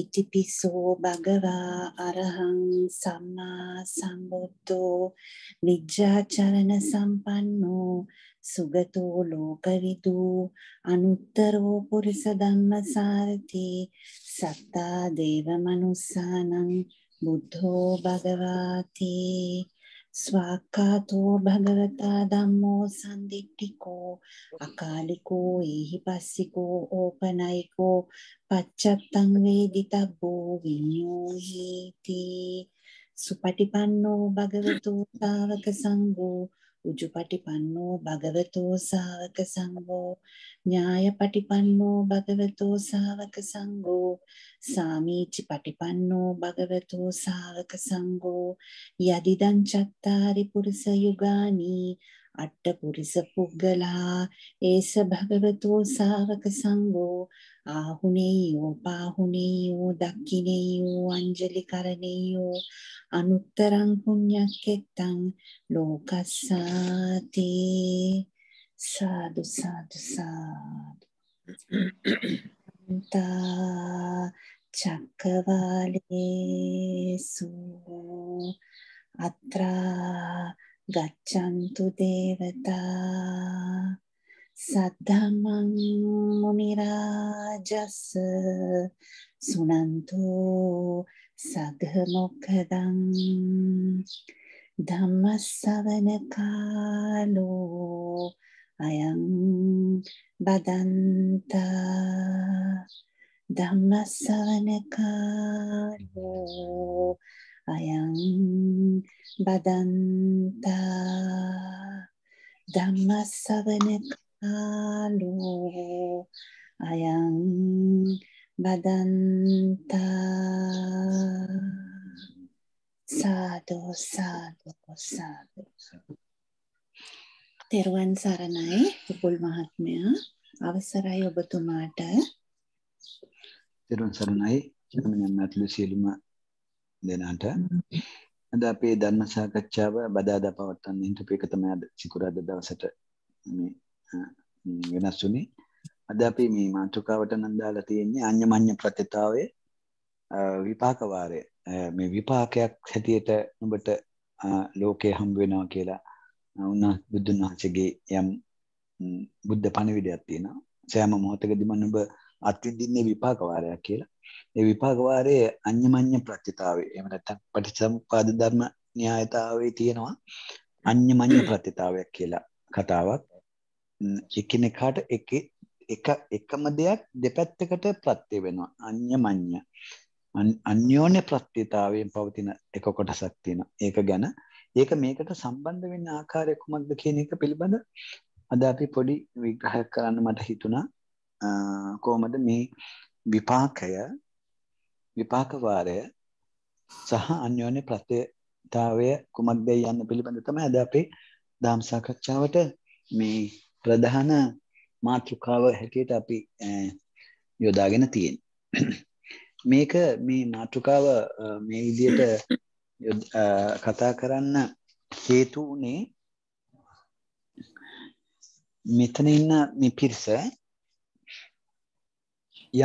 ඉතිපිසෝ භගවා අරහං සම්මා සම්බුද්ධෝ විජ්ජාචරණ සම්පන්නෝ සුගතෝ ලෝකවිදූ අනුත්තරෝ පුරිස ධම්මසාරති සත්තා දේව මනුස්සානං බුද්ධෝ භගවාතේ ස්වාක්කාතෝ භගවතා ධම්මෝ සම්දිට්ඨිකෝ අකාලිකෝ ඒහි පස්සිකෝ ඕපනයිකෝ පච්චත්තං වේදිතබ්බෝ විඤ්ඤෝහීති සුපටිපන්නෝ භගවතෝ තාවක සංඝෝ උජුපටිපන්නෝ භගවතෝ සාවක සංඝෝ ඥායපටිපන්නෝ භගවතෝ සාවක සංඝෝ සාමීචි පටිපන්නෝ භගවතෝ සාවක සංඝෝ යදිදං චත්තාරි පුරුෂ යුගානි අට්ටපුරිස පුද්ගලා ඒස භගවතෝ සාවක සංගෝ ආහුනේයෝ පාහුනේයෝ දක්කිනේයෝ අංජලි කරණේයෝ අනුත්තරං පුඤ්ඤක්කෙත්තං ලෝකස්සාති සාදු සාදු සාදු චක්කවාලේසු අත්‍රා ගච්ඡන්තු දේවතා සද්ධමං මුනිරාජස්ස සුනන්තු සග්ග මොක්ඛදං ධම්මස්සවන කාලෝ අයං බදන්තා ධම්මස්සවන කාලෝ අයං බදන්තා ධම්මස්සවන කාලෝ අයං බදන්තා සාදු සාදු සාදු තෙරුවන් සරණයි උපුල් මහත්මයා අවසරයි ඔබතුමාට තෙරුවන් සරණයි මම නම් අතුළු සියලුම දෙනාට. අද අපේ ධර්ම සාකච්ඡාව බදාදා පවත්වන්නේ හිටපු එක තමයි අද සිකුරාදා දවසට මේ වෙනස් වුනේ. අද අපි මේ මාතෘකාවට නම් දාලා තියෙන්නේ අඤ්ඤමඤ්ඤ ප්‍රතිතාවයේ විපාක වාරය. මේ විපාකයක් හැටියට ඔබට ලෝකේ හම්බ වෙනවා කියලා උන්වහන්සේ බුදුන් වහන්සේගේ යම් බුද්ධ පණිවිඩයක් තියෙනවා. සෑම මොහොතකදීම ඔබ අත්විඳින්නේ විපාක වාරයක් කියලා. ඒ විපාක වාරයේ අඤ්ඤමඤ්ඤ ප්‍රත්‍යතාවය එහෙම නැත්නම් පටිච්චසමුප්පාද ධර්ම න්‍යායතාවයේ තියෙනවා අඤ්ඤමඤ්ඤ ප්‍රත්‍යතාවයක් කියලා කතාවක්. එකිනෙකාට එක එක එකම දෙයක් දෙපැත්තකට ප්‍රත්‍ය වෙනවා අඤ්ඤමඤ්ඤ. අන්‍යෝන්‍ය ප්‍රත්‍යතාවයෙන් පවතින එක කොටසක් තියෙනවා. ඒක ගැන ඒක මේකට සම්බන්ධ වෙන්න ආකාරය කුමක්ද කියන එක පිළිබඳ අද අපි පොඩි විග්‍රහයක් කරන්න මට හිතුණා. කොහොමද මේ විපාකය විපාකවාරය සහ අන්‍යෝන්‍ය ප්‍රත්‍යතාවය කුමක්දයි යන්න පිළිබඳ තමයි අද අපේ දාම් සාකච්ඡාවට මේ ප්‍රධාන මාතෘකාව හැටියට අපි යොදාගෙන තියෙන් මේක මේ මාතෘකාව මේ විදියට කතා කරන්න හේතු වනේ මෙතන ඉන්න මේ පිරිස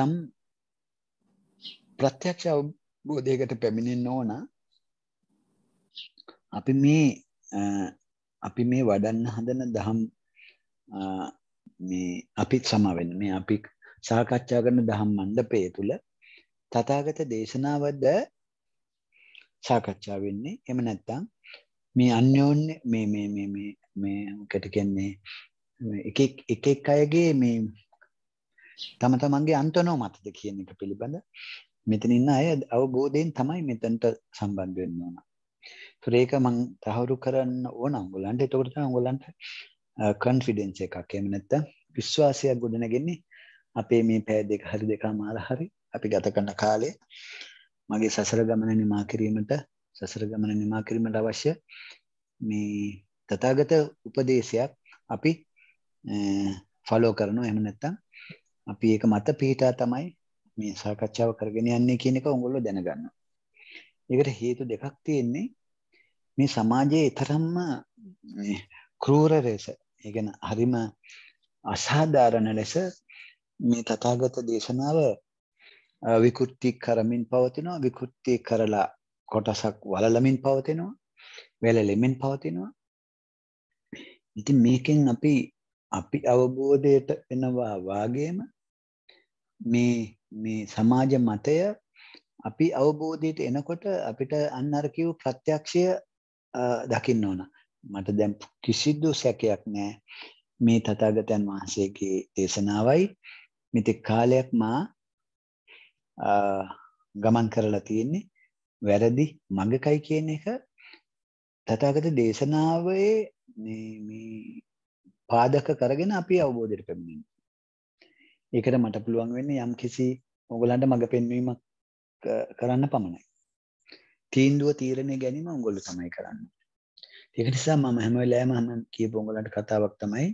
යම් ප්‍රත්‍යක්ෂ අවබෝධයකට පැමිණෙන්න ඕන අපි මේ අපි මේ වඩන්න හදන දහම් මේ අපිත් සමවෙන්න මේ අපි සාකච්ඡා කරන දහම් මණ්ඩපය තුළ තථාගත දේශනාවද සාකච්ඡා වෙන්නේ එහෙම නැත්නම් මේ අන්‍යෝන්‍ය මේ මේ මේ මේ මේ මොකට කියන්නේ එක එක අයගේ මේ තම තමන්ගේ අන්තනෝ මතද කියන එක පිළිබඳ මෙතන ඉන්න අය අවබෝධයෙන් තමයි මෙතනට සම්බන්ධ වෙන්න ඕන. ඒක මං තහවුරු කරන්න ඕන උගලන්ට එතකොට තමයි උගලන්ට කන්ෆිඩන්ස් එකක් එහෙම නැත්නම් විශ්වාසයක් ගොඩනගන්නේ අපේ මේ පැය දෙක හරි දෙකමාර හරි අපි ගත කරන කාලේ මගේ සසර ගමන නිමා කිරීමට සසර ගමන නිමා කිරීමට අවශ්‍ය මේ තථාගත උපදේශයක් අපි ෆලෝ කරනවා එහෙම නැත්නම් අපි ඒක මත පිහිටා තමයි මේ සාකච්ඡාව කරගෙන යන්නේ කියන එක ඔයගොල්ලෝ දැනගන්න. ඒකට හේතු දෙකක් තියෙන්නේ මේ සමාජයේ තරම්ම ක්‍රූර ලෙස, ඒ කියන්නේ හරිම අසාධාරණ ලෙස මේ තථාගත දේශනාව විකෘති කරමින් පවතිනවා, විකෘති කරලා කොටසක් වලලමින් පවතිනවා, වැළලෙමින් පවතිනවා. ඉතින් මේකෙන් අපි අපි අවබෝධයට එනවා වාගේම මේ මේ සමාජ මතය අපි අවබෝධයට එනකොට අපිට අන්න අර කිව් ප්‍රත්‍යක්ෂය දකින්න ඕන. මට දැන් කිසිදු සැකයක් නැහැ. මේ තථාගතයන් වහන්සේගේ දේශනාවයි මෙතෙක් කාලයක් මා ගමන් කරලා තියෙන්නේ වැරදි මඟකයි කියන එක තථාගත දේශනාවේ මේ මේ පාදක කරගෙන අපි අවබෝධයට පැමිණින් ඒකට මට පුළුවන් වෙන්න යම් කිසි ඔගලන්ට මඟ පෙන්වීමක් කරන්න පමණයි තීන්දුව තීරණය ගැනීම උගොල්ල තමයි කරන්න ඒක නිසා මම හැම වෙලාවෙම හම කියපු උගලන්ට කතාවක් තමයි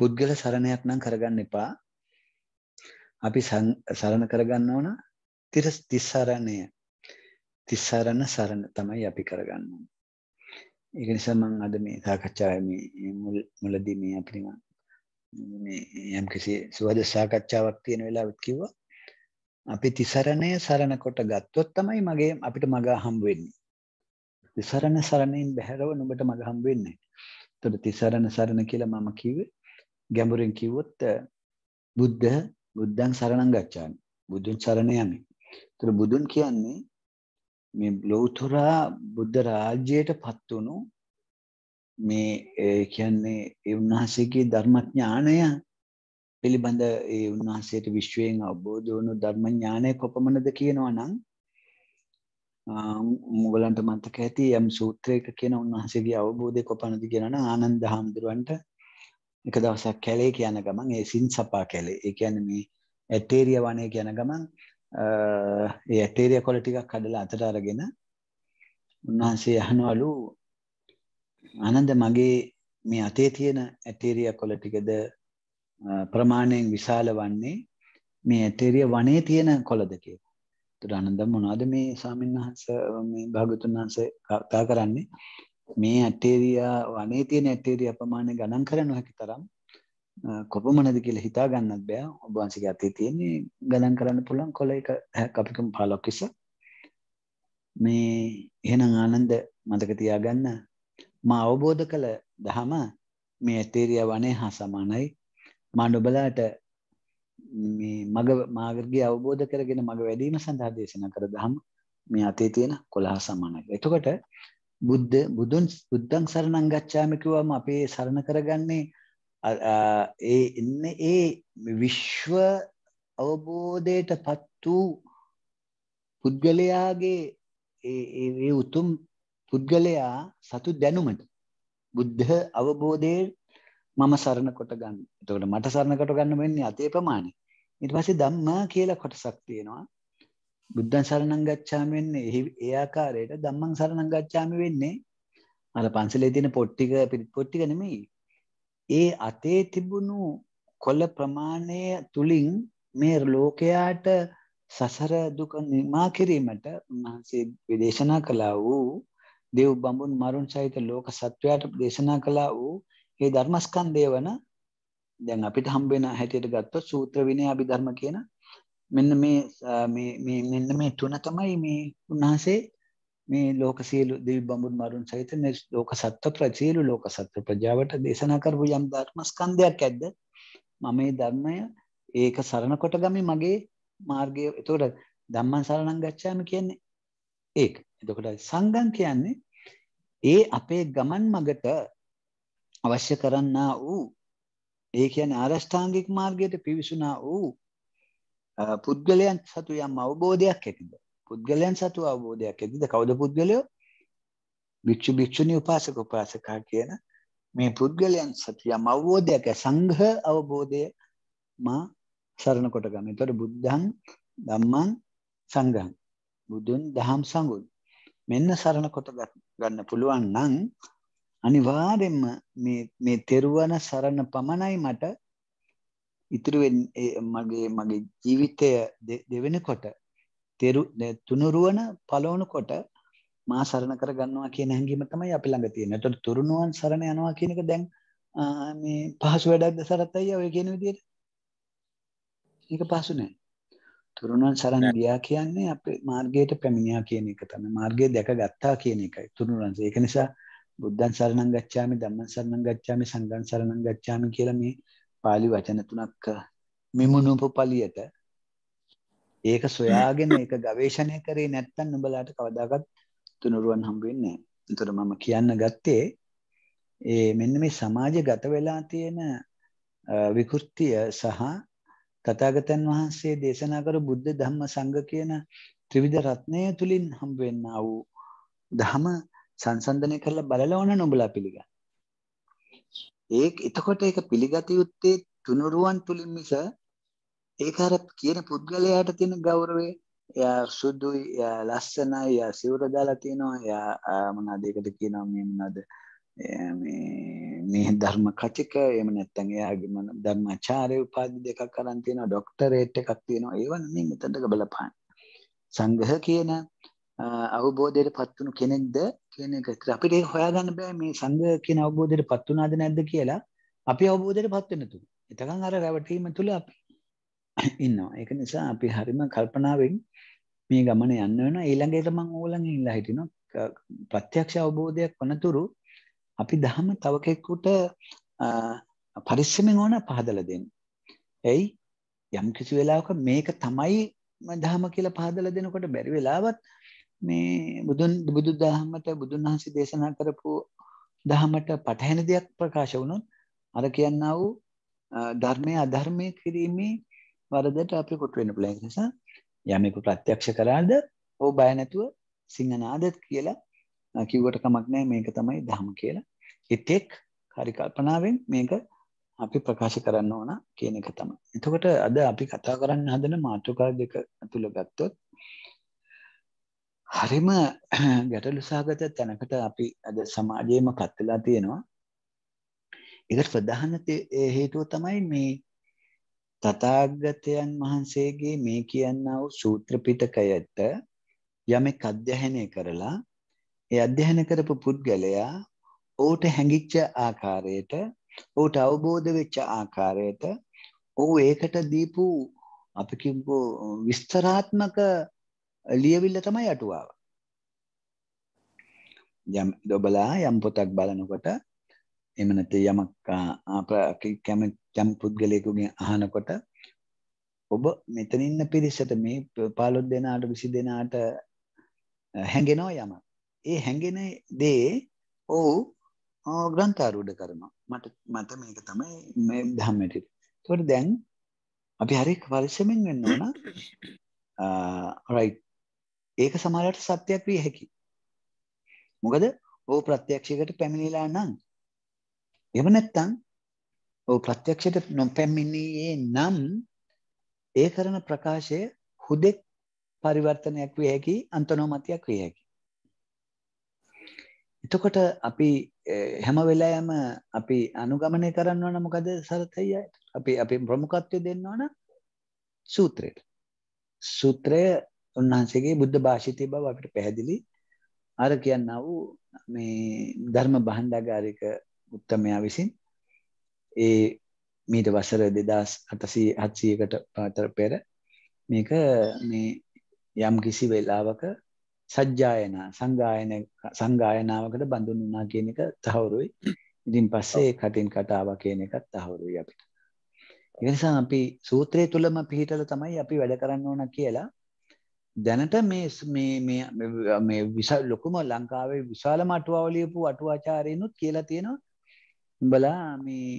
පුද්ගල සරණයක් නම් කරගන්න එපා අපි සරණ කරගන්න ඕන තිරස් තිස්සරණය තිස්සරණ සරණ තමයි අපි කරගන්න ඕන ඒක නිසා මම අද මේ සාකච්ඡාවේ මේ මුලදී මේ අපිට මේ යම් කිසි සුවද සාකච්ඡාවක් තියෙන වෙලාවත් කිව්වා අපි තිසරණය සරණ කොට ගත්තොත් තමයි මගේ අපිට මග හම්බ වෙන්නේ. තිසරණ සරණින් බැහැරව නුඹට මග හම්බ වෙන්නේ. එතකොට තිසරණ සරණ කියලා මම කිව්වේ ගැඹුරින් කිව්වොත් බුද්ධ බුද්ධං සරණං ගච්ඡාමි. බුදුන් සරණ යමි. එතකොට බුදුන් කියන්නේ මේ ලෝතුරා බුද්ධ රාජ්‍යයට පත් වුණු මේ කියන්නේ ඒ උන්වහන්සේගේ ධර්මඥානය පිළිබඳ ඒ උන්වහන්සේට විශ්වයෙන් අවබෝධ වුණු ධර්මඥානය කොපමණද කියනවා නම් මුගලන්ට මතක ඇති යම් සූත්‍රයක කියන උන්වහන්සේගේ අවබෝධය කොපමණද කියනවනම් ආනන්ද හාමුදුරුවන්ට එක දවසක් කැලේ කියන ගමන් ඒ සින්සපා කැලේ ඒ කියන්නේ මේ ඇටේරිය වනය කියන ගමන් ඒ ඇටේරිය කොළ ටිකක් කඩලා අතට අරගෙන උන්වහන්සේ අහනවලු ආනන්ද මගේ මේ අතේ තියෙන ඇටේරිය කොළ ටිකද ප්‍රමාණයෙන් විශාල වන්නේ මේ ඇටේරිය වනේ තියෙන කොළද කියලා. ඒතර ආනන්ද මොනවද මේ ස්වාමීන් වහන්සේ මේ භාගතුන් වහන්සේ කතා කරන්නේ? මේ ඇටේරිය වනේ තියෙන ඇටේරිය ප්‍රමාණය ගණන් කරන හැකි තරම් කොපමනද කියල හිතා ගන්නත් බෑ ඔබවන්සික අතේ තියෙන්නේ ගණන් කරන්න පුළන් කොල එක අපිකම් පාලොක්කිස මේ එහෙනම් ආනන්ද මතකතියා ගන්න ම අවබෝධ කළ දහම මේ ඇතේරිය වනේ හා සමානයි මණ්ඩුබලාට මග මාගරගේ අවබෝධ කරගෙන මඟ වැඩීම සඳහා දේශන කර දහම මේ අතේ තියෙන කොළහා සමානයි එතකොට බුද්ධ බුදුන් බුද්ධන් සරණං ගච්ඡාමිකිවම අපේ සරණ කරගන්නේ ඒ එන්න ඒ විශ්ව අවබෝධයට පත් වූ පුද්ගලයාගේ ඒ උතුම් පුද්ගලයා සතු දැනුමට බුද්ධ අවබෝධය මම සරණ කොට ගන්න. එතකොට මට සරණ කොට ගන්න වෙන්නේ අතේ ප්‍රමාණය. ඊට පස්සේ ධම්මා කියලා කොටසක් තියෙනවා. බුද්ධං සරණං ගච්ඡාමි වෙන්නේ ඒ ආකාරයට ධම්මං සරණං ගච්ඡාමි වෙන්නේ අර පන්සලේ තියෙන පොට්ටික පිරිත් පොට්ටික නෙමෙයි ඒ අතේ තිබුණු කොළ ප්‍රමාණය තුලින් මේ ලෝකයාට සසර දුක නිමා කිරීමට උන්වහන්සේ දේශනා කළා වූ දේව් බඹුන් මරුන් සහිත ලෝක සත්වයාට දේශනා කළා වූ මේ ධර්මස්කන්ධය වන දැන් අපිට හම්බ වෙන හැටියට ගත්තොත් සූත්‍ර විනය අභිධර්ම කියන මෙන්න මේ මේ මෙන්න මේ තුන තමයි මේ උන්වහන්සේ මේ ලෝක සියලු දෙවි බඹුන් මරුන් සහිත මේ ලෝක සත්ත්ව ප්‍රසියලු ලෝක සත්ත්ව ප්‍රජාවට දේශනා කරපු යම් ධර්මස්කන්ධයක් ඇද්ද මම මේ ධර්මය ඒක සරණ කොට ගමි මගේ මාර්ගය එතකොට ධම්මං සරණං ගච්ඡාමි කියන්නේ ඒක. එතකොට සංගම් කියන්නේ ඒ අපේ ගමන් මගට අවශ්‍ය කරන්නා වූ ඒ කියන්නේ ආරෂ්ඨාංගික මාර්ගයට පිවිසුනා වූ පුද්ගලයන් සතු යම් අවබෝධයක් ඇතිද පුද්ගලයන් සතු අවබෝධයක් ඇතිද කවුද පුද්ගලයෝ භික්ෂු භික්ෂුණී උපාසක උපාසකා කියන මේ පුද්ගලයන් සතු යම් අවබෝධයක් සංඝ අවබෝධය මා සරණ කොට ගන්න. ඒතකොට බුද්ධං ධම්මං සංඝං බුදුන් දහම් සංගුණ මෙන්න සරණ කොට ගන්න පුළුවන් නම් අනිවාර්යෙන්ම මේ මේ තෙරුවන සරණ පමණයි මට ඉතුරු මගේ මගේ ජීවිතය දෙවෙනකොට තුනුරුවන පලවුණු කොට මා සරණ කර ගන්නවා කියන හැඟීම තමයි අපි ළඟ තියෙන. එතකොට තුරුණුවන් සරණ යනවා කියන එක දැන් මේ පහසු වැඩක්ද සරත් අයියා ඔය කියන විදිහට? ඒක පහසු නෑ. තුරුණුවන් සරණ ගියා කියන්නේ අපේ මාර්ගයට පැමිණියා කියන එක තමයි. මාර්ගය දැකගත්තා කියන එකයි තුරුණුවන්. ඒක නිසා බුද්ධං සරණං ගච්ඡාමි ධම්මං සරණං ගච්ඡාමි සංඝං සරණං ගච්ඡාමි කියලා මේ pāli වචන තුනක් මිමුණුපු පලියට ඒක සොයාගෙන එක ගවේශණය කරේ නැත්තන් නුබලාට කවදාගත් තුනුරුවන් හම්බවෙන්නේ තුර මම කියන්න ගත්තේ ඒ මෙන්න මේ සමාජ ගත වෙලා තියෙන විකෘතිය සහ තතාගතන් වහන්සේ දේශනා කර බුද්ධ ධම්ම සංඝ කියන ත්‍රිවිධ රත්නය තුළින් හම්බවෙන්න වූ දහම සංසන්ධනය කරලා බලලවන නොබලා පිළිගන්න. ඒ එතකොට එක පිළිගත යුත්තේ තුනුරුවන් තුළින් මිස ඒක අර කියන පුද්ගලයාට තියෙන ගෞරවය එයා සුදුයි එයා ලස්සනයි එයා සිවුර දාලා තියෙනවා එයා මොනවද ඒකට කියනවා මේ මොනවද මේ මේ ධර්ම කචික එහෙම නැත්නම් එයාගේ මොන ධර්මාචාර්ය උපාධි දෙකක් අරන් තියෙනවා ડોක්ටරේට් එකක් තියෙනවා ඒව නෙමෙයි මෙතනට බලපාන සංඝහ කියන අවබෝධයට පත් වුණු කෙනෙක්ද කියන එක අපිට ඒක හොයාගන්න බෑ මේ සංඝ කියන අවබෝධයට පත් වුණාද නැද්ද කියලා අපි අවබෝධයට පත් වෙන්න තුරු එතකන් අර රැවටීම තුල අපි ඉන්නවා ඒක නිසා අපි හරිම කල්පනාවෙන් මේ ගමන යන්න වෙන ඊළඟට මං ඕලඟ ඉල්ලා හිටිනවා ප්‍රත්‍යක්ෂ අවබෝධයක් වනතුරු අපි දහම තව කෙනෙකුට පරිස්සමෙන් ඕන පහදලා දෙන්න. එයි යම් කිසි වෙලාවක මේක තමයි දහම කියලා පහදලා දෙනකොට බැරි වෙලාවත් මේ බුදුන් බුදු දහමට බුදුන් වහන්සේ දේශනා කරපු දහමට පටහැන දෙයක් ප්‍රකාශ වුණොත් අර කියන්නා වූ ධර්මය අධර්මය කිරීමේ වරදට අපි කොටුවෙන පුළන් නිසා යමෙකු ප්‍රත්‍යක්ෂ කරාද ඕ බයනැතුව සිංහනාදත් කියලා කිව්වට කමක් නෑ මේක තමයි දහම කියලා එතෙක් හරිකල්පනාවෙන් මේක අපි ප්‍රකාශ කරන්න ඕන කියන එක තමයි. එතකොට අද අපි කතා කරන්න හදන මාතෘකා දෙක ඇතුළ ගත්තොත් හරිම ගැටලු සහගත තැනකට අපි අද සමාජයේම පත් වෙලා තියෙනවා. ඒකට ප්‍රධාන හේතුව තමයි මේ තථාගතයන් වහන්සේගේ මේ කියනා වූ සූත්‍ර පිටකයට යමෙක් අධ්‍යයනය කරලා ඒ අධ්‍යයන කරපු පුද්ගලයා ඌට හැඟිච්ච ආකාරයට ඌට අවබෝධ වෙච්ච ආකාරයට ඌ ඒකට දීපු අපි කිව්වො විස්තරාත්මක ලියවිල්ල තමයි අටුවාව. යම් ඔබලා යම් පොතක් බලනකොට එහෙම නැත්නම් යමක් කැමති යම් පුද්ගලයෙකුගෙන් අහනකොට ඔබ මෙතන ඉන්න පිරිසට මේ 15 දෙනාට 20 දෙනාට හැංගෙනවා යම. ඒ හැංගෙන දේ ඔව් ග්‍රන්ථාරූඪ කරනවා. මට මට මේක තමයි මේ ධම්මයට. ඒකට දැන් අපි හරි පරිස්සමෙන් වෙන්න ඕන. රයිට්. ඒක සමහරවිට සත්‍යයක් විය හැකියි. මොකද ඕ ප්‍රත්‍යක්ෂයකට පැමිණිලා නම් එහෙම නැත්නම් ඔව් ප්‍රත්‍යක්ෂයට නොපැමිණියේ නම් ඒ කරන ප්‍රකාශය හුදෙක් පරිවර්තනයක් විය හැකි අන්තනෝමතියක් විය හැකි. එතකොට අපි හැම වෙලාවෙම අපි අනුගමනය කරන්න ඕන මොකද සරතයියට? අපි අපි ප්‍රමුඛත්වය දෙන්න ඕන සූත්‍රයට. සූත්‍රය උන්වහන්සේගේ බුද්ධ භාෂිතය බව අපිට පැහැදිලි. අර කියන්නා වූ මේ ධර්ම භාණ්ඩාගාරික උත්තමයා විසින් ඒ මීට වසර දෙදස් අටසී හත්සයකට පාතර පෙර මේක මේ යම් කිසි වෙලාවක සජ්ජායන සංගායන සංගායනාවකට බඳුන් වනා කියන එක තහවුරුයි ඉතින් පස්සේ කටින් කටාව කියන එකත් තහවුරුයි අපිට එනිසා අපි සූත්‍රය තුළම පිහිටල තමයි අපි වැඩ කරන්න ඕන කියලා දැනට මේ ලොකුම ලංකාවේ විශාල මටුවාවලියපු අටුවාචාරයනුත් කියලා තියෙනවා උඹලා මේ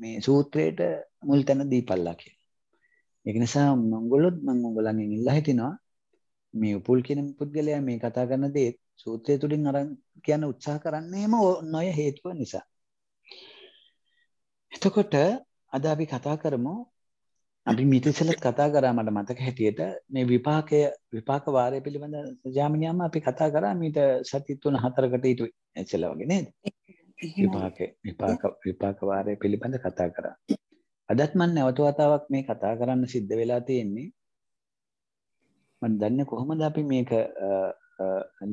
මේ සූත්‍රයට මුල් තැන දීපල්ලා කියලා. ඒක නිසා මංගොල්ලොත් මම උඹලගෙන් ඉල්ලා හිටිනවා මේ උපුල් කියන පුද්ගලයා මේ කතා කරන දේ සූත්‍රය තුලින් අරන් කියන්න උත්සාහ කරන්නේම නොය හේතුව නිසා. එතකොට අද අපි කතා කරමු අපි මීට ඉස්සෙල්ලත් කතා කරා මට මතක හැටියට මේ විපාකය විපාක වාරය පිළිබඳ ජාමිනියම අපි කතා කරා මීට සති 3 4කට ඉතුයි එච්චල වගේ නේද? විපාක විපාක විපාකවාරය පිළිබඳ කතා කරා. අදත් මන් නැවතු වතාවක් මේ කතා කරන්න සිද්ධ වෙලා තියෙන්නේ. මම දන්නේ කොහොමද අපි මේක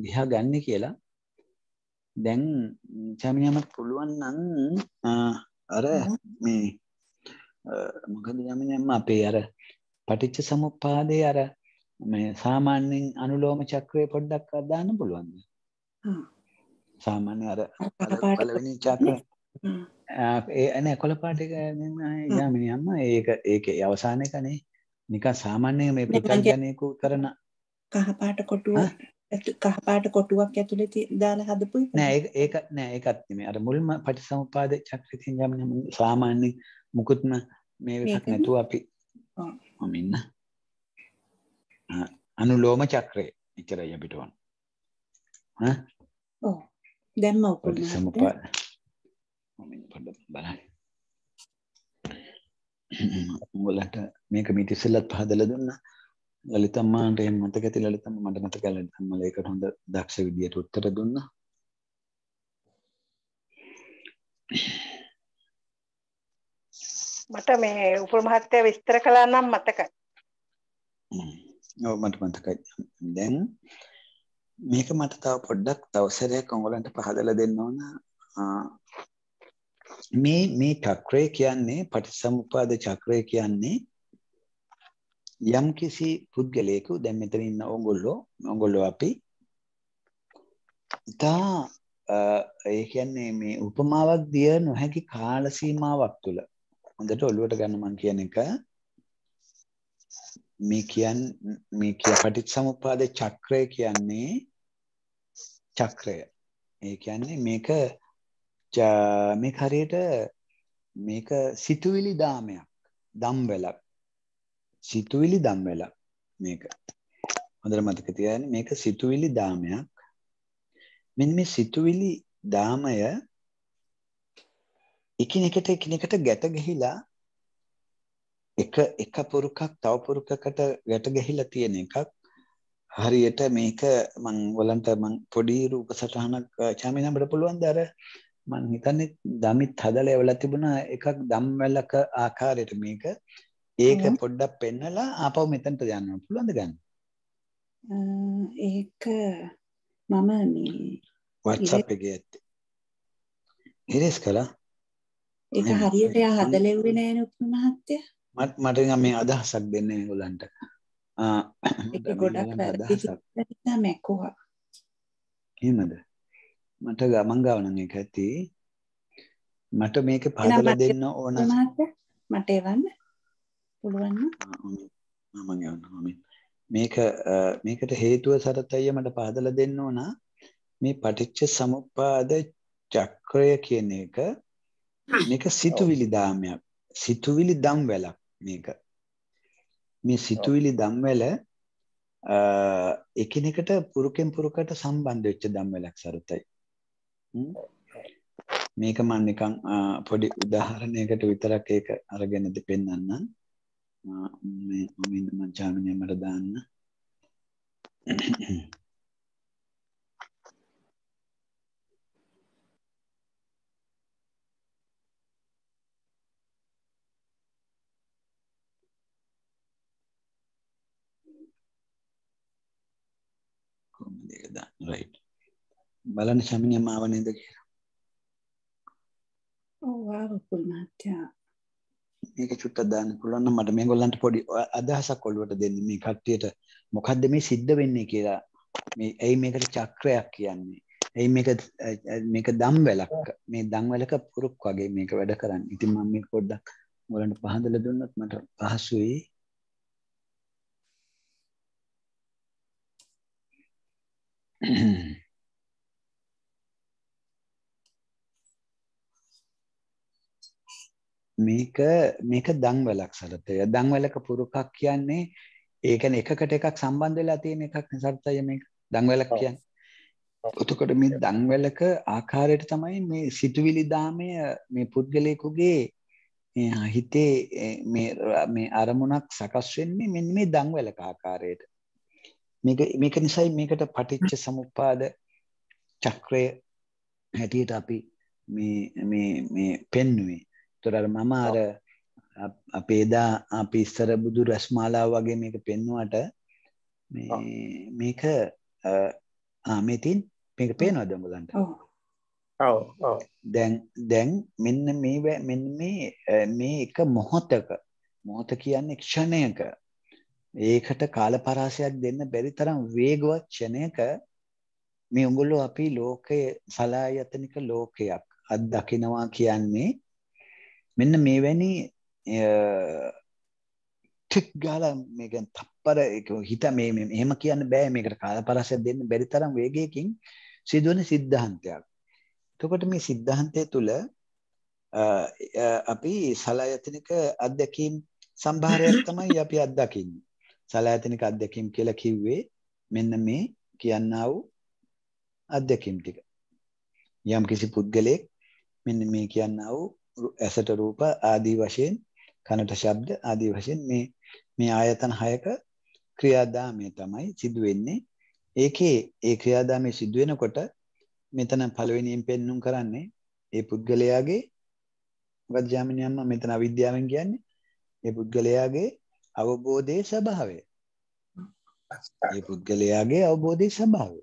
දිහා ගන්න කියලා. දැන් චමිනියමත් පුළුවන් නම් අර මේ මොකද යමිනියම්ම අපේ අර පටිච්ච සමුප්පාදේ අර මේ සාමාන්‍යයෙන් අනුලෝම චක්‍රය පොඩ්ඩක් අදාන්න පුළුවන්ද? හ්ම් සාමාන්‍ය අර පලවෙනි චාත්‍ර එන කොළ පාටික යාමිනියම්ම ඒක ඒක අවසානය කනේ නිකා සාමාන්‍යය මේ ප්‍රජාජනයකු කරන කහපාට කොටුව කහපාට කොටුවක් ඇතුළෙ දාල හදපුයි නෑ ඒක නෑ ඒකත්ම අර මුල්ම පටි සමපාද චක්‍රතින් යම සාමාන්‍ය මුකුත්ම මේ නැතුව අපි මමින්න අනුලෝම චක්‍රය ඉතරය පිටවන් ඕ දැම්ම උපුල් බලන්න උඹලට මේක මීට ඉස්සෙල්ලත් පහදලා දුන්නා ලලිත අම්මාන්ට එහෙම මතක ඇති ලලිත අම්මා මට මතකයි ලලිත අම්මා ඒකට හොඳ දක්ෂ විදියට උත්තර දුන්නා මට මේ උපුල් මහත්තයා විස්තර කළා නම් මතකයි ඔව් මට මතකයි දැන් මේක මට තව පොඩ්ඩක් තවසරයක් ඔගොලන්ට පහදල දෙන්න ඕන මේ මේ චක්‍රය කියන්නේ පටිසමුපාද චක්‍රය කියන්නේ යම් කිසි පුද්ගලයෙකු දැන් මෙතන ඉන්න ඕගොල්ලෝ ඕගොල්ලෝ අපි ඉතා ඒ කියන්නේ මේ උපමාවක් දිය නොහැකි කාල සීමාවක් තුළ හොඳට ඔළුවට ගන්න මං කියන එක මේ කියන් මේ කිය පටිච්චසමුප්පාද චක්‍රය කියන්නේ චක්‍රය. ඒ කියන්නේ මේක මේ හරියට මේක සිතුවිලි දාමයක්. දම්වැලක්. සිතුවිලි දම්වැලක් මේක. හොඳට මතක තියාගන්න මේක සිතුවිලි දාමයක්. මෙන්න මේ සිතුවිලි දාමය එකිනෙකට එකිනෙකට ගැට ගහිලා එක එක පුරුකක් තව පුරුකකට ගැට ගැහිලා තියෙන එකක් හරියට මේක මං ඔලන්ට මං පොඩි රූප සටහනක් චාමින් අපිට පුළුවන් ද අර මං හිතන්නේ දමිත් හදලා එවලා තිබුණා එකක් දම්වැලක ආකාරයට මේක ඒක පොඩ්ඩක් පෙන්නලා ආපහු මෙතනට යන්න පුළුවන්ද ගන්න ඒක මම මේ WhatsApp එකේ ඇත්තේ ඉරස් කළා ඒක හරියට යා හදලෙව්වේ නෑනේ උතුම් මහත්තයා මට නිකන් මේ අදහසක් දෙන්න මේගොල්ලන්ට. ඒක ගොඩක් වැරදි මැකුවා. එහෙමද? මට ගමන් ගාව නම් ඒක ඇති. මට මේක පහදලා දෙන්න ඕන. මට එවන්න පුළුවන් මම යනවා මේක මේකට හේතුව සරතయ్య මට පහදලා දෙන්න ඕන. මේ පටිච්ච සමුප්පාද චක්‍රය කියන එක මේක සිතුවිලි ධාමයක්. සිතුවිලි දම් වැලක්. මේක මේ සිතුවිලි ධම්වල එකිනෙකට පුරුකෙන් පුරුකට සම්බන්ධ වෙච්ච ධම්වලක් සරුතයි මේක මම නිකන් පොඩි උදාහරණයකට විතරක් ඒක අරගෙන දෙපෙන්නන්න මේ මම මචාමිනේ මට දාන්න බලන්න ශමිනිය මාව නේද කියලා. ඔව් ආවකුල් මහත්තයා. මේක චුට්ටක් දාන්න පුළුවන් නම් මට මේගොල්ලන්ට පොඩි අදහසක් ඔළුවට දෙන්න මේ කට්ටියට මොකද්ද මේ සිද්ධ වෙන්නේ කියලා. මේ ඇයි මේකට චක්‍රයක් කියන්නේ? ඇයි මේක මේක දම්වැලක් මේ දම්වැලක පුරුක් වගේ මේක වැඩ කරන්නේ. ඉතින් මම මේක පොඩ්ඩක් ඔයාලන්ට පහදලා දුන්නොත් මට පහසුයි. Mm-hmm. මේක මේක දංවලක් සරතය දංවලක පුරුකක් කියන්නේ ඒකන එකකට එකක් සම්බන්ධ වෙලා තියෙන එකක් නිසාර්ථය මේක දංවලක් කියන්නේ. එතකොට මේ දංවලක ආකාරයට තමයි මේ සිතුවිලි දාමය මේ පුද්ගලයෙකුගේ හිතේ මේ මේ අරමුණක් සකස් වෙන්නේ මෙන්න මේ දංවලක ආකාරයට. මේක මේක නිසායි මේකට පටිච්ච සමුප්පාද චක්‍රය හැටියට අපි මේ මේ මේ පෙන්වුවේ. තොරර මම අර අපේදා අපි ඉස්සර බුදු රැස්මාලා වගේ මේක පෙන්වාට මේක ආමතින් මේක පේනවාද මුලන්ට දැන් දැන් මෙන්න මේ මෙන්න මේ මේ එක මොහොතක මොහොත කියන්නේ ක්ෂණයක ඒකට කාල පරාසයක් දෙන්න බැරි තරම් වේගවත් ක්ෂණයක මේ උගුල්ලෝ අපි ලෝකයේ සලායතනික ලෝකයක් අත් දකිනවා කියන්නේ මෙන්න මේ වැනි ටික් ගාල මේකන් තප්පර හිත මේ එහෙම කියන්න බෑ මේකට කාල පරසය දෙන්න බැරි තරම් වේගයකින් සිදුවන සිද්ධහන්තයක්. තකොට මේ සිද්ධහන්තය තුළ අපි සලායතනික අත්දැකීම් සම්භාරයක් තමයි අපි අත්දකින්න. සලායතනික අත්දැකීම් කියලා කිව්වේ මෙන්න මේ කියන්නා වූ අත්දැකීම් ටික. යම් කිසි පුද්ගලයෙක් මෙන්න මේ කියන්නා වූ ඇසට රූප ආදී වශයෙන් කනට ශබ්ද ආදී වශයෙන් මේ මේ ආයතන හයක ක්‍රියාදාමය තමයි සිදු වෙන්නේ. ඒකේ ඒ ක්‍රියාදාමය සිදු වෙනකොට මෙතන පළවෙනියෙන් පෙන්눔 කරන්නේ ඒ පුද්ගලයාගේ වජ්ජාමිනියම්ම මෙතන අවිද්‍යාවෙන් කියන්නේ ඒ පුද්ගලයාගේ අවබෝධයේ ස්වභාවය. ඒ පුද්ගලයාගේ අවබෝධයේ ස්වභාවය.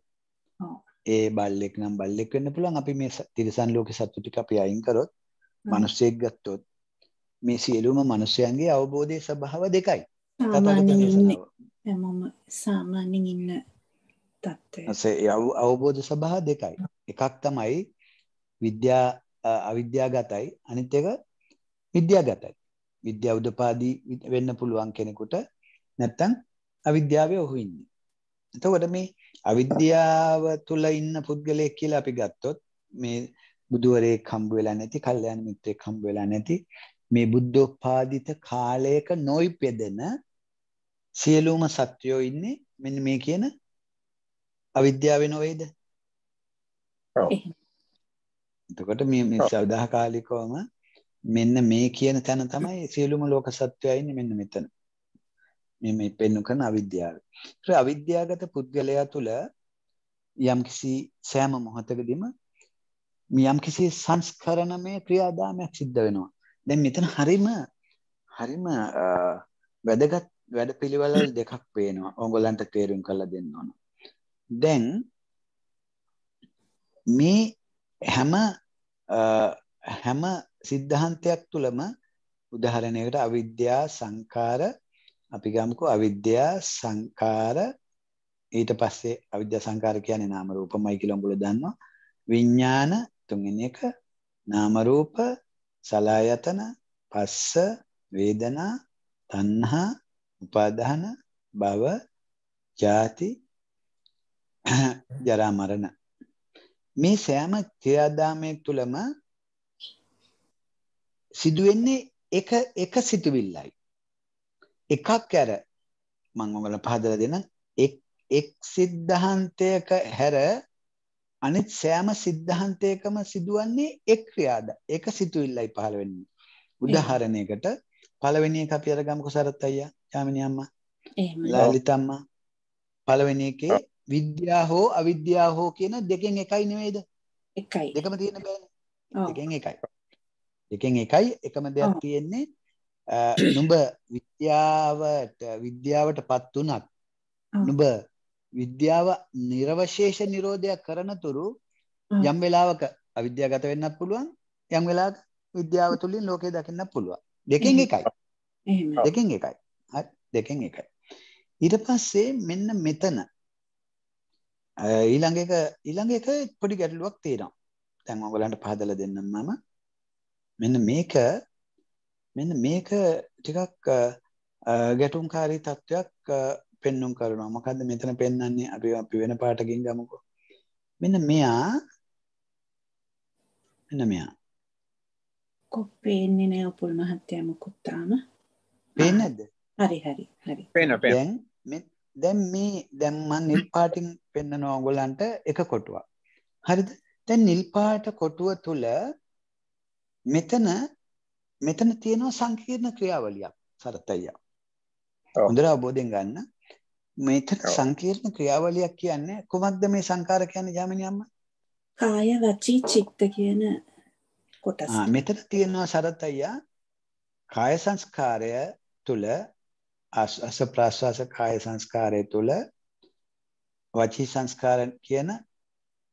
ඒ බල්ලෙක් නම් බල්ලෙක් වෙන්න පුළුවන් අපි මේ තිරසන් ලෝකේ සත්තු ටික අපි අයින් කරොත් මිනිස්සෙක් ගත්තොත් මේ සියලුම මිනිස්යන්ගේ අවබෝධයේ ස්වභාව දෙකයි. මම සාමාන්‍යයෙන් ඉන්න තත්ත්වය. ඒ අවබෝධ ස්වභාව දෙකයි. එකක් තමයි විද්‍යා අවිද්‍යාගතයි අනිත් එක විද්‍යාගතයි. විද්‍යා උදපාදී වෙන්න පුළුවන් කෙනෙකුට නැත්තම් අවිද්‍යාවේ ඔහු ඉන්නේ. එතකොට මේ අවිද්‍යාව තුල ඉන්න පුද්ගලයෙක් කියලා අපි ගත්තොත් මේ බුදුවරයෙක් හම්බ වෙලා නැති, කල්යාණ මිත්‍රයෙක් හම්බ වෙලා නැති මේ බුද්ධෝපාදිත කාලයක නොයිපෙදෙන සියලුම සත්වයෝ ඉන්නේ මෙන්න මේ කියන අවිද්‍යාවේ නොවේද? ඔව්. එතකොට මේ මේ සදාකාලිකවම මෙන්න මේ කියන තැන තමයි සියලුම ලෝක සත්වයා ඉන්නේ මෙන්න මෙතන. මේ මේ පෙන්වු කරන අවිද්‍යාව. ඒත් අවිද්‍යාගත පුද්ගලයා තුල යම්කිසි සෑම මොහොතකදීම යම්කිසි සංස්කරණමය ක්‍රියාදාමයක් සිද්ධ වෙනවා. දැන් මෙතන හරිම හරිම වැදගත් වැඩ පිළිවෙල දෙකක් පේනවා. ඕගොල්ලන්ට තේරුම් කරලා දෙන්න ඕන. දැන් මේ හැම හැම සිද්ධාන්තයක් තුළම උදාහරණයකට අවිද්‍යා සංකාර අපි ගමුකෝ අවිද්‍යා සංකාර ඊට පස්සේ අවිද්‍යා සංකාර කියන්නේ නාම රූපමයි කියලා උඹලා දන්නවා විඥාන තුන්වෙනි එක නාම රූප සලආයතන පස්ස වේදනා තණ්හා උපාදාන භව ජාති ජරා මරණ මේ සෑම ක්‍රියාදාමයක් තුළම සිදුවෙන්නේ එක එක සිතුවිල්ලයි එකක් ඇර මම ඔයාලා පහදලා දෙන එක් එක් සිද්ධාන්තයක හැර අනිත් සෑම සිද්ධාන්තයකම සිදුවන්නේ එක් ක්‍රියාද. ඒක සිතුවිල්ලයි පහළ වෙන්නේ. උදාහරණයකට පළවෙනි එක අපි අරගමුකෝ සරත් අයියා, යාමිනී අම්මා. එහෙමයි. ලලිත අම්මා. පළවෙනි එකේ විද්‍යා හෝ අවිද්‍යා හෝ කියන දෙකෙන් එකයි නෙවෙයිද? එකයි. දෙකම තියෙන බෑනේ. දෙකෙන් එකයි. දෙකෙන් එකයි එකම දෙයක් තියෙන්නේ. නුඹ විද්‍යාවට විද්‍යාවටපත් උනත් නුඹ විද්‍යාව නිර්වශේෂ නිරෝධයක් කරනතුරු යම් වෙලාවක අවිද්‍යාවගත වෙන්නත් පුළුවන් යම් වෙලාවක විද්‍යාව තුලින් ලෝකේ දකින්නත් පුළුවන් දෙකෙන් එකයි දෙකෙන් එකයි හරි දෙකෙන් එකයි ඊට පස්සේ මෙන්න මෙතන ඊළඟ එක ඊළඟ එක පොඩි ගැටලුවක් තියෙනවා දැන් ඔයගලන්ට පහදලා දෙන්නම් මම මෙන්න මේක මෙන්න මේක ටිකක් ගැටුම්කාරී තත්වයක් පෙන්නුම් කරනවා මොකක්ද මෙතන පෙන්න්නන්නේ අපි අපි වෙන පාටකින් ගමකෝ මෙන්න මෙයා මෙන්න මෙයා කොප්පේන්නේ නෑ උපුල් මහත්තයම කුත්තාම පේනද හරි හරි හරි පේන දැන් මේ දැම්මන් නිල් පාටින් පෙන්න නෝගොලන්ට එක කොටුවක් හරිද දැන් නිල්පාට කොටුව තුළ මෙතන මෙතන තියෙනවා සංකීර්ණ ක්‍රියාවලියක් සරතයියා හොඳර අවබෝධෙන් ගන්න මේතන සංකීර්ණ ක්‍රියාවලියක් කියන්නේ කොමක්ද මේ සංකාර කියන්නේ ජාමිනි අම්මා? කාය වචී චිත්ත කියන කොටස. ආ මෙතන තියෙනවා සරත් අයියා කාය සංස්කාරය තුල අස ප්‍රාස්වාස කාය සංස්කාරය තුල වචී සංස්කාර කියන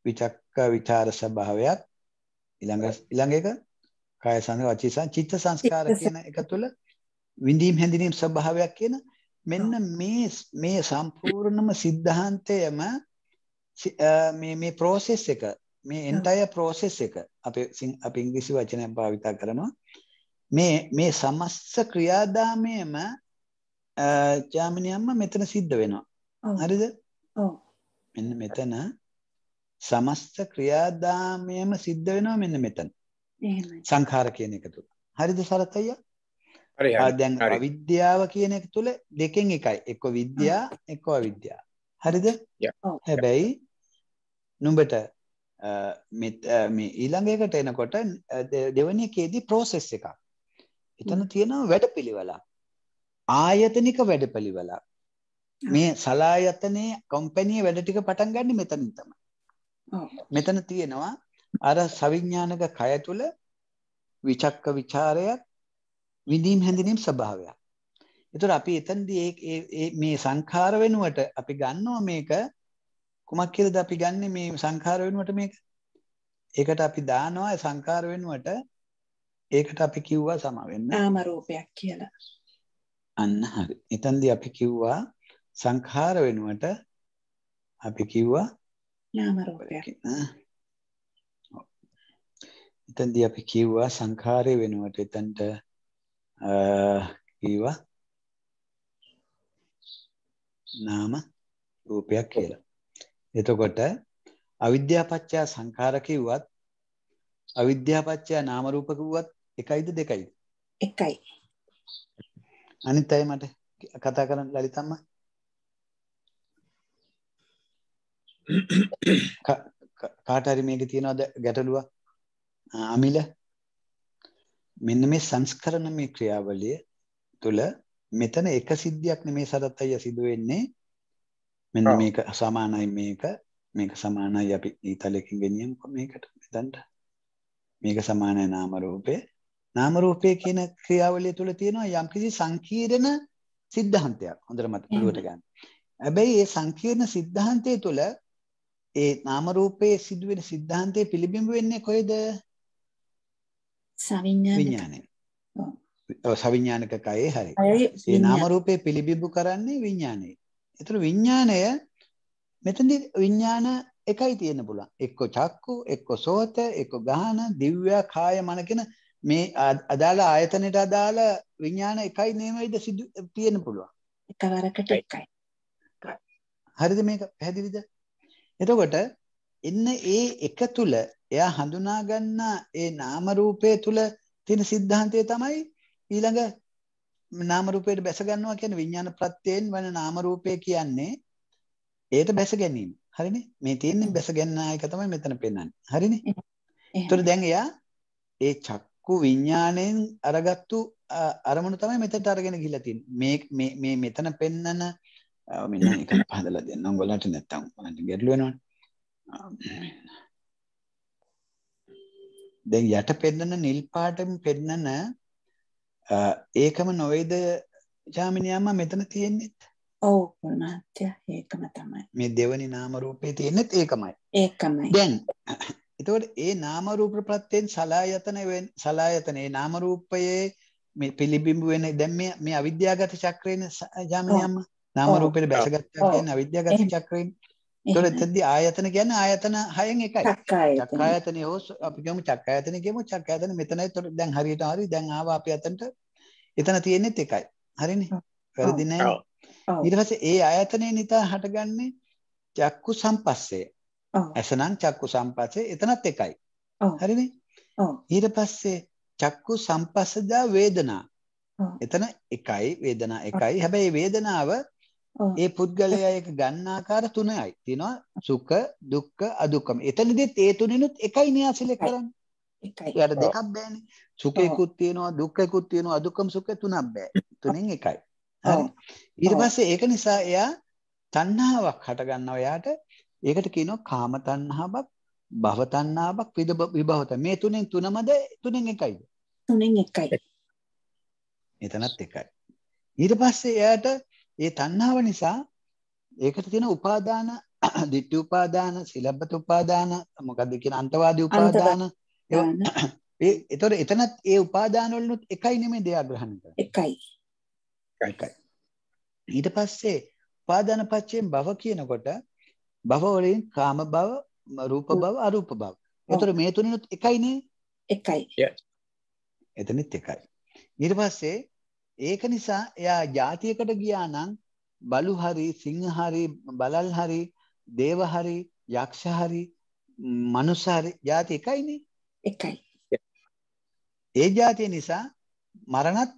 විචක්ක විචාර ස්වභාවයත් ඊළඟ ඊළඟ එක කාය සංස්කාර වචී සංචිත්ත සංස්කාර කියන එක තුල විඳීම් හැඳිනීම් ස්වභාවයක් කියන මෙන්න මේ මේ සම්පූර්ණම සිද්ධාන්තයම මේ මේ process එක මේ entire process එක අපේ අපි ඉංග්‍රීසි වචනයක් භාවිත කරනවා මේ මේ සමස්ත ක්‍රියාදාමයම ජාමනියම්ම මෙතන සිද්ධ වෙනවා හරිද මෙන්න මෙතන සමස්ත ක්‍රියාදාමයම සිද්ධ වෙනවා මෙන්න මෙතන සංඛාර කියන එක තුල හරිද සරත් අයියා දැන් අවිද්‍යාව කියන එක තුළ දෙකෙන් එකයි එක්ක විද්‍යා එක්ක අවිද්‍යා හරිද හැබැයි නුඹට මේ ඊළඟයකට එනකොට දෙවනි එකේදී ප්‍රෝසෙස් එකක් එතන තියෙනවා වැඩපිළිවෙලක් ආයතනික වැඩපිළිවෙලක් මේ සලායතනයේ කම්පැනි වැඩ ටික පටන් ගන්න මෙතනින් තමයි මෙතන තියෙනවා අර සවිඥානික කය තුල විචක්ක ਵਿਚාරයක් විඳීම් හැඳිනීම් ස්වභාවයක්. ඒතර අපි එතනදී මේ සංඛාර වෙනුවට අපි ගන්නවා මේක කුමක් කියලාද අපි ගන්නෙ මේ සංඛාර වෙනුවට මේක? ඒකට අපි දානවා සංඛාර වෙනුවට ඒකට අපි කිව්වා සම වෙන්න. නාම රූපයක් කියලා. අන්න හරි. එතනදී අපි කිව්වා සංඛාර වෙනුවට අපි කිව්වා නාම රූපයක්. එතනදී අපි කිව්වා සංඛාරය වෙනුවට එතනට ඒවා නාම රූපයක් කියලා. එතකොට අවිද්‍යාපච්චය සංඛාර කිව්වත් අවිද්‍යාපච්චය නාම රූප කිව්වත් එකයිද දෙකයිද? එකයි. අනිත් අය මට කතා කරන්න ලලිතම්ම කාට හරි මේකේ තියනවද ගැටලුව? අමිල මෙන්න මේ සංස්කරණමය ක්‍රියාවලිය තුළ මෙතන එක සිද්ධියක් නෙමේ සරත් අයියා සිදු වෙන්නේ මෙන්න මේක සමානයි මේක මේක සමානයි අපි ඊතලයකින් ගෙනියමුකෝ මේකට මෙතනට මේක සමානයි නාම රූපේ නාම රූපේ කියන ක්‍රියාවලිය තුළ තියෙනවා යම්කිසි සංකීර්ණ සිද්ධාන්තයක් හොඳට මතක පිළිවෙත ගන්න. හැබැයි ඒ සංකීර්ණ සිද්ධාන්තය තුළ ඒ නාම රූපයේ සිදුවෙන සිද්ධාන්තයේ පිළිබිඹු වෙන්නේ කොහෙද? සවිඥානික ඔව් සවිඥානික කයේ හරි ඒ නාම රූපේ පිළිබිඹු කරන්නේ විඥානයයි ඒතර විඥානය මෙතනදී විඥාන එකයි තියෙන්න පුළුවන් එක්ක චක්කු එක්ක සෝත එක්ක ගාහන දිව්‍ය කාය මන කියන මේ අදාළ ආයතනයට අදාළ විඥාන එකයි නෙමෙයිද සිදු තියෙන්න පුළුවන් එකවරකට එකයි හරිද මේක පැහැදිලිද එතකොට එන්න ඒ එක තුල එයා හඳුනා ගන්නා ඒ නාම රූපය තුල තියෙන સિદ્ધාන්තය තමයි ඊළඟ නාම රූපයට බැස ගන්නවා කියන්නේ විඥාන ප්‍රත්‍යයෙන් වෙන නාම රූපය කියන්නේ ඒට බැස ගැනීම. හරිනේ? මේ තියෙන්නේ බැස ගන්නා එක තමයි මෙතන පෙන්වන්නේ. හරිනේ? ඒතර දැන් එයා ඒ චක්කු විඥාණයෙන් අරගත්තු අරමුණු තමයි මෙතට අරගෙන ගිහිල්ලා තියෙන්නේ. මේ මේ මේ මෙතන පෙන්නන මෙන්න එක පහදලා දෙන්න ඕගොල්ලන්ට නැත්තම් ඔයාලට ගැටලු වෙනවනේ. දැන් යට පෙන්නන නිල් පාටෙන් පෙන්නන ඒකම නොවේද ජාමිනියම්ම මෙතන තියෙන්නේත් ඔව් පුණාත්‍ය ඒකම තමයි මේ දෙවනි නාම රූපේ තියෙන්නේත් ඒකමයි ඒකමයි දැන් එතකොට ඒ නාම රූප ප්‍රත්‍යයෙන් සලායතන සලායතනේ නාම රූපයේ මේ පිළිබිඹු වෙන දැන් මේ මේ අවිද්‍යාගත චක්‍රේන ජාමිනියම්ම නාම රූපේ බැසගත්තා කියන අවිද්‍යාගත චක්‍රේන ඒතකොට එතෙන්දී ආයතන කියන්නේ ආයතන හයෙන් එකයි. චක්කායතනේ හෝ අපි කියමු චක්කායතනේ කියමු චක්කායතන මෙතනයි. එතකොට දැන් හරියට හරි දැන් ආවා අපි අතනට. එතන තියෙන්නේත් එකයි. හරිනේ. වැරදි නැහැ. ඊට පස්සේ ඒ ආයතනේ නිතා හටගන්නේ චක්කු සම්පස්සේ. ඇසනම් චක්කු සම්පස්සේ එතනත් එකයි. හරිනේ. ඊට පස්සේ චක්කු සම්පස්සදා වේදනා. එතන එකයි වේදනා එකයි. හැබැයි වේදනාව ඒ පුද්ගලයා ඒක ගන්න ආකාර තුනයි තියෙනවා සුඛ දුක්ඛ අදුක්ඛම. එතනදිත් ඒ තුනිනුත් එකයි න්‍යාසිලේ කරන්නේ. එකයි. ඊට දෙකක් බෑනේ. සුඛේකුත් තියෙනවා දුක්ඛේකුත් තියෙනවා අදුක්ඛම සුඛේ තුනක් බෑ. තුනෙන් එකයි. හරි. ඊට පස්සේ ඒක නිසා එයා තණ්හාවක් හට ගන්නවා එයාට. ඒකට කියනවා කාම තණ්හාවක්, භව තණ්හාවක්, විභව මේ තුනෙන් තුනමද තුනෙන් එකයිද? තුනෙන් එකයි. එතනත් එකයි. ඊට පස්සේ එයාට ඒ තණ්හාව නිසා ඒකට තියෙන උපාදාන දිට්ඨි උපාදාන සිලබ්බත උපාදාන මොකද්ද කියන අන්තවාදී උපාදාන ඒ ඒතොර එතනත් ඒ උපාදාන වලිනුත් එකයි නෙමෙයි දෙය ග්‍රහණය කරන්නේ එකයි එකයි ඊට පස්සේ උපාදාන පච්චයෙන් භව කියනකොට භව වලින් කාම භව රූප භව අරූප භව ඒතොර මේ තුනිනුත් එකයිනේ එකයි එතනෙත් එකයි ඊට පස්සේ ඒක නිසා එයා ජාතියකට ගියා නම් බලු හරි සිංහ හරි බලල් හරි දේව හරි යක්ෂ හරි මනුස්ස හරි ජාති එකයිනේ එකයි ඒ ජාතිය නිසා මරණත්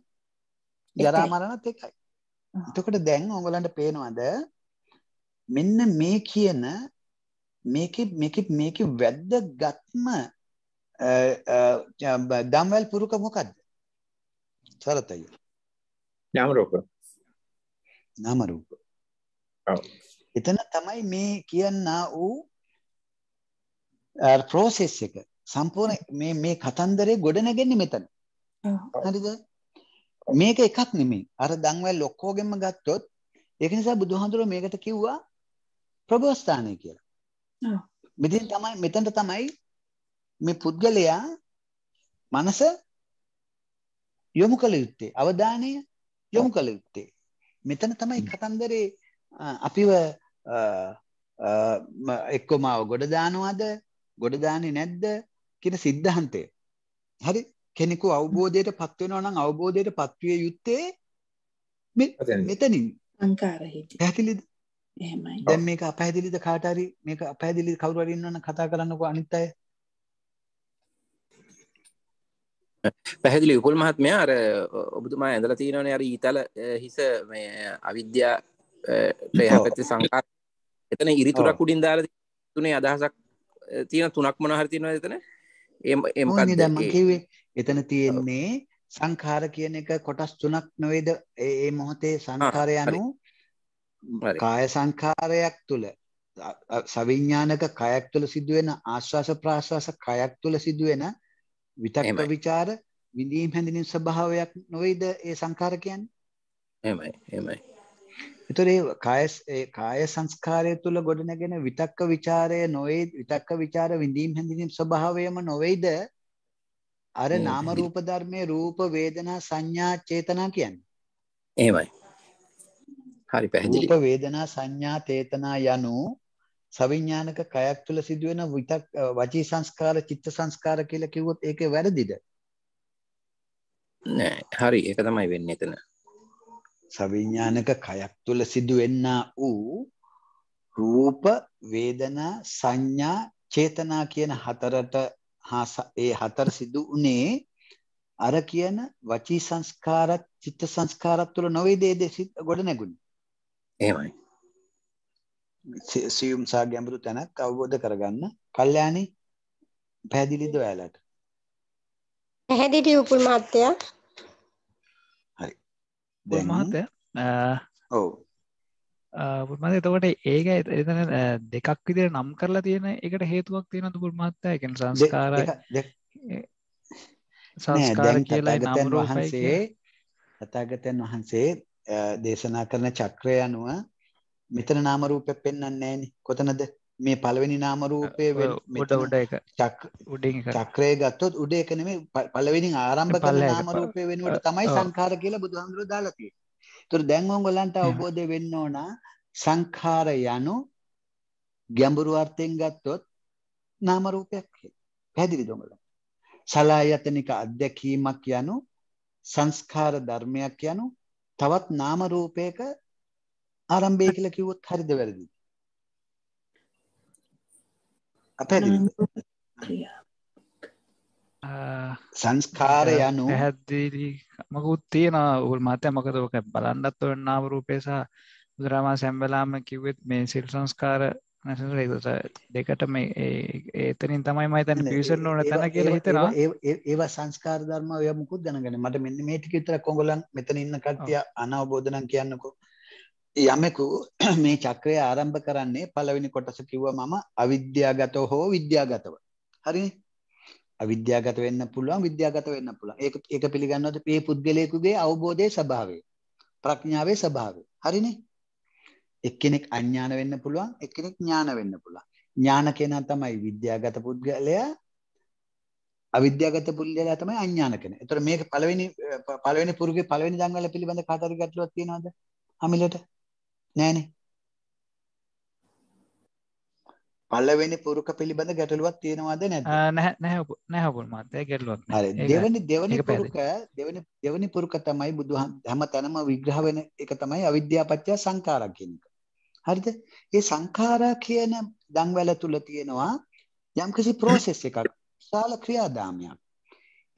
ජරා මරණත් එකයි එතකොට දැන් ඔයගලන්ට පේනවද මෙන්න මේ කියන මේකේ මේකේ මේකේ වැද්දගත්ම දම්වැල් පුරුක මොකද්ද? සරතය. නාම රූප නාම රූප එතන තමයි මේ කියන්නා වූ process එක සම්පූර්ණ මේ මේ කතන්දරේ ගොඩනගන්නේ මෙතන හරිද මේක එකක් නෙමෙයි අර දන්වැල් ඔක්කොගෙම ගත්තොත් ඒක නිසා බුදුහාඳුරෝ මේකට කිව්වා ප්‍රබෝස්ථානය කියලා මෙතෙන් තමයි මෙතනට තමයි මේ පුද්ගලයා මනස යොමු කළ යුත්තේ අවධානය යොමු කළ යුත්තේ. මෙතන තමයි කතන්දරේ අපිව එක්කොමාව ගොඩ දානවාද ගොඩ දාන්නේ නැද්ද කියන සිද්ධාන්තය. හරි කෙනෙකු අවබෝධයට පත්වෙනවා නම් අවබෝධයට පත්විය යුත්තේ මෙතනින් අංකාරහිට. පැහැදිලිද? එහෙමයි. දැන් මේක අපැහැදිලිද කාට හරි මේක අපැහැදිලි කවුරු හරි ඉන්නවනම් කතා කරන්නකෝ අනිත් අය. පැහැදිලි උකුල් මහත්මයා අර ඔබතුමා ඇඳල තියෙනවන අර ඊතල හිස මේ අවිද්‍යා පැති සංකා එතන ඉරිතුරක් උඩින් දාල තුනේ අදහසක් තියෙන තුනක් මොනහර තියෙනවා එතන එම දම කිවේ එතන තියෙන්නේ සංකාර කියන එක කොටස් තුනක් නොවේද ඒ මොහොතේ සංකාරය අනු කාය සංකාරයක් තුළ සවිඥානක කයක් තුළ සිදුවෙන ආශ්වාස ප්‍රාශ්වාස කයක් තුළ සිදුවෙන විතක්ක ਵਿਚාර විඳීම් හැඳිනීම් ස්වභාවයක් නොවේද ඒ සංකාර කියන්නේ? එහෙමයි. එහෙමයි. ඒතර ඒ කාය ඒ කාය සංස්කාරය තුල ගොඩනගෙන විතක්ක ਵਿਚාරය නොවේ විතක්ක ਵਿਚාර විඳීම් හැඳිනීම් ස්වභාවයම නොවේද අර නාම රූප ධර්මයේ රූප වේදනා සංඥා චේතනා කියන්නේ? එහෙමයි. හරි පැහැදිලි. රූප වේදනා සංඥා චේතනා යනු සවිඥානික කයක් තුල සිදුවෙන විතක් වචී සංස්කාර චිත්ත සංස්කාර කියලා කිව්වොත් ඒකේ වැරදිද නෑ හරි ඒක තමයි වෙන්නේ එතන සවිඥානික කයක් තුල සිදුවෙන්නා වූ රූප වේදනා සංඥා චේතනා කියන හතරට හා ඒ හතර සිදු උනේ අර කියන වචී සංස්කාරත් චිත්ත සංස්කාරත් තුළ නොවේ දේ ගොඩ නැගුණේ එහෙමයි සියුම් සහ ගැඹුරු තැනක් අවබෝධ කරගන්න. කල්යාණි පැහැදිලිද ඔයාලට? පැහැදිලි උපුල් මහත්තයා. හරි. උපුල් මහත්තයා ඔව්. උපුල් මහත්තයා එතකොට ඒක එතන දෙකක් විදිහට නම් කරලා තියෙන එකට හේතුවක් තියෙනවද උපුල් මහත්තයා? ඒ කියන්නේ සංස්කාර සංස්කාර කියලා නම් වහන්සේ තථාගතයන් වහන්සේ දේශනා කරන චක්‍රය අනුව මෙතන නාම රූපයක් පෙන්වන්නේ නැහනේ. කොතනද? මේ පළවෙනි නාම රූපයේ උඩ උඩ එක චක්‍රය ගත්තොත් උඩ එක නෙමෙයි පළවෙනි ආරම්භ කරන නාම රූපයේ වෙනුවට තමයි සංඛාර කියලා බුදුහාමුදුරුවෝ දාලා තියෙන්නේ. ඒතර දැන් ඕගොල්ලන්ට අවබෝධය වෙන්න ඕන සංඛාර යනු ගැඹුරු අර්ථයෙන් ගත්තොත් නාම රූපයක් කියලා. පැහැදිලිද ඔයාලට? සලායතනික අධ්‍යක්ීමක් යනු සංස්කාර ධර්මයක් යනු තවත් නාම රූපයක ආරම්භය කියලා කිව්වොත් හරිද වැරදිද? අපැහැදිලිද? සංස්කාර යනු පැහැදිලි මකුත් තියෙන ඔවුල් මතය මොකද ඕක බලන්නත් ඔය නාම රූපේ සහ බුදුරමා සෑම වෙලාවම කිව්වෙත් මේ සිල් සංස්කාර නැසන ඒකට දෙකට මේ එතනින් තමයි මම හිතන්නේ පිවිසෙන්න ඕන තැන කියලා හිතනවා ඒවා සංස්කාර ධර්ම ඔය මුකුත් දැනගන්නේ මට මෙන්න මේ ටික විතර කොඟලන් මෙතන ඉන්න කට්ටිය අනවබෝධ නම් කියන්නකෝ යමෙකු මේ චක්‍රය ආරම්භ කරන්නේ පළවෙනි කොටස කිව්ව මම අවිද්‍යාගත හෝ විද්‍යාගතව. හරිනේ? අවිද්‍යාගත වෙන්න පුළුවන් විද්‍යාගත වෙන්න පුළුවන්. ඒක ඒක පිළිගන්නවද මේ පුද්ගලයෙකුගේ අවබෝධයේ ස්වභාවය. ප්‍රඥාවේ ස්වභාවය. හරිනේ? එක්කෙනෙක් අඥාන වෙන්න පුළුවන්, එක්කෙනෙක් ඥාන වෙන්න පුළුවන්. ඥාන කෙනා තමයි විද්‍යාගත පුද්ගලයා. අවිද්‍යාගත පුද්ගලයා තමයි අඥාන කෙනා. ඒතර මේක පළවෙනි පළවෙනි පුරුගේ පළවෙනි දඟල පිළිබඳ කතා කරගත්තලුවක් තියෙනවද? අමිලට? නෑනේ. පළවෙනි පුරුක පිළිබඳ ගැටලුවක් තියෙනවද නැද්ද? නැහැ නැහැ නැහැ පොල් මාත්‍ය ගැටලුවක් නැහැ. හරි. දෙවෙනි දෙවෙනි පුරුක දෙවෙනි දෙවෙනි පුරුක තමයි බුදුහම හැමතැනම විග්‍රහ වෙන එක තමයි අවිද්‍යාපත්‍ය සංඛාරා කියන එක. හරිද? මේ සංඛාරා කියන දන්වැල තුල තියෙනවා යම්කිසි process එකක්. විශාල ක්‍රියාදාමයක්.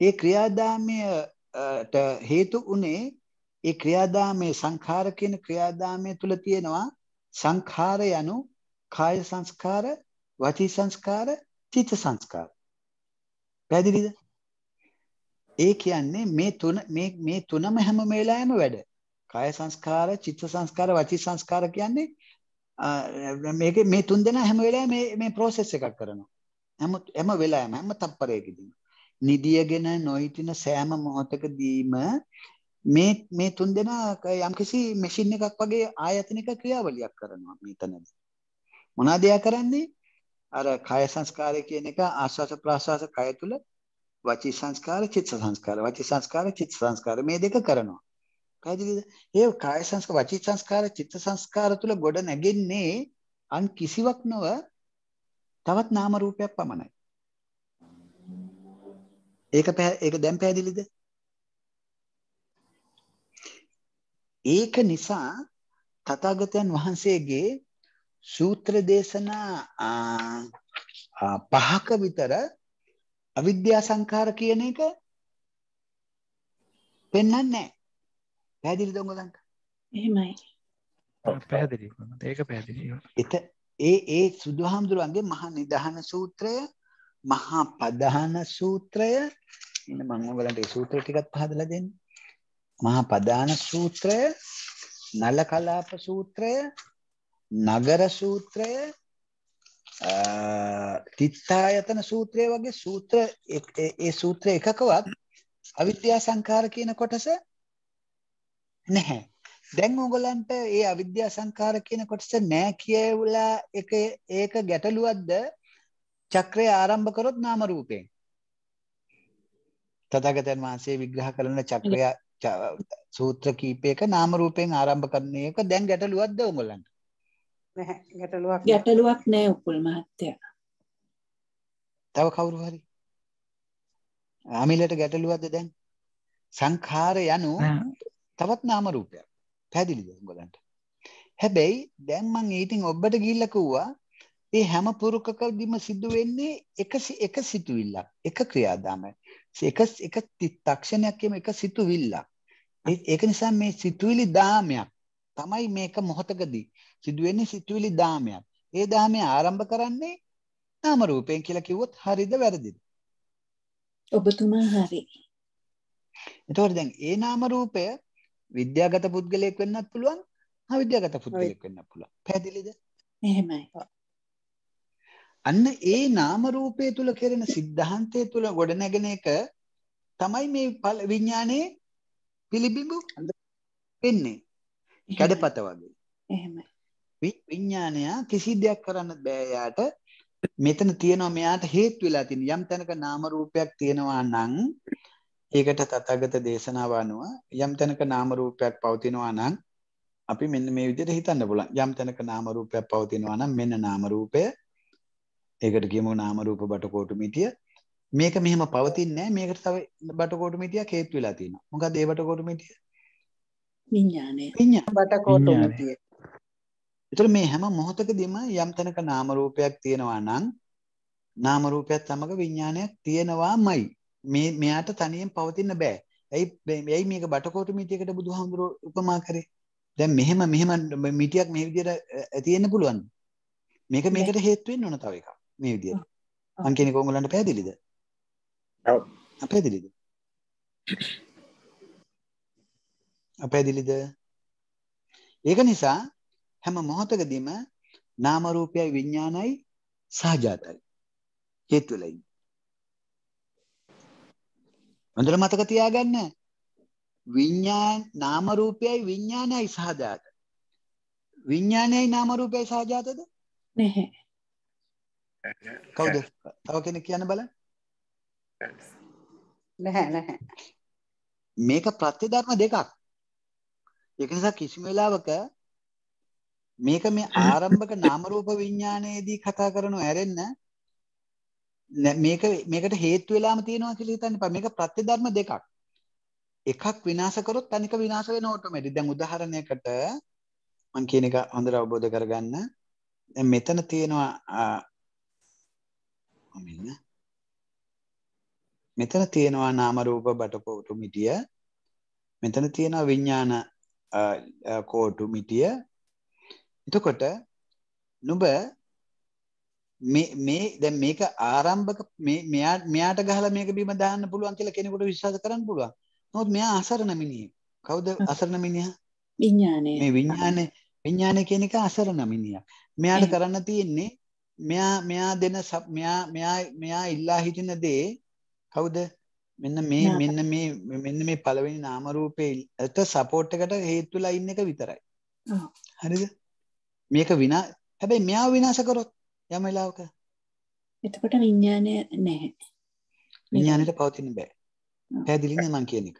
ඒ ක්‍රියාදාමයට හේතු උනේ ඒ ක්‍රියාදාමයේ සංඛාර කියන ක්‍රියාදාමයේ තුල තියෙනවා සංඛාර යනු කාය සංස්කාර, වාචී සංස්කාර, චිත්ත සංස්කාර. පැහැදිලිද? ඒ කියන්නේ මේ තුන මේ මේ තුනම හැම වෙලාවෙම වැඩ. කාය සංස්කාර, චිත්ත සංස්කාර, වාචී සංස්කාර කියන්නේ මේකේ මේ තුන් දෙනා හැම වෙලාවෙම මේ මේ process එකක් කරනවා. හැම හැම වෙලාවෙම හැම තප්පරයකදීම. නිදියගෙන නොහිටින සෑම මොහොතකදීම මේ මේ තුන් දෙනා යම්කිසි මැෂින් එකක් වගේ ආයතනික ක්‍රියාවලියක් කරනවා මෙතනදී. මොනවාද එයා කරන්නේ? අර කාය සංස්කාරය කියන එක ආස්වාස ප්‍රාස්වාස කය තුල වචී සංස්කාර චිත්ත සංස්කාර වචී සංස්කාර චිත්ත සංස්කාර මේ දෙක කරනවා. කයිද? ඒ කාය සංස්කාර වචී සංස්කාර චිත්ත සංස්කාර තුල ගොඩ නැගෙන්නේ අන් කිසිවක් නොව තවත් නාම රූපයක් පමණයි. ඒක ඒක දැන් පැහැදිලිද? ඒක නිසා තථාගතයන් වහන්සේගේ සූත්‍ර දේශනා පහක විතර අවිද්‍යා සංඛාර කියන එක පෙන්වන්නේ නැහැ. පැහැදිලිද උගලන්ට? එහෙමයි. පැහැදිලි. ඒක පැහැදිලි. එත ඒ ඒ සුදුහාමුදුරන්ගේ මහා නිධාන සූත්‍රය, මහා පධාන සූත්‍රය, ඉන්න මම ඔයගලන්ට ඒ සූත්‍ර ටිකක් පහදලා දෙන්නේ. මහා පදාන සූත්‍රය නල කලාප සූත්‍රය නගර සූත්‍රය තිත්තායතන සූත්‍රය වගේ සූත්‍ර ඒ සූත්‍ර එකකවත් අවිද්‍යා සංඛාර කියන කොටස නැහැ. දැන් ඕගොල්ලන්ට ඒ අවිද්‍යා සංඛාර කියන කොටස නැහැ කියවලා එක ඒක ගැටලුවක්ද චක්‍රය ආරම්භ කරොත් නාම රූපයෙන්. තථාගතයන් වහන්සේ විග්‍රහ කරන චක්‍රය සූත්‍ර කීපයක නාම රූපයෙන් ආරම්භ කරන එක දැන් ගැටලුවක්ද උගලන්ට? නැහැ ගැටලුවක් ගැටලුවක් නැහැ උපුල් මහත්තයා. තව කවුරු හරි? ආමිලට ගැටලුවක්ද දැන්? සංඛාර යනු තවත් නාම රූපයක්. පැහැදිලිද උගලන්ට? හැබැයි දැන් මම ඊටින් ඔබට ගිහිල්ලා කිව්වා ඒ හැම පුරුකකදීම සිදු වෙන්නේ එක එක සිතුවිල්ලක් එක ක්‍රියාදාමයක් එක එක තක්ෂණයක් එම එක සිතුවිල්ලක් ඒක නිසා මේ සිතුවිලි දාමයක් තමයි මේක මොහතකදී සිදු වෙන්නේ සිතුවිලි දාමයක් ඒ දාමය ආරම්භ කරන්නේ නාම රූපයෙන් කියලා කිව්වොත් හරිද වැරදිද ඔබතුමා හරි එතකොට දැන් ඒ නාම රූපය විද්‍යාගත පුද්ගලයෙක් වෙන්නත් පුළුවන් අවිද්‍යාගත පුද්ගලයෙක් වෙන්නත් පුළුවන් පැහැදිලිද එහෙමයි අන්න ඒ නාම රූපය තුල කෙරෙන સિદ્ધාන්තය තුල ගොඩනැගෙන එක තමයි මේ විඥානයේ පිළිබිඹු වෙන්නේ. කැඩපත වගේ. එහෙමයි. විඥානය කිසි දෙයක් කරන්න බෑ යාට. මෙතන තියෙනවා මෙයාට හේතු වෙලා තියෙන යම් තැනක නාම රූපයක් තියෙනවා නම් ඒකට තථාගත දේශනාව අනුව යම් තැනක නාම රූපයක් පවතිනවා නම් අපි මෙන්න මේ විදිහට හිතන්න පුළුවන් යම් තැනක නාම රූපයක් පවතිනවා නම් මෙන්න නාම රූපය ඒකට කියමු නාමරූප බටකෝටු මිටිය මේක මෙහෙම පවතින්නේ මේකට තව බටකෝටු මිටියක් හේතු වෙලා තියෙනවා. මොකද ඒ බටකෝටු මිටිය විඥානය. විඥාන බටකෝටු මිටිය. ඒතර මේ හැම මොහොතකදීම යම් තැනක නාම රූපයක් තියෙනවා නම් නාම රූපයත් සමග විඥානයක් තියෙනවාමයි. මේ මෙයාට තනියෙන් පවතින්න බෑ. ඇයි ඇයි මේක බටකොටු මිටියකට බුදුහාමුදුරුවෝ උපමා කරේ? දැන් මෙහෙම මෙහෙම මිටියක් මේ විදියට තියෙන්න පුළුවන්. මේක මේකට හේතු වෙන්න ඕන තව එකක්. මේ විදිය අංකෙන කෝගලන්ට පැදිලිද පැදිලිද පැදිලිද ඒක නිසා හැම මොහොතකදීම නාමරූපයයි විඤ්ඥානයි සහජාතයි හේතුවලයි හොඳට මතක තියාගන්න විඤ්ඤාණ නාම රූපයයි විඤ්ඤාණයයි සහජාත විඤ්ඤාණයයි නාම රූපයයි සහජාතද නැහැ කවුද තව කෙනෙක් කියන්න බල නැහැ නැහැ මේක ප්‍රත්‍ය ධර්ම දෙකක් ඒක නිසා කිසිම වෙලාවක මේක මේ ආරම්භක නාම රූප විඥානයේදී කතා කරනව ඇරෙන්න මේක මේකට හේතු වෙලාම තියෙනවා කියලා හිතන්න එපා. මේක ප්‍රත්‍ය ධර්ම දෙකක්. එකක් විනාශ කරොත් අනික විනාශ වෙන ඔටෝමැටික්. දැන් උදාහරණයකට මම කියන එක හොඳට අවබෝධ කරගන්න. මෙතන තියෙනවා මෙන්න මෙතන තියෙනවා නාම රූප බටකොටු මිටිය මෙතන තියෙනවා විඥාන කෝටු මිටිය එතකොට නුඹ මේ දැ මේක ආරම්භක මෙයාට ගහල මේක බිම දාන්න පුළුවන් කියලා කෙනෙකුට විශ්වාස කරන්න පුළුවන් නොත් මෙයා අසරණ මිනිිය කවුද අසරණ මිනිිය විඤ්ඥානය මේ විඤ්ඥානය විඤ්ඥානය කෙනෙක අසරණ මිනිියක් මෙයාට කරන්න තියෙන්නේ මෙයා මෙයා දෙන මෙයා මෙයා මෙයා ඉල්ලා හිටින දේ කවුද මෙන්න මේ මෙන්න මේ මෙන්න මේ පළවෙනි නාම රූපේ ඇත සපෝට් එකට හේතු වෙලා ඉන්න එක විතරයි. හරිද? මේක විනා හැබැයි මෙයා විනාශ කරොත් යම් වෙලාවක එතකොට විඥානය නැහැ. විඥානෙට පවතින්න බෑ. පැහැදිලි නේ මං කියන එක.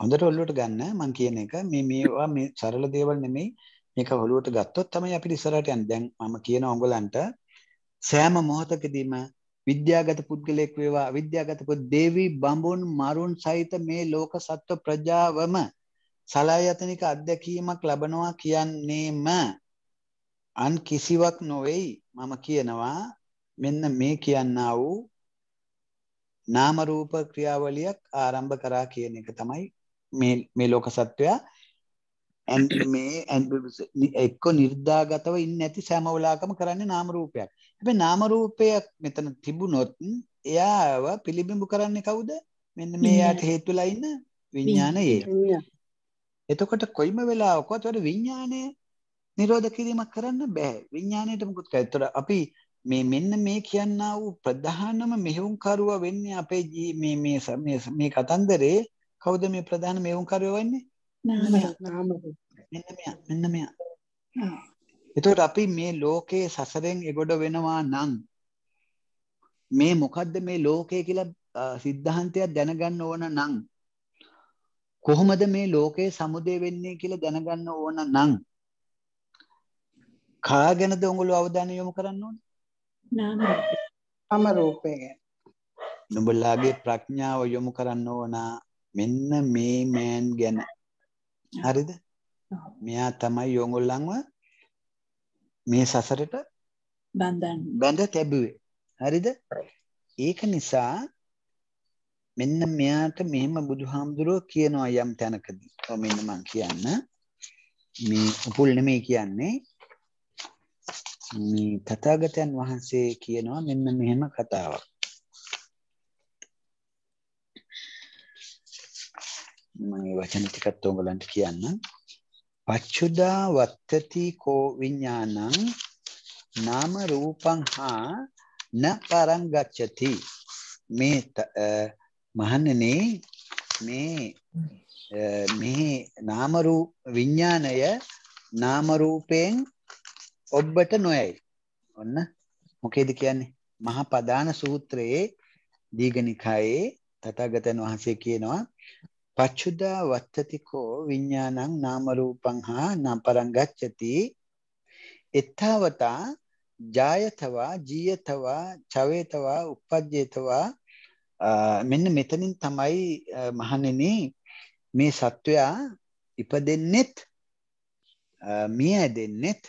හොඳට ඔල්ලුවට ගන්න මං කියන එක මේ මේවා මේ සරල දේවල් නෙමෙයි මේක ඔළුවට ගත්තොත් තමයි අපිට ඉස්සරහට යන්නේ. දැන් මම කියන ඔයගලන්ට සෑම මොහොතකදීම විද්‍යාගත පුද්ගලයෙක් වේවා විද්‍යාගත පුත් දේවි බඹුන් මරුන් සහිත මේ ලෝක සත්ව ප්‍රජාවම සලායතනික අත්දැකීමක් ලබනවා කියන්නේම අන් කිසිවක් නොවේයි මම කියනවා මෙන්න මේ කියන්නා වූ නාම රූප ක්‍රියාවලියක් ආරම්භ කරා කියන එක තමයි මේ මේ ලෝක සත්වයා and මේ and එක්ක නිර්දාගතව ඉන්නේ නැති සෑම වෙලාවකම කරන්නේ නාම රූපයක්. හැබැයි නාම රූපයක් මෙතන තිබුණොත් එයාව පිළිබිඹු කරන්නේ කවුද? මෙන්න මෙයාට හේතු වෙලා ඉන්න විඥානයේ. එතකොට කොයිම වෙලාවකවත් වල විඥානය නිරෝධ කිරීමක් කරන්න බෑ. විඥාණයට මුකුත් කරතර අපි මේ මෙන්න මේ කියනා වූ ප්‍රධානම මෙහෙවුම්කරුවා වෙන්නේ අපේ මේ මේ මේ කතන්දරේ කවුද මේ ප්‍රධාන මෙහෙවුම්කරුවා වෙන්නේ? නාම රූප. මෙන්න මෙයා මෙන්න මෙයා එතකොට අපි මේ ලෝකයේ සසරෙන් එගොඩ වෙනවා නම් මේ මොකද්ද මේ ලෝකය කියලා සිද්ධාන්තයක් දැනගන්න ඕන නම් කොහොමද මේ ලෝකයේ සමුදේ වෙන්නේ කියලා දැනගන්න ඕන නම් කාගෙනද උගලෝ අවධානය යොමු කරන්න ඕනේ? නාම රූපය. රූපය ගැන. නුඹලාගේ ප්‍රඥාව යොමු කරන්න ඕන මෙන්න මේ මෑන් ගැන. හරිද? මෙයා තමයි යෝගොල්ලන්ව මේ සසරට බඳන් බඳ තැබුවේ. හරිද? ඒක නිසා මෙන්න මෙයාට මෙහෙම බුදුහාමුදුරුවෝ කියනවා යම් තැනකදී. ඔව් මෙන්න මං කියන්න. මේ උපුල් නෙමෙයි කියන්නේ. මේ තථාගතයන් වහන්සේ කියනවා මෙන්න මෙහෙම කතාවක්. මම වචන ටිකත් උගලන්ට කියන්නම්. පච්චුදා වත්තති කෝ විඥානං නාම රූපං හා න පරං ගච්ඡති මේ මහන්නනේ මේ මේ නාම රූප විඥාණය නාම රූපයෙන් ඔබට නොයයි ඔන්න මොකේද කියන්නේ මහා පදාන සූත්‍රයේ දීගනිකායේ තථාගතයන් වහන්සේ කියනවා පච්චුදා වත්තතිකෝ විඤ්ඥානං නාමරූපං හා නම් පරංගච්චති එත්තාවතා ජායතවා ජීයතවා චවේතවා උපද්ජේතවා මෙන්න මෙතනින් තමයි මහනෙන මේ සත්වයා ඉපදෙන්නෙත් මිය ඇදෙන්නෙත්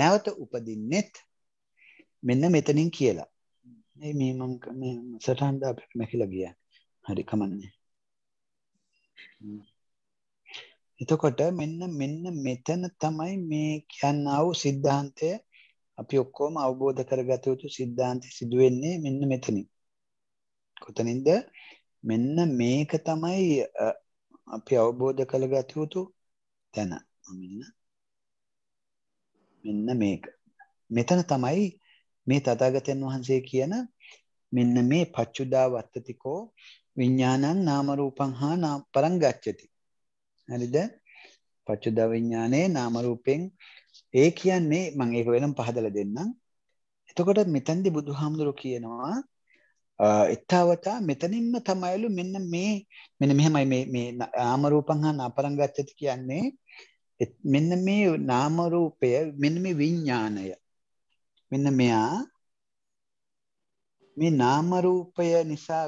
නැවත උපදින්නෙත් මෙන්න මෙතනින් කියලා. මේ මම සටහන්දා අපිට මැකිලා ගියා. හරි කමන්නේ. එතකොට මෙන්න මෙන්න මෙතන තමයි මේ කියන්නා වූ સિદ્ધාන්තය අපි ඔක්කොම අවබෝධ කරගත යුතු સિદ્ધාන්තය සිදු වෙන්නේ මෙන්න මෙතනින්. කොතනින්ද? මෙන්න මේක තමයි අපි අවබෝධ කරගත යුතු තැන. මෙන්න මෙන්න මේක. මෙතන තමයි මේ තථාගතයන් වහන්සේ කියන මෙන්න මේ පච්චුදා වත්තතිකෝ විඥානං නාම රූපං හා නාම පරං ගච්ඡති. හරිද? පච්චුද විඥානේ නාම රූපෙන් ඒ කියන්නේ මම ඒක වෙනම පහදලා දෙන්නම්. එතකොට මෙතෙන්දි බුදුහාමුදුරු කියනවා එත්තවතා මෙතනින්ම තමයිලු මෙන්න මේ මෙන්න මෙහෙමයි මේ මේ නාම රූපං හා නාම පරං ගච්ඡති කියන්නේ මෙන්න මේ නාම රූපය මෙන්න මේ විඥාණය මෙන්න මෙයා මේ නාම රූපය නිසා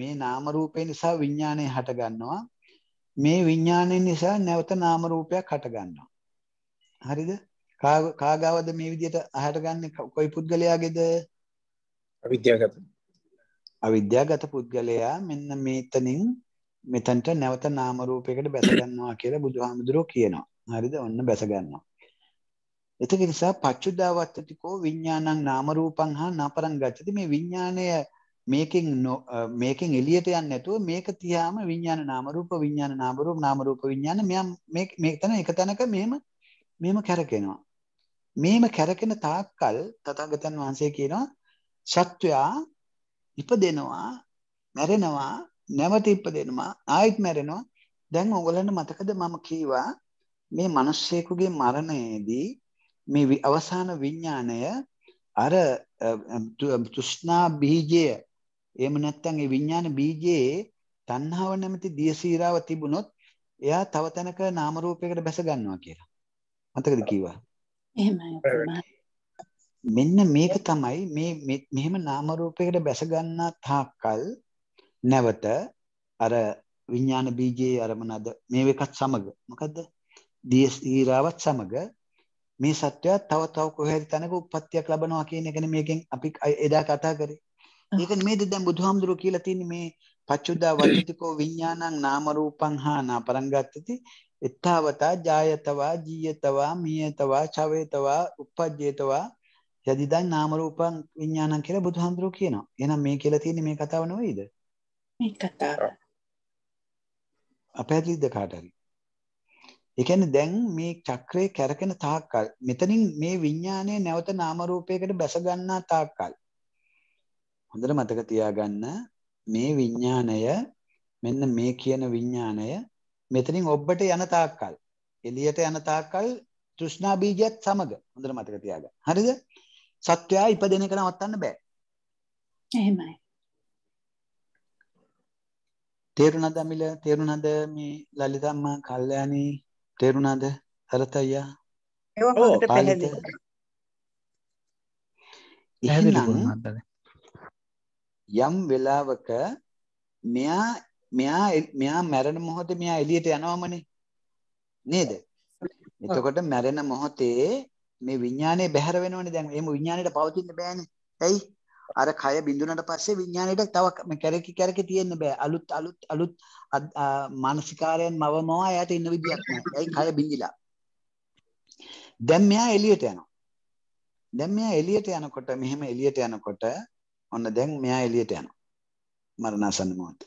මේ නාම රූපය නිසා විඥානය හට ගන්නවා මේ විඥානය නිසා නැවත නාම රූපයක් හට ගන්නවා හරිද කාගාවද මේ විදිහට හට ගන්නෙ කොයි පුද්ගලයාගේද අවිද්‍යාවගත අවිද්‍යාවගත පුද්ගලයා මෙන්න මේතනින් මෙතනට නැවත නාම රූපයකට බැස ගන්නවා කියලා බුදුහාමුදුරුවෝ කියනවා හරිද ඔන්න බැස ගන්නවා එතක නිසා පච්චුද්ධාවත්තතිකෝ විඤ්ඥානං නාමරූපං හා නපරං ගච්චති මේ විඤ්ඥානය මේකින් මේකින් එලියට යන්න ඇතුව මේක තියාම විඤ්ඥාන නාමරූප විඤ්ඥාන නාමරූප නාමරූප විඤ්ඥාන මෙයම් මේ තන එක තැනක මෙම මෙම කැරකෙනවා. මේම කැරකෙන තාක්කල් තතාගතන් වහන්සේ කියනවා සත්වයා ඉපදෙනවා මැරෙනවා නැවත ඉප දෙෙනවා ආයිත් මැරෙනවා දැන් ඔගලන්න මතකද මම කීවා මේ මනුස්සයකුගේ මරණයේදී මේ අවසාන විඥාණය අර තෘෂ්ණා බීජය එහෙම නැත්නම් ඒ විඥාන බීජයේ තණ්හාව නැමැති දියසීරාව තිබුණොත් එයා තව තැනක නාම රූපයකට බැස ගන්නවා කියලා. මතකද කිව්වා? එහෙමයි. මෙන්න මේක තමයි මේ මෙහෙම නාම රූපයකට බැස ගන්නා තාක්කල් නැවත අර විඥාන බීජයේ අරමුණද මේ එකත් සමග මොකද්ද? දියසීරාවත් සමග මේ සත්වයා තව තව කොහේරි තැනක උප්පත්තියක් ලබනවා කියන එක මේකෙන් අපි එදා කතා කරේ. ඒක නෙමෙයිද දැන් බුදුහාමුදුරුවෝ කියලා තියෙන්නේ මේ පච්චුදා වජිතිකෝ විඥානං නාම රූපං හානා පරංගත්තති එත්තාවතා ජායතවා ජීයතවා මියතවා චවේතවා උපජ්ජේතවා යදිදන් නාම රූපං විඥානං කියලා බුදුහාමුදුරුවෝ කියනවා. එහෙනම් මේ කියලා තියෙන්නේ මේ කතාව නෙවෙයිද? මේ කතාව. අපැහැදිලිද කාට හරි? ඒ කියන්නේ දැන් මේ චක්‍රය කැරකෙන තාක්කල් මෙතනින් මේ විඥානය නැවත නාම රූපයකට බැස ගන්නා තාක්කල් හොඳට මතක තියාගන්න මේ විඥානය මෙන්න මේ කියන විඥානය මෙතනින් ඔබට යන තාක්කල් එළියට යන තාක්කල් තෘෂ්ණා බීජයත් සමග හොඳට මතක තියාගන්න. හරිද? සත්‍යය ඉපදෙන එක නවත්තන්න බෑ. එහෙමයි. තේරුණාද මිල තේරුණාද මේ ලලිතම්මා කල්යාණී තේරුණාද අරත අයියා ඒක හොඳට පැහැදිලි එහෙනම් යම් වෙලාවක මෙයා මෙයා මෙයා මැරෙන මොහොතේ මෙයා එළියට යනවමනේ නේද එතකොට මැරෙන මොහොතේ මේ විඥානේ බැහැර වෙනවනේ දැන් එහෙම විඥානේට පවතින්න බෑනේ ඇයි අර කය බිඳුනට පස්සේ විඥාණයට තව කැරකි කැරකි තියෙන්න බෑ. අලුත් අලුත් අලුත් මානසිකාරයන් මවමවා එයාට ඉන්න විදියක් නෑ. ඒයි කය බිඳිලා. දැන් මෙයා එළියට යනවා. දැන් මෙයා එළියට යනකොට මෙහෙම එළියට යනකොට ඔන්න දැන් මෙයා එළියට යනවා. මරණාසන්න මොහොත.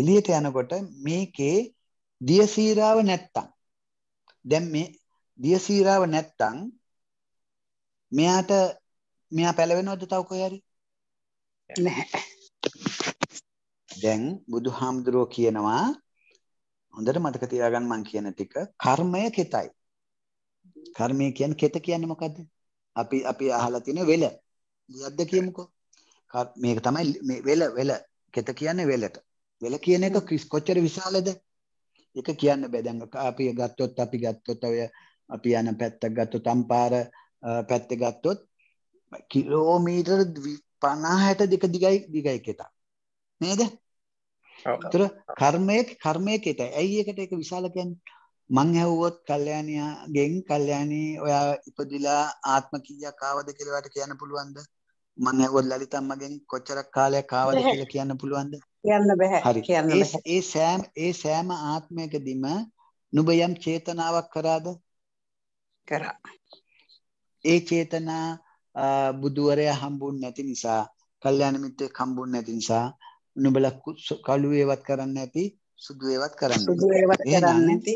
එළියට යනකොට මේකේ දියසීරාව නැත්තම් දැන් මේ දියසීරාව නැත්තම් මෙයාට මෙයා පැලවෙනවද තව කොහරි නැහැ දැන් බුදුහාමුදුරෝ කියනවා හොඳට මතක තියාගන්න මං කියන ටික කර්මය කෙතයි කර්මය කියන්නේ කෙත කියන්නේ මොකද්ද අපි අපි අහලා තියෙන වෙල දෙයක්ද කියමුකෝ මේක තමයි මේ වෙල වෙල කෙත කියන්නේ වෙලට වෙල කියන එක කොච්චර විශාලද ඒක කියන්න බෑ දැන් අපි ගත්තොත් අපි ගත්තොත් ඔය අපි යන පැත්තක් ගත්තොත් අම්පාර පැත්තේ ගත්තොත් කිලෝමීටර් පනාහැට දෙක දිගයි දිගයි කෙතා නේද තුර කර්මයක කර්මයක එත ඇයි එකට එක විශාලකයන් මං හැව්වොත් කල්්‍යයානයාගෙන් කල්්‍යයානී ඔයා ඉපදිලා ආත්ම කිය කාවද කියලවට කියන්න පුළුවන්ද මං ඇවොත් ලලිතම්මගෙන් කොච්චරක් කාලය කාවද කියල කියන්න පුළුවන්ද කියන්න බැහැ හරි කියන්න ඒ සෑම් ඒ සෑම ආත්මයකදීම නුබ යම් චේතනාවක් කරාද කරා ඒ චේතනා බුදුවරයා හම්බුන් නැති නිසා කල්යාණ මිත්‍රෙක් හම්බුන් නැති නිසා නුඹලා කළු ඒවත් කරන්න නැති සුදු ඒවත් කරන්න සුදු ඒවත් කරන්න නැති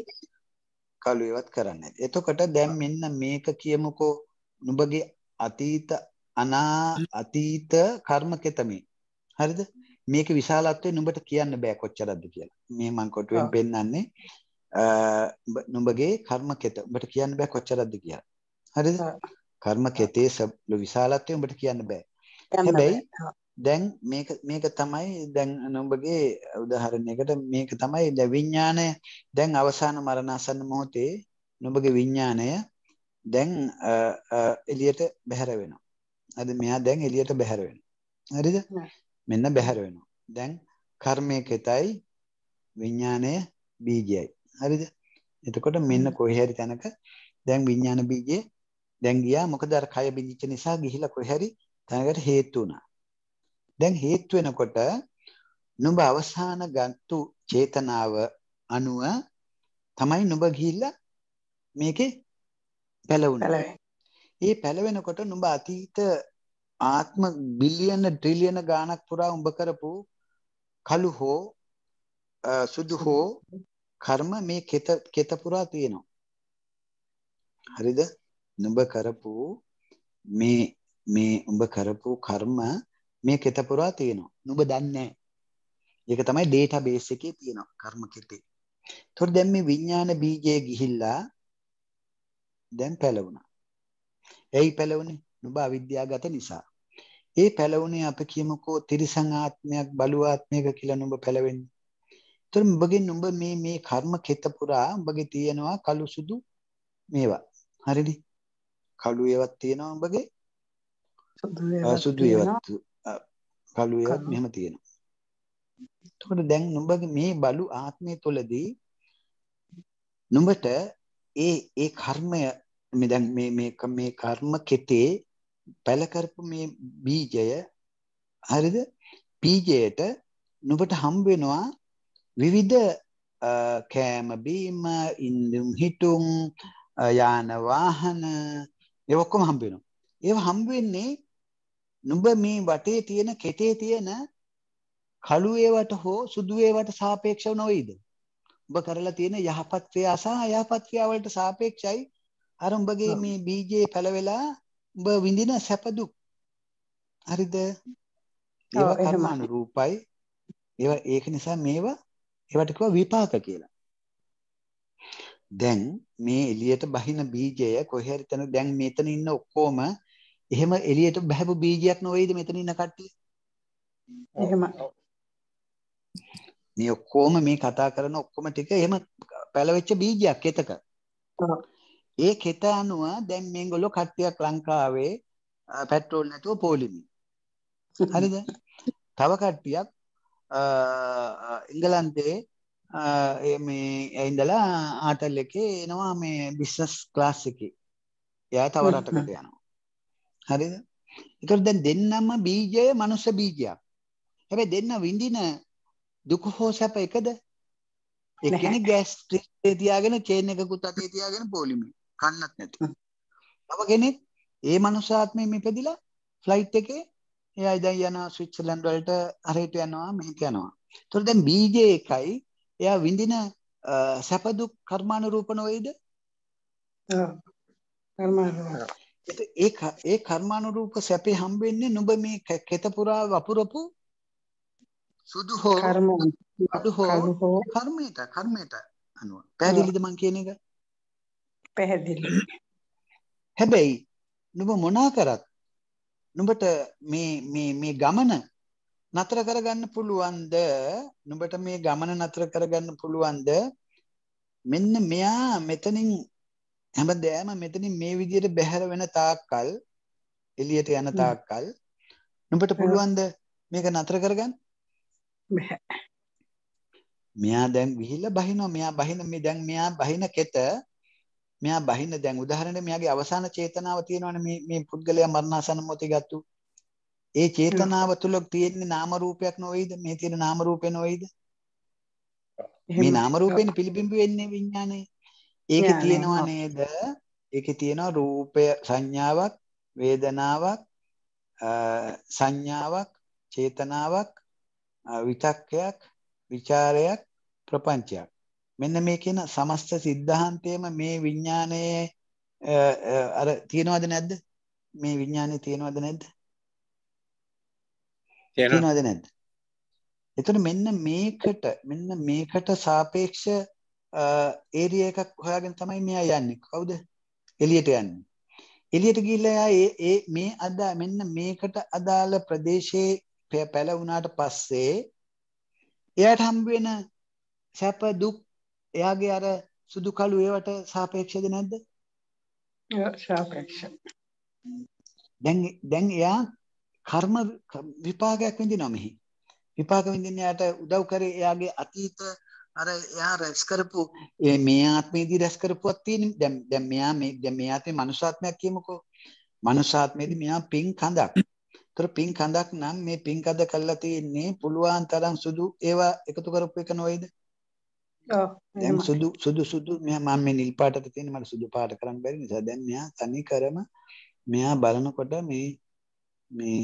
කළු ඒවත් කරන්න නැති එතකොට දැන් මෙන්න මේක කියමුකෝ නුඹගේ අතීත අනා අතීත කර්ම කෙතමේ හරිද මේක විශාලත්වයෙන් නුඹට කියන්න බෑ කොච්චරක්ද කියලා. මේ මං කොටුවෙන් පෙන්නන්නේ නුඹගේ කර්ම කෙත. උඹට කියන්න බෑ කොච්චරක්ද කියලා. හරිද? කර්ම කෙතේ විශාලත්වය උඹට කියන්න බෑ. හැබැයි දැන් මේක මේක තමයි දැන් ඔබගේ උදාහරණයකට මේක තමයි දැන් විඥාණය දැන් අවසාන මරණාසන්න මොහොතේ ඔබගේ විඥාණය දැන් එළියට බැහැර වෙනවා. අද මෙයා දැන් එළියට බැහැර වෙනවා. හරිද? මෙන්න බැහැර වෙනවා. දැන් කර්මයකෙතයි විඥාණය බීජයයි. හරිද? එතකොට මෙන්න කොහේ හරි තැනක දැන් විඥාන බීජය දැන් ගියා මොකද අර කය බිඳිච්ච නිසා ගිහිලා කොහරි තැනකට හේතු වුණා. දැන් හේතු වෙනකොට නුඹ අවසාන ගත්තු චේතනාව අනුව තමයි නුඹ ගිහිල්ලා මේකේ පැලවුණේ. ඒ පැලවෙනකොට නුඹ අතීත ආත්ම බිලියන ට්‍රිලියන ගාණක් පුරා උඹ කරපු කළු හෝ සුදු හෝ කර්ම මේ කෙත කෙත පුරා තියෙනවා. හරිද? නුඹ කරපු මේ මේ උඹ කරපු කර්ම මේ කෙත පුරා තියෙනවා. නුඹ දන්නේ ඒක තමයි ඩේටා බේස් එකේ තියෙනවා කර්ම කෙතේ. ඒතකොට දැන් මේ විඥාන බීජය ගිහිල්ලා දැන් පැලවුණා. එයි පැලවුනේ නුඹ අවිද්‍යාවගත නිසා. ඒ පැලවුනේ අප කියමුකෝ තිරිසං ආත්මයක් බලු ආත්මයක කියලා නුඹ පැලවෙන්නේ. ඒතර නුඹගෙන් නුඹ මේ මේ කර්ම කෙත පුරා නුඹගේ තියෙනවා කළු සුදු මේවා. හරිනේ. කළු ඒවත් තියෙනවා උඹගේ සුදු ඒවත් කළු ඒවත් මෙහෙම තියෙනවා එතකොට දැන් නුඹගේ මේ බලු ආත්මය තුළදී නුඹට ඒ ඒ කර්මය මේ දැන් මේ මේ මේ කර්ම කෙතේ පැල කරපු මේ බීජය හරිද බීජයට නුඹට හම්බ වෙනවා විවිධ කෑම බීම ඉන්දුම් හිටුම් යාන වාහන ඒ ඔක්කොම හම්බ වෙනවා. ඒව හම්බ වෙන්නේ නුඹ මේ වටේ තියෙන කෙටේ තියෙන කළු ඒවට හෝ සුදු ඒවට සාපේක්ෂව නොවේද? ඔබ කරලා තියෙන යහපත් ක්‍රියා සහ අයහපත් ක්‍රියා වලට සාපේක්ෂයි අර උඹගේ මේ බීජේ පළවෙලා උඹ විඳින සැප දුක්. හරිද? ඒව කර්මානුරූපයි. ඒව ඒක නිසා මේවා ඒවට කිව්වා විපාක කියලා. දැන් මේ එළියට බහින බීජය කොහේ හරි තැන දැන් මෙතන ඉන්න ඔක්කොම එහෙම එළියට බහපු බීජයක් නොවේද මෙතන ඉන්න කට්ටිය? එහෙම. මේ ඔක්කොම මේ කතා කරන ඔක්කොම ටික එහෙම පැලවෙච්ච බීජයක් එතක. ඒ කෙත අනුව දැන් මේගොල්ලෝ කට්ටියක් ලංකාවේ පෙට්‍රෝල් නැතුව පෝලිමි. හරිද? තව කට්ටියක් ඉංගලන්තේ මේ ඇයින්දලා ආතල් එකේ එනවා මේ බිස්නස් ක්ලාස් එකේ. එයා තව රටකට යනවා. හරිද? ඒකට දැන් දෙන්නම බීජය මනුස්ස බීජයක්. හැබැයි දෙන්න විඳින දුක හෝ සැප එකද? එක්කෙනෙක් ගෑස්ට්‍රික් එකේ තියාගෙන චේන් එකකුත් අතේ තියාගෙන පොලිමේ කන්නත් නැතුව. තව කෙනෙක් ඒ මනුස්සාත්මයේ මිපදිලා ෆ්ලයිට් එකේ එයා දැන් යනවා ස්විට්සර්ලන්ඩ් වලට හරියට යනවා මෙහෙට යනවා. ඒතකොට දැන් බීජය එකයි එයා විඳින සැප දුක් කර්මානුරූප නොවේද? ඒ ඒ කර්මානුරූප සැපේ හම්බෙන්නේ නුඹ මේ කෙත පුරා වපුරපු සුදු හෝ කර්ම අඩු හෝ කර්මයට කර්මයට අනුව පැහැදිලිද මං කියන එක? පැහැදිලි. හැබැයි නුඹ මොනා කරත් නුඹට මේ මේ මේ ගමන නතර කරගන්න පුළුවන්ද නුඹට මේ ගමන නතර කරගන්න පුළුවන්ද මෙන්න මෙයා මෙතනින් හැමදෑම මෙතනින් මේ විදිහට බැහැර වෙන තාක්කල් එළියට යන තාක්කල් නුඹට පුළුවන්ද මේක නතර කරගන්න මෙයා දැන් ගිහිල්ලා බහිනවා මෙයා බහින මේ දැන් මෙයා බහින කෙත මෙයා බහින දැන් උදාහරණයක් මෙයාගේ අවසාන චේතනාව තියෙනවනේ මේ මේ පුද්ගලයා මරණාසන්න මොහොතේ ගත්තු ඒ චේතනාව තුළ තියෙන්නේ නාම රූපයක් නොවේද? මේ තියෙන නාම රූපේ නොවේද? මේ නාම රූපෙන් පිළිබිඹු වෙන්නේ විඥානය. ඒකේ තියෙනවා නේද? ඒකේ තියෙනවා රූපය සංඥාවක්, වේදනාවක්, සංඥාවක්, චේතනාවක්, විතක්කයක්, ਵਿਚාරයක්, ප්‍රපංචයක්. මෙන්න මේ කියන සමස්ත સિદ્ધාන්තයේම මේ විඥානයේ අර තියනවද නැද්ද? මේ විඥානේ තියනවද නැද්ද? තියෙනවද නැද්ද? එතකොට මෙන්න මේකට මෙන්න මේකට සාපේක්ෂ ඒරිය එකක් හොයාගෙන තමයි මෙයා යන්නේ. කවුද? එළියට යන්නේ. එළියට ගිහිල්ලා එයා ඒ මේ අද මෙන්න මේකට අදාළ ප්‍රදේශයේ පැල වුණාට පස්සේ එයාට හම්බ වෙන සැප දුක් එයාගේ අර සුදු කළු ඒවට සාපේක්ෂද නැද්ද? සාපේක්ෂ. දැන් දැන් එයා කර්ම විපාකයක් විඳිනවා මෙහි. විපාක විඳින්න යාට උදව් කරේ එයාගේ අතීත අර එයා රැස් කරපු මේ ආත්මේදී රැස් කරපුවක් තියෙන දැන් දැන් මෙයා මේ දැන් මේ ආත්මේ මනුෂ්‍යාත්මයක් කියමුකෝ. මනුෂ්‍යාත්මේදී මෙයා පින් කඳක්. ඒතර පින් කඳක් නම් මේ පින් කඳ කළා තියෙන්නේ පුළුවන් තරම් සුදු ඒවා එකතු කරපු එක නොවේද? ඔව්. දැන් සුදු සුදු සුදු මෙයා මම මේ නිල් පාටට තියෙන මට සුදු පාට කරන්න බැරි නිසා දැන් මෙයා තනි කරම මෙයා බලනකොට මේ මේ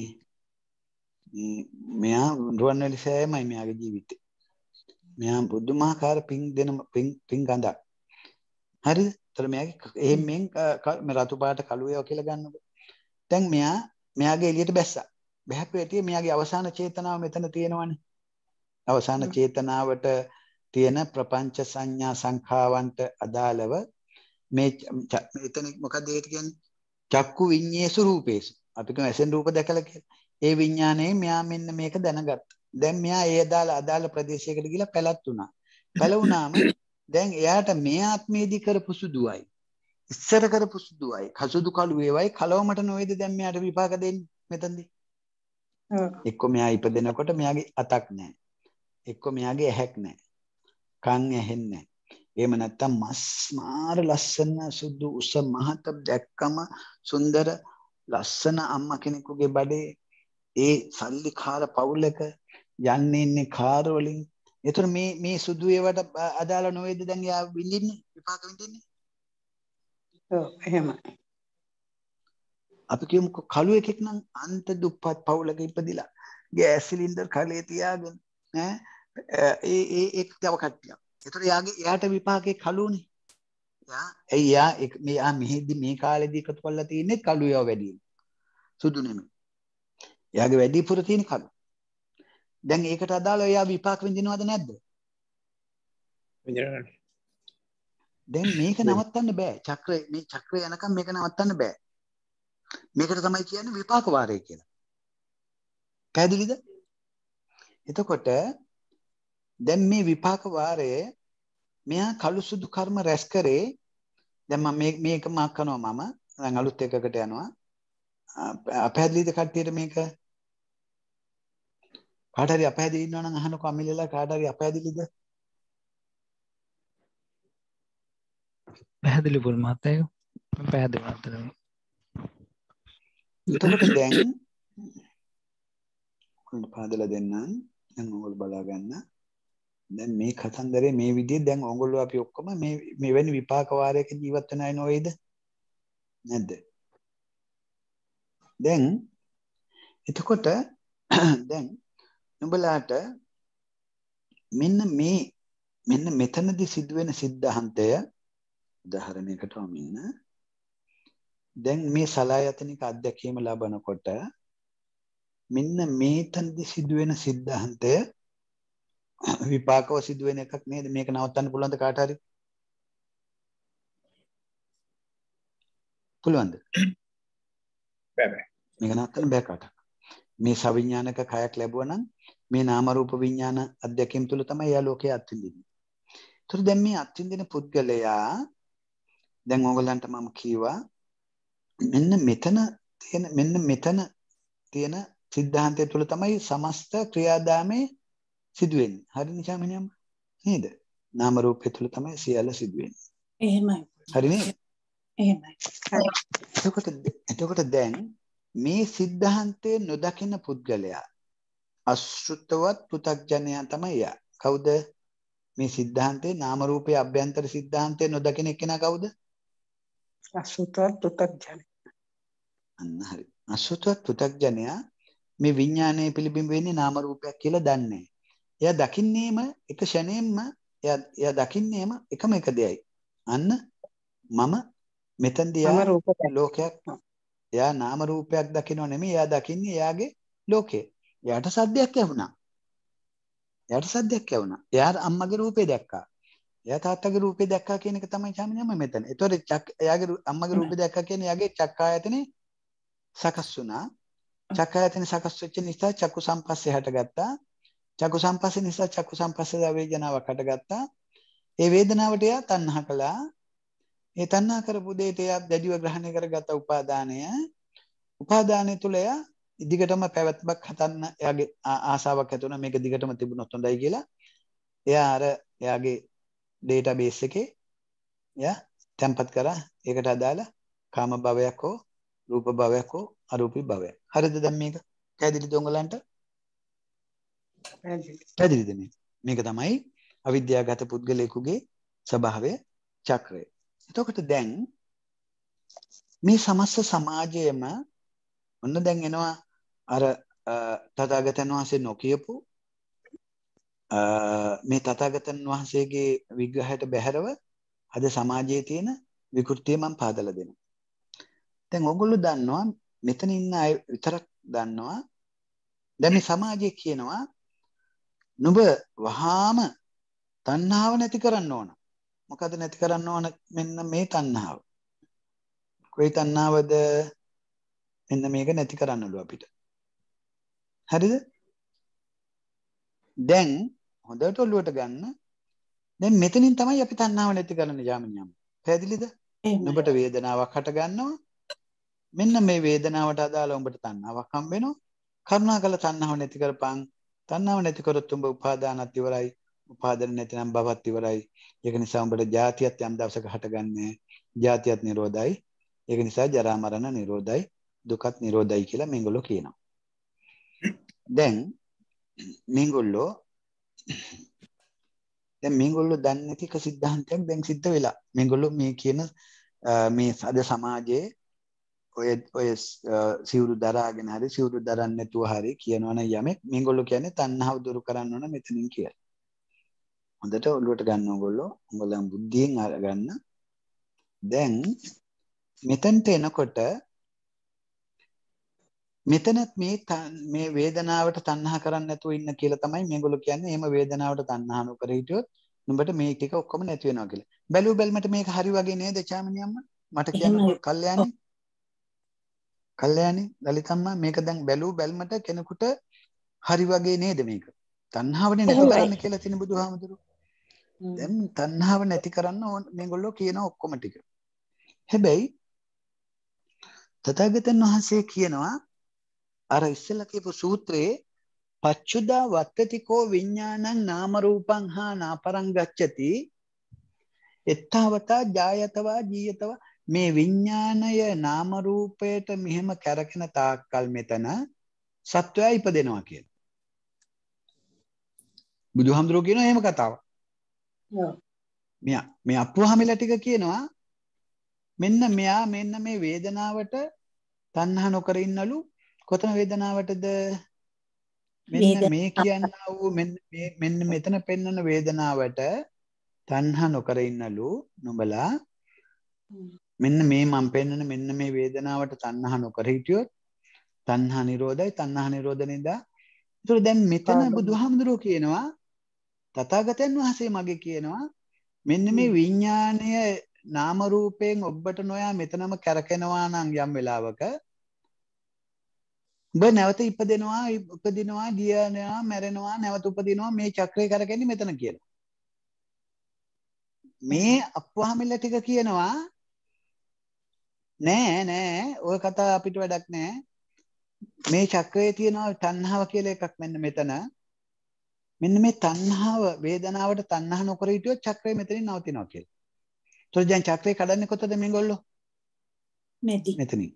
මෙයා රුවන්වැලි සෑමයි මෙයාගේ ජීවිතේ. මෙයා බුද්ධමාකාර පිං දෙන පිං පිං ගඳක්. හරිද? ඒතර මෙයාගේ එහෙන් මෙන් මේ රතු පාට කළු ඒවා කියලා ගන්නකො. දැන් මෙයා මෙයාගේ එළියට බැස්සා. බැහැපු ඇටි මෙයාගේ අවසාන චේතනාව මෙතන තියෙනවනේ. අවසාන චේතනාවට තියෙන ප්‍රපංච සංඥා සංඛාවන්ට අදාළව මේ එතන මොකද ඒකට කියන්නේ? චක්කු විඤ්ඤේසු රූපේසු අපික ඇසෙන් රූප දැකලා කියලා. ඒ විඥානයේ මෙයා මෙන්න මේක දැනගත්තා. දැන් මෙයා ඒ අදාළ අදාළ ප්‍රදේශයකට ගිහිලා පැලත් වුණා. පැලුණාම දැන් එයාට මේ ආත්මයේදී කරපු සුදුවයි. ඉස්සර කරපු සුදුවයි. කසුදු කළු වේවයි කලවමට නොවේද දැන් මෙයාට විපාක දෙන්නේ මෙතනදී. එක්ක මෙයා ඉපදෙනකොට මෙයාගේ අතක් නැහැ. එක්ක මෙයාගේ ඇහැක් නැහැ. කන් ඇහෙන්නේ එහෙම නැත්තම් මස් මාර ලස්සන සුදු උස මහත දැක්කම සුන්දර ලස්සන අම්මා කෙනෙකුගේ බඩේ ඒ සල්ලි කාර පවුලක යන්නේ ඉන්නේ කාර් වලින් එතකොට මේ මේ සුදු ඒවට අදාළ නොවේද දැන් යා විඳින්නේ විපාක විඳින්නේ ඔව් එහෙමයි අපි කියමුකෝ කළු එකෙක් නම් අන්ත දුප්පත් පවුලක ඉපදිලා ගෑස් සිලින්ඩර් කලේ තියාගෙන ඈ ඒ ඒ එක් තව කට්ටියක් එතකොට යාගේ එයාට විපාකේ කළුනේ ඇයි යා මෙයා මෙහිදි මේ කාලෙදී එකතු කරලා තියන්නේ කළු ඒවා වැඩි සුදු නෙමෙයි. එයාගේ වැඩිපුර තියෙන කළු. දැන් ඒකට අදාළව එයා විපාක විඳිනවද නැද්ද? විඳිනවා. දැන් මේක නවත්තන්න බෑ. චක්‍රය මේ චක්‍රය යනකම් මේක නවත්තන්න බෑ. මේකට තමයි කියන්නේ විපාක වාරය කියලා. පැහැදිලිද? එතකොට දැන් මේ විපාක වාරයේ මෙයා කළු සුදු කර්ම රැස් කරේ දැන් මම මේ මේක මාක් කරනවා මම දැන් අලුත් එකකට යනවා අපහැදලිද කට්ටියට මේක කාට හරි අපහැදිලි ඉන්නවා නම් අහනකො අමිලලා කාට හරි අපහැදිලිද පැහැදිලි පුල් මහත්තයෝ මම පැහැදිලි මහත්තයෝ එතකොට දැන් ඔන්න පාදලා දෙන්නම් දැන් ඕගොල්ලෝ බලා ගන්න දැන් මේ කතන්දරේ මේ විදිහේ දැන් ඕගොල්ලෝ අපි ඔක්කොම මේ මෙවැනි විපාක වාරයක ජීවත් වෙන අය නෝවේද නැද්ද දැන් එතකොට දැන් නුඹලාට මෙන්න මේ මෙන්න මෙතනදි සිදුවෙන සිද්ධාන්තය උදාහරණයකට වමින්න දැන් මේ සලායතනික අත්දැකීම ලබනකොට මෙන්න මේතනදි සිදුවෙන සිද්ධාන්තය විපාකව සිදුවෙන එකක් නේද මේක නවත්තන්න පුළුවන්ද කාට හරි පුළුවන්ද බෑ බෑ මේක නවත්තන්න බෑ කාට මේ සවිඥානික කයක් ලැබුවා නම් මේ නාම රූප විඥාන අධ්‍යක්ීම් තුල තමයි යා ලෝකයේ අත්විඳින්නේ. ඒතර දැන් මේ අත්විඳින පුද්ගලයා දැන් ඕගලන්ට මම කීවා මෙන්න මෙතන තියෙන මෙන්න මෙතන තියෙන සිද්ධාන්තය තුල තමයි සමස්ත ක්‍රියාදාමයේ සිදුවෙන්නේ. හරිනේ ශාමිනියම් නේද? නාම රූපය තුල තමයි සියල්ල සිදුවෙන්නේ. එහෙමයි. හරිනේ? එහෙමයි. එතකොට එතකොට දැන් මේ સિદ્ધාන්තයේ නොදකින පුද්ගලයා අශෘතවත් පු탁ජනයා තමයි යා. කවුද? මේ સિદ્ધාන්තේ නාම රූපයේ අභ්‍යන්තර સિદ્ધාන්තයේ නොදකින එක්කෙනා කවුද? අශෘතවත් පු탁ජන. අන්න හරි. අශෘතවත් පු탁ජනයා මේ විඥානයේ පිළිබිඹ වෙන්නේ නාම රූපයක් කියලා දන්නේ. එය දකින්නේම එක ෂණයෙන්ම එය දකින්නේම එකම එක දෙයයි. අන්න මම මෙතනදී යා රූපයක් ලෝකයක් එයා නාම රූපයක් දකිනව නෙමෙයි එයා දකින්නේ එයාගේ ලෝකය. එයාට සද්දයක් ඇහුණා. එයාට සද්දයක් ඇහුණා. එයා අම්මගේ රූපේ දැක්කා. එයා තාත්තගේ රූපේ දැක්කා කියන එක තමයි සාමාන්‍යම මෙතන. ඒතකොට චක් එයාගේ අම්මගේ රූපේ දැක්කා කියන්නේ එයාගේ චක්කායතනේ සකස් වුණා. චක්කායතනේ සකස් වෙච්ච නිසා චක්කු සංපස්සේ හටගත්තා. චක්කු සම්පස්සේ නිසා චක්කු සම්පස්සේ ආවේජනාවක් හටගත්තා. ඒ වේදනාවට එයා තණ්හා කළා. ඒ තණ්හා කරපු දෙයට එයා දැඩිව ග්‍රහණය කරගත් උපාදානය. උපාදානය තුල එයා දිගටම පැවැත්මක් හදන්න එයාගේ ආසාවක් ඇති වුණා මේක දිගටම තිබුණොත් හොඳයි කියලා. එයා අර එයාගේ ඩේටාබේස් එකේ එයා තැම්පත් කරා ඒකට අදාළ කාම භවයක් හෝ රූප භවයක් හෝ අරූපී භවයක්. හරිද දැන් මේක? කැදිරි දොංගලන්ට පැදිලිද මේ මේක තමයි අවිද්‍යාගත පුද්ගලයෙකුගේ ස්වභාවය චක්‍රය එතකොට දැන් මේ සමස්ස සමාජයම ඔන්න දැන් එනවා අර තථාගතයන් වහන්සේ නොකියපු මේ තථාගතයන් වහන්සේගේ විග්‍රහයට බැහැරව අද සමාජයේ තියෙන විකෘතිය මම පාදලා දෙනවා. දැන් ඔයගොල්ලෝ දන්නවා මෙතන ඉන්න අය විතරක් දන්නවා දැන් මේ සමාජයේ කියනවා නුඹ වහාම තණ්හාව නැති කරන්න ඕන. මොකද නැති කරන්න ඕන මෙන්න මේ තණ්හාව. කොයි තණ්හාවද? මෙන්න මේක නැති කරන්නලු අපිට. හරිද? දැන් හොඳට ඔළුවට ගන්න. දැන් මෙතනින් තමයි අපි තණ්හාව නැති කරන්න යාමනියම්. පැහැදිලිද? නුඹට වේදනාවක් හට ගන්නවා. මෙන්න මේ වේදනාවට අදාළ උඹට තණ්හාවක් හම්බ වෙනවා. කරුණාකර තණ්හාව නැති කරපන්. තණ්හාව නැති කරොත් උඹ උපාදානත් ඉවරයි. උපාදාන නැතිනම් භවත් ඉවරයි. ඒක නිසා උඹට ජාතියත් යම් දවසක හටගන්නේ. ජාතියත් නිරෝධයි. ඒක නිසා ජරා මරණ නිරෝධයි. දුකත් නිරෝධයි කියලා මේගොල්ලෝ කියනවා. දැන් මේගොල්ලෝ දැන් මේගොල්ලෝ දන්නේ නැති එක સિદ્ધාන්තයක් දැන් සිද්ධ වෙලා. මේගොල්ලෝ මේ කියන මේ අද සමාජයේ ඔය ඔය සිවුරු දරාගෙන හරි සිවුරු දරන්න නැතුව හරි කියනවන යමෙක් මේගොල්ලෝ කියන්නේ තණ්හාව දුරු කරන්න ඕන මෙතනින් කියලා. හොඳට ඔළුවට ගන්න ඕගොල්ලෝ. උඹලන් බුද්ධියෙන් අරගන්න. දැන් මෙතනට එනකොට මෙතනත් මේ මේ වේදනාවට තණ්හා කරන්නේ නැතුව ඉන්න කියලා තමයි මේගොල්ලෝ කියන්නේ. එහෙම වේදනාවට තණ්හා නොකර හිටියොත් නුඹට මේ ටික ඔක්කොම නැති වෙනවා කියලා. බැලුව බැලමට මේක හරි වගේ නේද චාමණියම්ම? මට කියන්න කල්යاني කල්යාණි දලිතම්මා මේක දැන් බැලූ බැල්මට කෙනෙකුට හරි වගේ නේද මේක? තණ්හාවනේ නැති කරන්න කියලා තින බුදුහාමුදුරුවෝ. දැන් තණ්හාව නැති කරන්න ඕන මේගොල්ලෝ කියන ඔක්කොම ටික. හැබැයි තථාගතයන් වහන්සේ කියනවා අර ඉස්සෙල්ලා කියපු සූත්‍රයේ පච්චුදා වත්තතිකෝ විඥානං නාම රූපං හා නාපරං ගච්ඡති එත්තවතා ජායතවා ජීයතවා මේ විඥාණය නාම රූපයට මෙහෙම කැරකෙන තාක්කල් මෙතන සත්වයා ඉපදෙනවා කියන. බුදුහාමුදුරුවෝ කියන එහෙම කතාවක්. මෙයා මේ අප්පුහාමිලා ටික කියනවා මෙන්න මෙයා මෙන්න මේ වේදනාවට තණ්හා නොකර ඉන්නලු කොතන වේදනාවටද මෙන්න මේ කියන්නා වූ මෙන්න මෙතන පෙන්වන වේදනාවට තණ්හා නොකර ඉන්නලු නුඹලා මෙන්න මේ මම පෙන්නන මෙන්න මේ වේදනාවට තණ්හා නොකර හිටියොත් තණ්හා නිරෝධයි තණ්හා නිරෝධ නිදා. ඒතර දැන් මෙතන බුදුහාමුදුරුවෝ කියනවා තථාගතයන් වහන්සේ මගේ කියනවා මෙන්න මේ විඥාණය නාම රූපයෙන් ඔබට නොයා මෙතනම කැරකෙනවා නම් යම් වෙලාවක ඔබ නැවත ඉපදෙනවා උපදිනවා ගියනවා මැරෙනවා නැවත උපදිනවා මේ චක්‍රය කරකෙන්නේ මෙතන කියලා. මේ අප්වහමිල්ල ටික කියනවා නෑ නෑ ඔය කතා අපිට වැඩක් නෑ මේ චක්‍රයේ තියෙනවා තණ්හාව කියලා එකක් මෙන්න මෙතන මෙන්න මේ තණ්හාව වේදනාවට තණ්හා නොකර හිටියොත් චක්‍රය මෙතනින් නවතිනවා කියලා. ඒතකොට දැන් චක්‍රය කඩන්නේ කොතනද මේගොල්ලෝ? මෙති. මෙතනින්.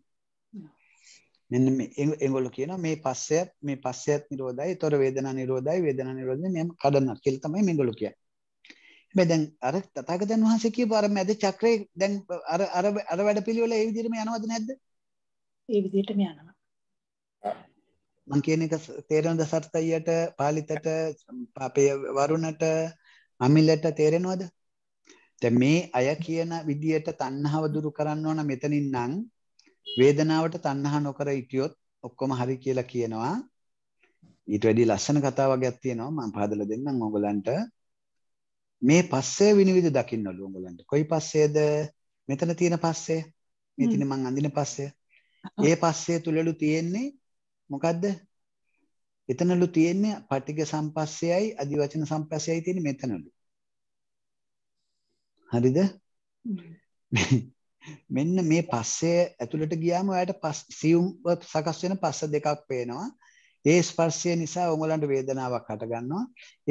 මෙන්න මේ ඒගොල්ලෝ කියනවා මේ පස්සයත් මේ පස්සයත් නිරෝධයි. ඒතකොට වේදනා නිරෝධයි වේදනා නිරෝධයි මෙහෙම කඩනවා කියලා තමයි මේගොල්ලෝ කියන්නේ. හැබැයි දැන් අර තථාගතයන් වහන්සේ කියපු අර මැද චක්‍රේ දැන් අර අර අර වැඩපිළිවෙල ඒ විදිහටම යනවද නැද්ද? ඒ විදිහටම යනවා. මං කියන එක තේරෙනවද සර්තයියට, පාලිතට, අපේ වරුණට, අමිලට තේරෙනවද? දැන් මේ අය කියන විදියට තණ්හාව දුරු කරන්න ඕන මෙතනින් නම් වේදනාවට තණ්හා නොකර හිටියොත් ඔක්කොම හරි කියලා කියනවා ඊට වැඩි ලස්සන කතාවක් ගැක් තියෙනවා මම පහදලා දෙන්නම් ඕගලන්ට මේ පස්සේ විනිවිද දකින්නලු උගලන්ට. කොයි පස්සේද? මෙතන තියෙන පස්සේ. මේ තියෙන මං අඳින පස්සේ. ඒ පස්සේ තුලලු තියෙන්නේ මොකද්ද? එතනලු තියෙන්නේ පටිඝ සම්පස්සයයි අදිවචන සම්පස්සයයි තියෙන්නේ මෙතනලු. හරිද? මෙන්න මේ පස්සේ ඇතුළට ගියාම ඔයාලට පස් සියුම්ව සකස් වෙන පස්ස දෙකක් පේනවා. ඒ ස්පර්ශය නිසා ඔයගලන්ට වේදනාවක් හටගන්නවා.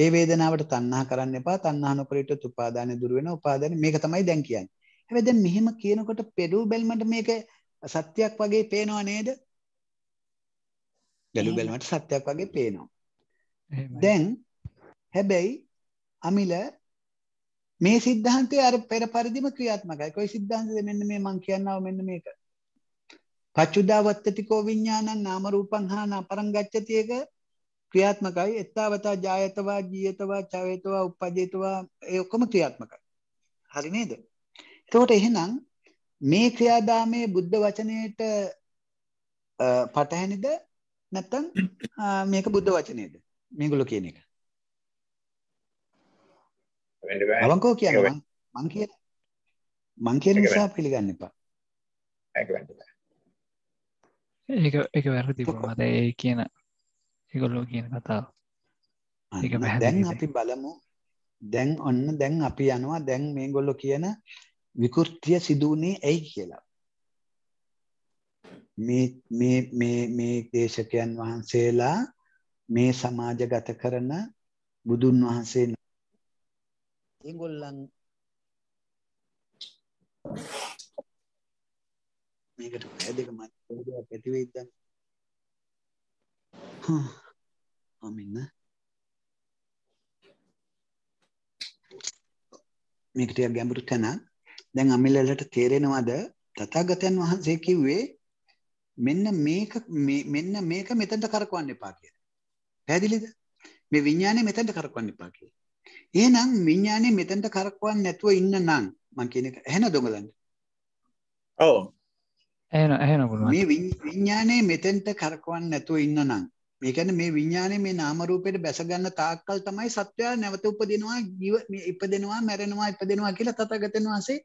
ඒ වේදනාවට තණ්හා කරන්න එපා. තණ්හානුපරිට උපාදානෙ දුර වෙන උපාදානෙ මේක තමයි දැන් කියන්නේ. හැබැයි දැන් මෙහෙම කියනකොට පෙරූ බැල්මට මේක සත්‍යයක් වගේ පේනව නේද? බැලු බැලමට සත්‍යයක් වගේ පේනවා. දැන් හැබැයි අමිල මේ සිද්ධාන්තයේ අර පෙර පරිදිම ක්‍රියාත්මකයි. කොයි සිද්ධාන්තද මෙන්න මේ මං කියනවා මෙන්න මේක. පච්චුදාවත්තති කෝ විඥානං නාම රූපං හා නපරං ගච්ඡති එක ක්‍රියාත්මකයි එත්තාවතා ජායතවා ජීයතවා චවේතවා උපජේතවා ඒ ඔක්කොම ක්‍රියාත්මකයි හරි නේද එතකොට එහෙනම් මේ ක්‍රියාදාමයේ බුද්ධ වචනයේට පටහැනිද නැත්නම් මේක බුද්ධ වචනේද මේගොල්ලෝ කියන එක අවංකව කියනවා මං කියන මං කියන නිසා පිළිගන්න එපා ඒක වැරදිද ඒක එක වැරදි මත ඒ කියන ඒගොල්ලෝ කියන කතාව දැන් අපි බලමු දැන් ඔන්න දැන් අපි යනවා දැන් මේ ගොල්ලො කියන විකෘතිය සිදුවනේ ඇයි කියලා මේ දේශකයන් වහන්සේලා මේ සමාජ ගත කරන බුදුන් වහන්සේ ඒගොල්ලන් මේකට පැය දෙක මම ඇති වෙයිද දන්නේ අමින්න මේකට ගැඹුරු තැන දැන් අමිලලට තේරෙනවද තථාගතයන් වහන්සේ කිව්වේ මෙන්න මේක මෙන්න මේක මෙතනට කරකවන්න එපා කියලා. පැහැදිලිද? මේ විඥානේ මෙතනට කරකවන්න එපා කියලා. එහෙනම් විඥානේ මෙතනට කරකවන්න නැතුව ඉන්න නම් මං කියන එක ඇහෙනවද ඔයගලන්ට? ඔව්. ඇහෙන ඇහෙන පුළුවන් මේ විඥානේ මෙතෙන්ට කරකවන්නේ නැතුව ඉන්න නම් මේ කියන්නේ මේ විඥානේ මේ නාම රූපයට බැස ගන්න තාක්කල් තමයි සත්වයා නැවත උපදිනවා ජීව ඉපදෙනවා මැරෙනවා ඉපදෙනවා කියලා තථාගතයන් වහන්සේ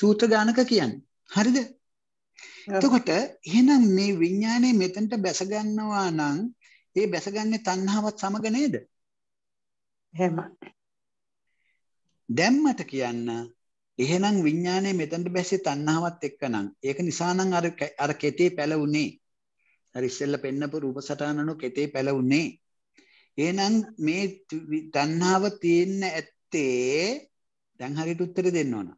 සූත්‍ර ගානක කියන්නේ හරිද එතකොට එහෙනම් මේ විඥානේ මෙතෙන්ට බැස ගන්නවා නම් ඒ බැසගන්නේ තණ්හාවත් සමග නේද එහෙම දැම්මට කියන්න එහෙනම් විඥානය මෙතනට බැස්සේ තණ්හාවත් එක්කනම් ඒක නිසා නම් අර අර කෙතේ පැලුනේ. අර ඉස්සෙල්ලා පෙන්නපු රූප සටහනනු කෙතේ පැලුනේ. එහෙනම් මේ තණ්හාව තියෙන්න ඇත්තේ දැන් හරියට උත්තර දෙන්න ඕන.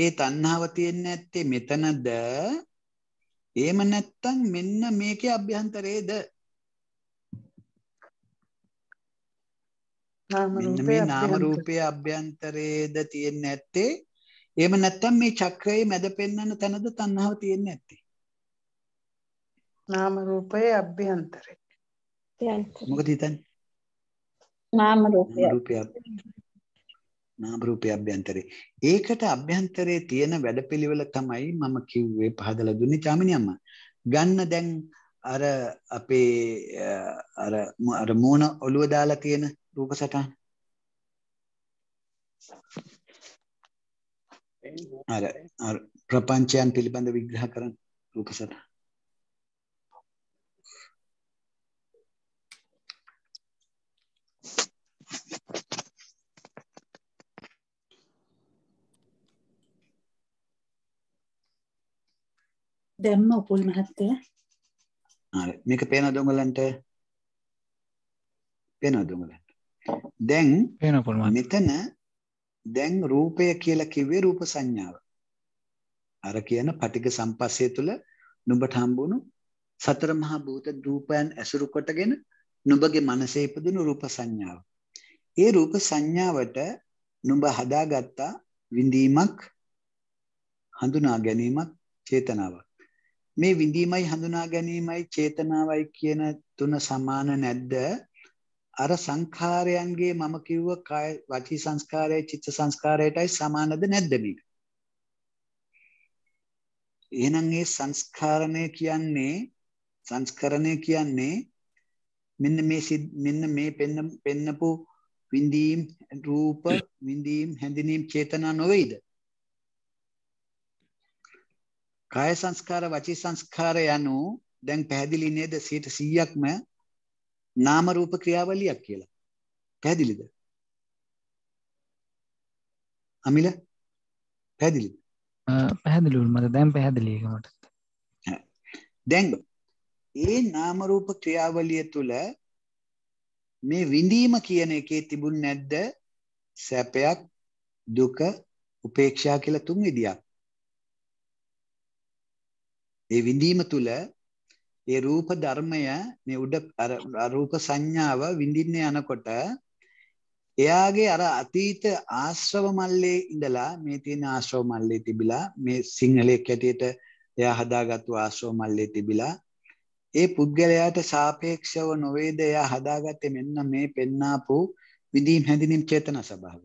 ඒ තණ්හාව තියෙන්න ඇත්තේ මෙතනද? එහෙම නැත්නම් මෙන්න මේකේ අභ්‍යන්තරයේද? මේ නාමරූපය අභ්‍යන්තරයේද තියෙන් ඇත්තේ එම නැත්තම් මේ චක්‍රයේ මැද පෙන්න්නන තැනද තන්නාව තියෙන් ඇත්තේ නාමරූපය අභ්‍යන්තරය මොකද හිතන් නාමරූපය අභ්‍යන්තරේ ඒකට අභ්‍යන්තරයේ තියෙන වැඩපිළිවෙල තමයි මම කිව්වේ පහදලා දුන්නේ චාමිනි අම්මා ගන්න දැන් අර අපේ අර අර මූණ ඔළුව දාලා තියෙන රූප සටහන අර අර ප්‍රපංචයන් පිළිබඳ විග්‍රහ කරන රූප සටහන දැම්ම උපුල් මහත්තය මේක පේනද උගලන්ට පේනවද උගලන්ට දැන් මෙතන දැන් රූපය කියලා කිව්වේ රූප සංඥාව. අර කියන පටික සම්පස්සේ තුල නුඹට හම්බුණු සතර මහා භූත රූපයන් ඇසුරු කොටගෙන නුඹගේ මනසේ ඉපදුණු රූප සංඥාව. ඒ රූප සංඥාවට නුඹ හදාගත්ත විඳීමක් හඳුනා ගැනීමක් චේතනාවක්. මේ විඳීමයි හඳුනා ගැනීමයි චේතනාවයි කියන තුන සමාන නැද්ද? අර සංඛාරයන්ගේ මම කිව්ව කාය වචී සංස්කාරයයි චිත්ත සංස්කාරයටයි සමානද නැද්ද මේක? එහෙනම් මේ සංස්කාරණය කියන්නේ සංස්කරණය කියන්නේ මෙන්න මේ මෙන්න මේ පෙන්න පෙන්නපු විඳීම් රූප විඳීම් හැඳිනීම් චේතනා නොවේද? කාය සංස්කාර වචී සංස්කාර යනු දැන් පැහැදිලි නේද 100%ක්ම නාම රූප ක්‍රියාවලියක් කියලා. පැහැදිලිද? අමිල පැහැදිලිද? පැහැදිලි වුණා මට දැන් පැහැදිලි ඒක මට. දැන් ඒ නාම රූප ක්‍රියාවලිය තුල මේ විඳීම කියන එකේ තිබුණ නැද්ද සැපයක් දුක උපේක්ෂා කියලා තුන් විදියක්. ඒ විඳීම තුල ඒ රූප ධර්මය මේ උඩ අර රූප සංඥාව විඳින්න යනකොට එයාගේ අර අතීත ආශ්‍රව මල්ලේ ඉඳලා මේ තියෙන ආශ්‍රව මල්ලේ තිබිලා මේ සිංහලයේ කැටියට එයා හදාගත්තු ආශ්‍රව මල්ලේ තිබිලා ඒ පුද්ගලයාට සාපේක්ෂව නොවේද එයා හදාගත්තේ මෙන්න මේ පෙන්නාපු විදීම් හැඳිනීම් චේතනා ස්වභාව.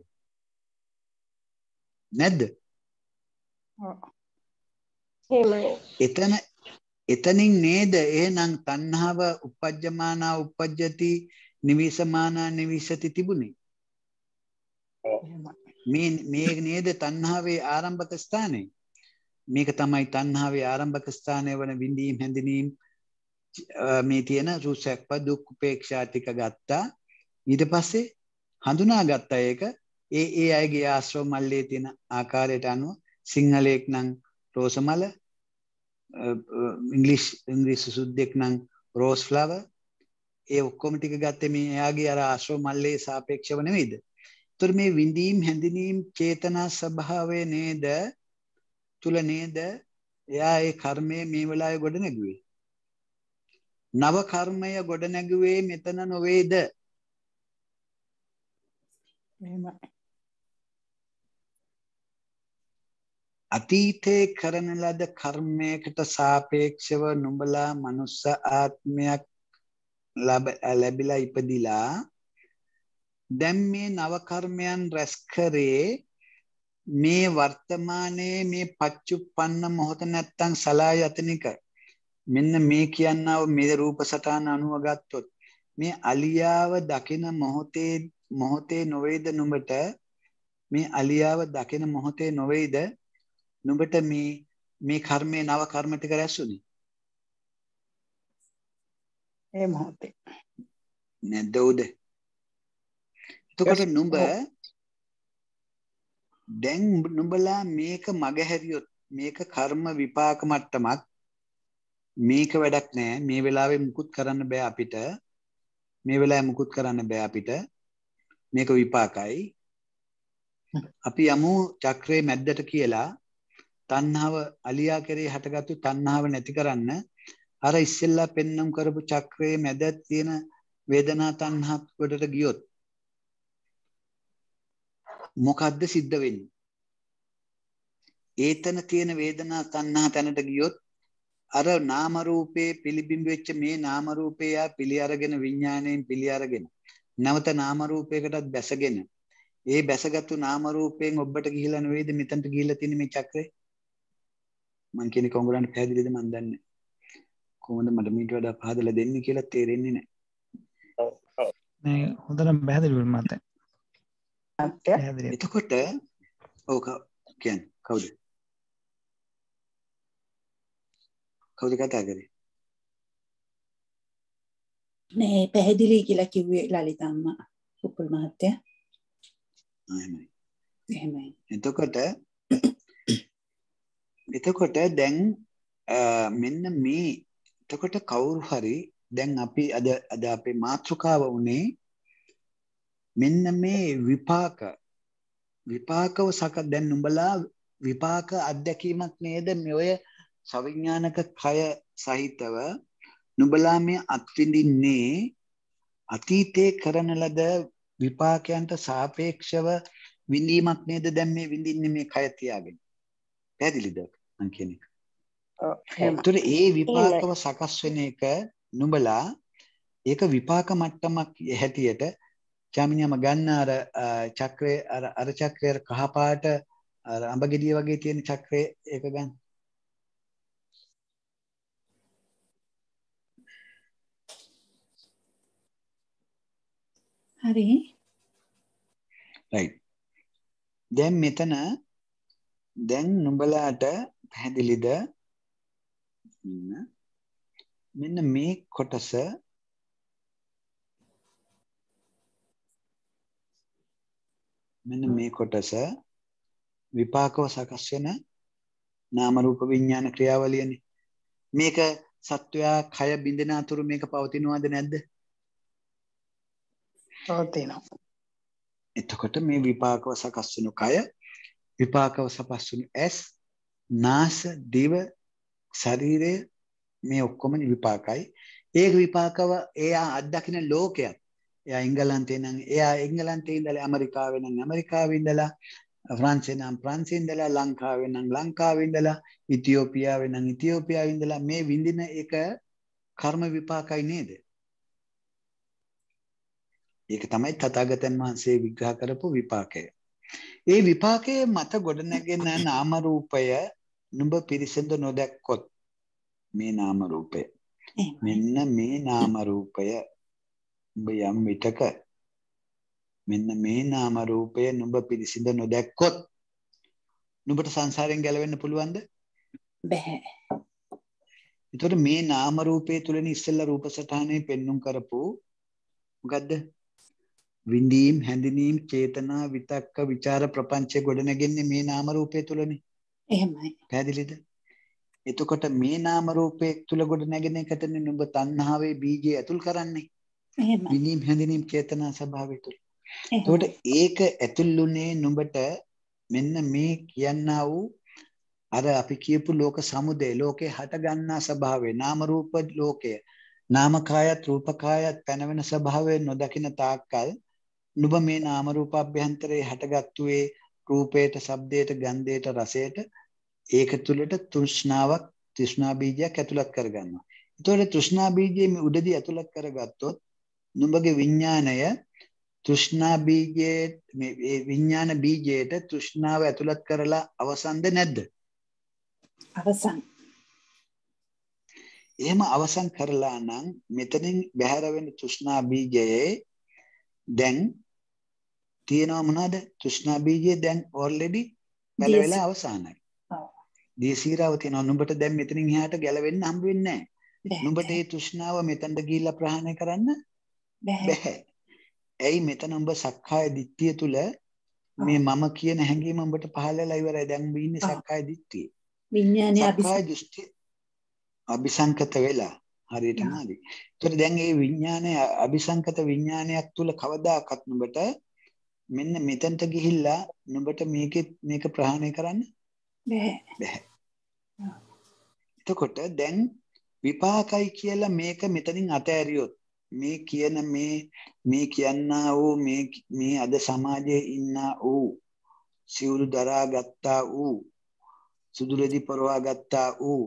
නැද්ද? එතන එතනින් නේද එහෙනම් තණ්හාව uppajjamana uppajjati නිවිසමානා නිවිසති තිබුණේ. මේ මේ නේද තණ්හාවේ ආරම්භක ස්ථානය. මේක තමයි තණ්හාවේ ආරම්භක ස්ථානය වන විඳීම් හැඳිනීම් මේ තියෙන රුසක්ප දුක් උපේක්ෂා ටික ගත්තා. ඊට පස්සේ හඳුනා ගත්තා ඒක ඒ ඒ අයගේ ආශ්‍රව මල්ලේ තියෙන ආකාරයට අනුව සිංහලෙක් නම් රෝසමල ඉංගලිස් ඉංග්‍රීස් සුද්දෙක් නං රෝස් ලාව ඒ ඔක්කොමටික ගත්තම එයාගේ අර ආශ්‍රෝ මල්ලේ සාපේක්ෂ වන වෙයිද. තුර මේ විඳීම් හැඳිනීම් චේතනා ස්භාවය නේද තුළ නේද එයා ඒ කර්මය මේ වෙලාය ගොඩ නැගුවේ. නව කර්මය ගොඩ නැගුවේ මෙතන නොවේද. අතීතේ කරන ලද කර්මයකට සාපේක්ෂව නුඹලා මනුස්ස ආත්මයක් ලැබිලා ඉපදිලා දැන් මේ නව කර්මයන් රැස් කරේ මේ වර්තමානයේ මේ පච්චුප්පන්න මොහොත නැත්තම් සලායතනික මෙන්න මේ කියනව මේ රූප සටහන අනුව ගත්තොත් මේ අලියාව දකින මොහොතේ මොහොතේ නොවේද නුඹට මේ අලියාව දකින මොහොතේ නොවේද නුඹට මේ මේ කර්මයේ නව කර්ම ටික රැස්ුනේ. ඒ මොහොතේ. නැද්ද උද? එතකොට නුඹ දැන් නුඹලා මේක මගහැරියොත් මේක කර්ම විපාක මට්ටමක් මේක වැඩක් නෑ මේ වෙලාවේ මුකුත් කරන්න බෑ අපිට මේ වෙලාවේ මුකුත් කරන්න බෑ අපිට මේක විපාකයි අපි යමු චක්‍රේ මැද්දට කියලා තණ්හාව අලියා කෙරේ හටගත්තු තණ්හාව නැති කරන්න අර ඉස්සෙල්ලා පෙන්නම් කරපු චක්‍රයේ මැදත් තියෙන වේදනා තණ්හාත් වලට ගියොත් මොකද්ද සිද්ධ වෙන්නේ? ඒතන තියෙන වේදනා තණ්හා තැනට ගියොත් අර නාම රූපේ පිළිබිඹ වෙච්ච මේ නාම රූපේ යා පිළි අරගෙන විඥාණයෙන් පිළි අරගෙන නැවත නාම රූපයකටත් බැසගෙන ඒ බැසගත්තු නාම රූපයෙන් ඔබට ගිහිලා නෙවෙයිද මෙතනට ගිහිලා තියෙන මේ චක්‍රේ මං කියන කොංගලන්ට පැදිලිද මන්දන්න කොමද මට මීට වඩා පහදල දෙන්න කියලා තේරෙන්නේ නෑ මේ හොඳනම් බැහදිලිවල් මත එතකොට ඕක කියන් කවුද කවුද කතා කරේ නෑ පැහැදිලි කියලා කිව්වේ ලලිතම්ම උපුල් මහත්තය එහෙමයි එතකොට එතකොට දැන් මෙන්න මේ එතකොට කවුරු හරි දැන් අපි අද අද අපේ මාතෘකාව උනේ මෙන්න මේ විපාක විපාකව සක දැන් නුඹලා විපාක අත්දැකීමක් නේද මේ ඔය සවිඥානික කය සහිතව නුඹලා මේ අත්විඳින්නේ අතීතේ කරන ලද විපාකයන්ට සාපේක්ෂව විඳීමක් නේද දැන් මේ විඳින්නේ මේ කය තියාගෙන පැහැදිලිද කියන එක. ඒතර ඒ විපාකව සකස් වෙන එක නුඹලා ඒක විපාක මට්ටමක් හැටියට චාමිනියම ගන්න අර චක්‍රය අර අර චක්‍රය අර කහපාට අර අඹ ගෙඩිය වගේ තියෙන චක්‍රය ඒක ගන්න. හරි. right. දැන් මෙතන දැන් නුඹලාට පැහැදිලිද? මෙන්න මේ කොටස මෙන්න මේ කොටස විපාකව සකස් වෙන නාම රූප විඥාන ක්‍රියාවලියනේ. මේක සත්වයා කය බින්දෙන අතුරු මේක පවතිනවද නැද්ද? පවතිනවා. එතකොට මේ විපාකව සකස් වෙන කය විපාකව සකස් වෙන ඇස් නාස දිව ශරීරය මේ ඔක්කොම විපාකයි. ඒක විපාකව එයා අත්දකින ලෝකයක්. එයා එංගලන්තේ නම් එයා එංගලන්තේ ඉඳලා ඇමරිකාවේ නම් ඇමරිකාවේ ඉඳලා ෆ්‍රාන්සේ නම් ෆ්‍රාන්සේ ඉඳලා ලංකාවේ නම් ලංකාවේ ඉඳලා ඉතියෝපියාවේ නම් ඉතියෝපියාවේ ඉඳලා මේ විඳින එක කර්ම විපාකයි නේද? ඒක තමයි තථාගතයන් වහන්සේ විග්‍රහ කරපු විපාකය. ඒ විපාකයේ මත ගොඩනැගෙන නාම රූපය නුඹ පිරිසිදු නොදැක්කොත් මේ නාම රූපය මෙන්න මේ නාම රූපය ඔබ යම් විටක මෙන්න මේ නාම රූපය නුඹ පිරිසිඳ නොදැක්කොත් නුඹට සංසාරයෙන් ගැලවෙන්න පුළුවන්ද බැහැ එතකොට මේ නාම රූපයේ තුලින් ඉස්සෙල්ලා රූප සටහනේ පෙන්눔 කරපු මොකද්ද විඳීම් හැඳිනීම් චේතනා විතක්ක ਵਿਚාර ප්‍රපංචය ගොඩනගන්නේ මේ නාම රූපය තුලනේ එහෙමයි. පැහැදිලිද? එතකොට මේ නාම රූපයේ තුල ගොඩ නැගෙන එකටනේ නුඹ තණ්හාවේ බීජය ඇතුල් කරන්නේ. එහෙමයි. විනීම් හැඳිනීම් චේතනා ස්වභාවය තුල. එතකොට ඒක ඇතුළුනේ නුඹට මෙන්න මේ කියන්නා වූ අර අපි කියපු ලෝක සමුදය ලෝකේ හට ගන්නා ස්වභාවය නාම රූප ලෝකය නාමකායත් රූපකායත් පැනවෙන ස්වභාවය නොදකින තාක්කල් නුඹ මේ නාම රූප අභ්‍යන්තරේ හටගත්තුවේ රූපේට, ශබ්දයට, ගන්ධයට, රසයට ඒක තුළට තෘෂ්ණාවක් තෘෂ්ණා බීජයක් ඇතුළත් කරගන්නවා. එතකොට තෘෂ්ණා බීජය මේ උඩදී ඇතුළත් කරගත්තොත් නුඹගේ විඥාණය තෘෂ්ණා බීජයේ මේ විඥාන බීජයට තෘෂ්ණාව ඇතුළත් කරලා අවසන්ද නැද්ද? අවසන්. එහෙම අවසන් කරලා නම් මෙතනින් බැහැර වෙන තෘෂ්ණා බීජයේ දැන් තියෙනවා මොනවද? තෘෂ්ණා බීජය දැන් ඔල්රෙඩි බැල වෙලා අවසానයි. දේශීරාව තියෙනවා. නුඹට දැන් මෙතනින් එහාට ගැලවෙන්න හම්බ වෙන්නේ නැහැ. නුඹට මේ තෘෂ්ණාව මෙතනට ගිහිල්ලා ප්‍රහාණය කරන්න බැහැ. ඇයි මෙතන උඹ සක්කාය දිට්ඨිය තුල මේ මම කියන හැඟීම උඹට පහළලා ඉවරයි. දැන් උඹ ඉන්නේ සක්කාය දිට්ඨියේ. විඥානයේ අபிසක්කාය දෘෂ්ටි අபிසංකත වෙලා හරියටම හරි. ඒතර දැන් මේ විඥානය අபிසංකත විඥානයක් තුල කවදාකත් නුඹට මෙන්න මෙතනට ගිහිල්ලා නුඹට මේකේ මේක ප්‍රහාණය කරන්න බැහැ. බැහැ. එතකොට දැන් විපාකයි කියලා මේක මෙතනින් අතෑරියොත් මේ කියන මේ මේ කියන්නා වූ මේ මේ අද සමාජයේ ඉන්නා වූ සිවුරු දරා ගත්තා වූ සුදුරෙදි පරවා ගත්තා වූ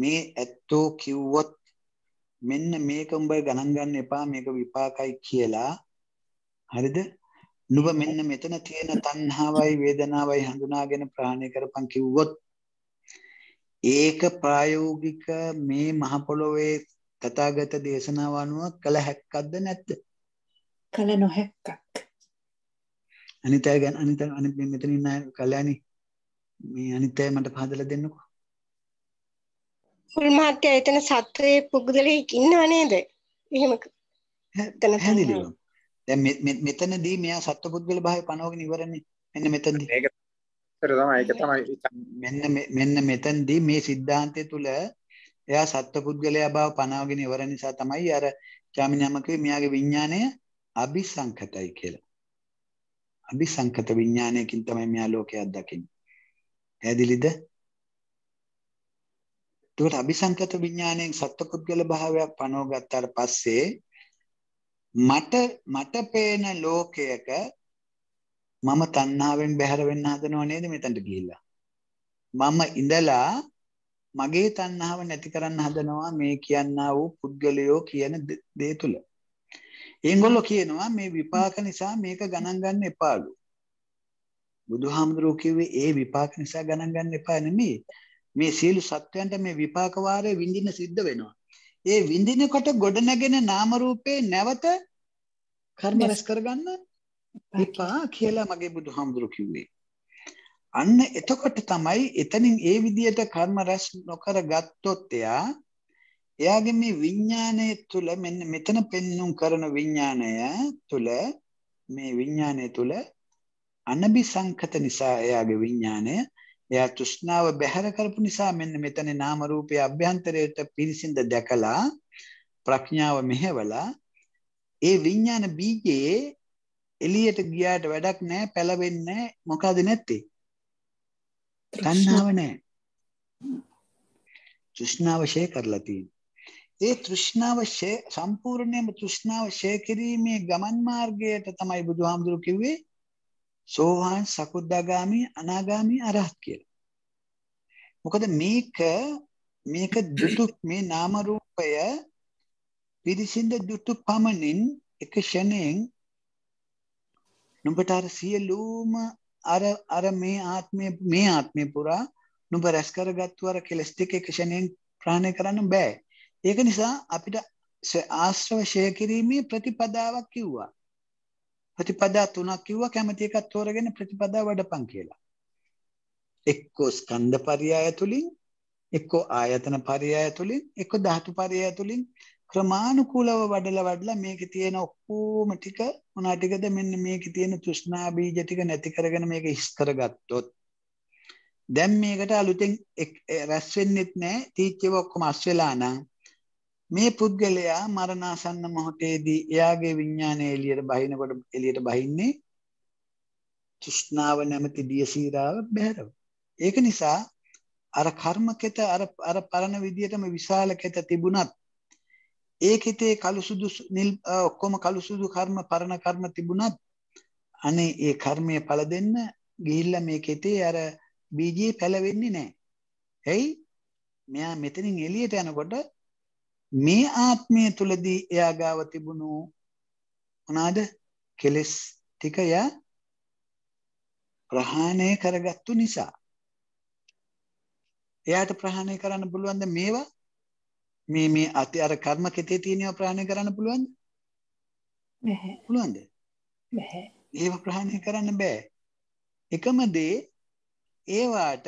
මේ ඇත්තෝ කිව්වොත් මෙන්න මේක උඹ ගණන් ගන්න එපා මේක විපාකයි කියලා හරිද නුඹ මෙන්න මෙතන තියෙන තණ්හාවයි වේදනාවයි හඳුනාගෙන ප්‍රහාණය කරපන් කිව්වොත් ඒක ප්‍රායෝගික මේ මහ පොළොවේ තථාගත දේශනාව අනුව කළ හැක්කක්ද නැද්ද? කළ නොහැක්කක්. අනිතය ගැන අනිත අනිත් මෙතන ඉන්න කල්‍යාණි මේ අනිතය මට පහදලා දෙන්නකෝ. කුල්මාත්‍ය එතන සත්වයේ පුද්ගලෙක් ඉන්නව නේද? එහෙම එතන හැදිලිව. දැන් මෙතනදී මෙයා සත්ව පුද්ගල භාවය පනවගෙන ඉවරනේ. මෙන්න මෙතනදී. මේක තර තමයි ඒක තමයි මෙන්න මෙන්න මෙතෙන්දී මේ સિદ્ધාන්තය තුල එයා සත්පුද්ගලයා බව පනවගෙන ඉවර නිසා තමයි අර චාමිනමකේ මෙයාගේ විඥාණය අபிසංකතයි කියලා. අபிසංකත විඥාණයකින් තමයි මෙයා ලෝකයක් දකින්නේ. පැහැදිලිද? ඒකට අபிසංකත විඥාණයෙන් සත්පුද්ගල භාවයක් පනව ගත්තාට පස්සේ මට මට පේන ලෝකයක මම තණ්හාවෙන් බැහැර වෙන්න හදනව නේද මෙතනට ගිහිල්ලා. මම ඉඳලා මගේ තණ්හාව නැති කරන්න හදනවා මේ කියන්නා වූ පුද්ගලයෝ කියන දේ තුල. ඒගොල්ලෝ කියනවා මේ විපාක නිසා මේක ගණන් ගන්න එපාලු. බුදුහාමුදුරුවෝ කිව්වේ ඒ විපාක නිසා ගණන් ගන්න එපා නෙමෙයි. මේ සියලු සත්වයන්ට මේ විපාක වාරේ විඳින්න සිද්ධ වෙනවා. ඒ විඳිනකොට ගොඩ නැගෙන නාම රූපේ නැවත කර්ම රැස් කරගන්න එපා කියලා මගේ බුදු හාමුදුරු කිව්වේ. අන්න එතකොට තමයි එතනින් ඒ විදියට කර්ම රැස් නොකර ගත්තොත් එයා එයාගේ මේ විඥානය තුල මෙන්න මෙතන පෙන්눔 කරන විඥානය තුල මේ විඥානය තුල අනබිසංකත නිසා එයාගේ විඥානය එයා තෘෂ්ණාව බැහැර කරපු නිසා මෙන්න මෙතනේ නාම රූපයේ අභ්‍යන්තරයට පිරිසිඳ දැකලා ප්‍රඥාව මෙහෙवला ඒ විඥාන බීජයේ එලියට ගියාට වැඩක් නෑ පැලවෙන්නේ මොකද නැත්තේ තණ්හාව නෑ තෘෂ්ණාව ෂේ කරලා තියෙන්නේ ඒ තෘෂ්ණාව ෂේ සම්පූර්ණයෙන්ම තෘෂ්ණාව ෂේ කිරීමේ ගමන් මාර්ගයට තමයි බුදුහාමුදුරු කිව්වේ සෝවාන් සකුද්දාගාමි අනාගාමි අරහත් කියලා මොකද මේක මේක දුටු මේ නාම රූපය පිරිසිඳ දුටු පමණින් එක ෂණයෙන් නුඹට අර සියලූම අර අර මේ ආත්මය මේ ආත්මය පුරා නුඹ රැස් කරගත්තු අර කෙලස් ටික ක්ෂණයෙන් ප්‍රහාණය කරන්න බෑ. ඒක නිසා අපිට ආශ්‍රව ෂය කිරීමේ ප්‍රතිපදාවක් කිව්වා. ප්‍රතිපදා තුනක් කිව්වා කැමති එකක් තෝරගෙන ප්‍රතිපදා වඩපන් කියලා. එක්කෝ ස්කන්ධ පරයය තුලින් එක්කෝ ආයතන පරයය තුලින් එක්කෝ ධාතු පරයය තුලින් ක්‍රමානුකූලව වඩලා වඩලා මේකේ තියෙන ඔක්කොම ටික මොනවා ටිකද මෙන්න මේකේ තියෙන තෘෂ්ණා බීජ ටික නැති කරගෙන මේක ඉස්තර ගත්තොත් දැන් මේකට අලුතෙන් රැස් වෙන්නෙත් නැහැ තීච්චව ඔක්කොම අස් වෙලා නම් මේ පුද්ගලයා මරණාසන්න මොහොතේදී එයාගේ විඥානය එළියට බහිනකොට එළියට බහින්නේ තෘෂ්ණාව නැමැති දියසීරාව බැහැරව ඒක නිසා අර කර්මකෙත අර අර පරණ විදියටම විශාල කෙත තිබුණත් ඒක හිතේ කළු සුදු නිල් ඔක්කොම කළු සුදු කර්ම පරණ කර්ම තිබුණත් අනේ ඒ කර්මය පළ දෙන්න ගිහිල්ලා මේක හිතේ අර බීජේ පැලවෙන්නේ නැහැ. ඇයි? මෙයා මෙතනින් එළියට යනකොට මේ ආත්මය තුලදී එයා ගාව තිබුණු මොනවාද? කෙලස් ටික යා ප්‍රහාණය කරගත්තු නිසා එයාට ප්‍රහාණය කරන්න පුළුවන් මේවා මේ මේ අති අර කර්ම කෙතේ තියෙනව ප්‍රහාණය කරන්න පුළුවන්ද? නැහැ. පුළුවන්ද? නැහැ. ඒව ප්‍රහාණය කරන්න බෑ. එකම දේ ඒවාට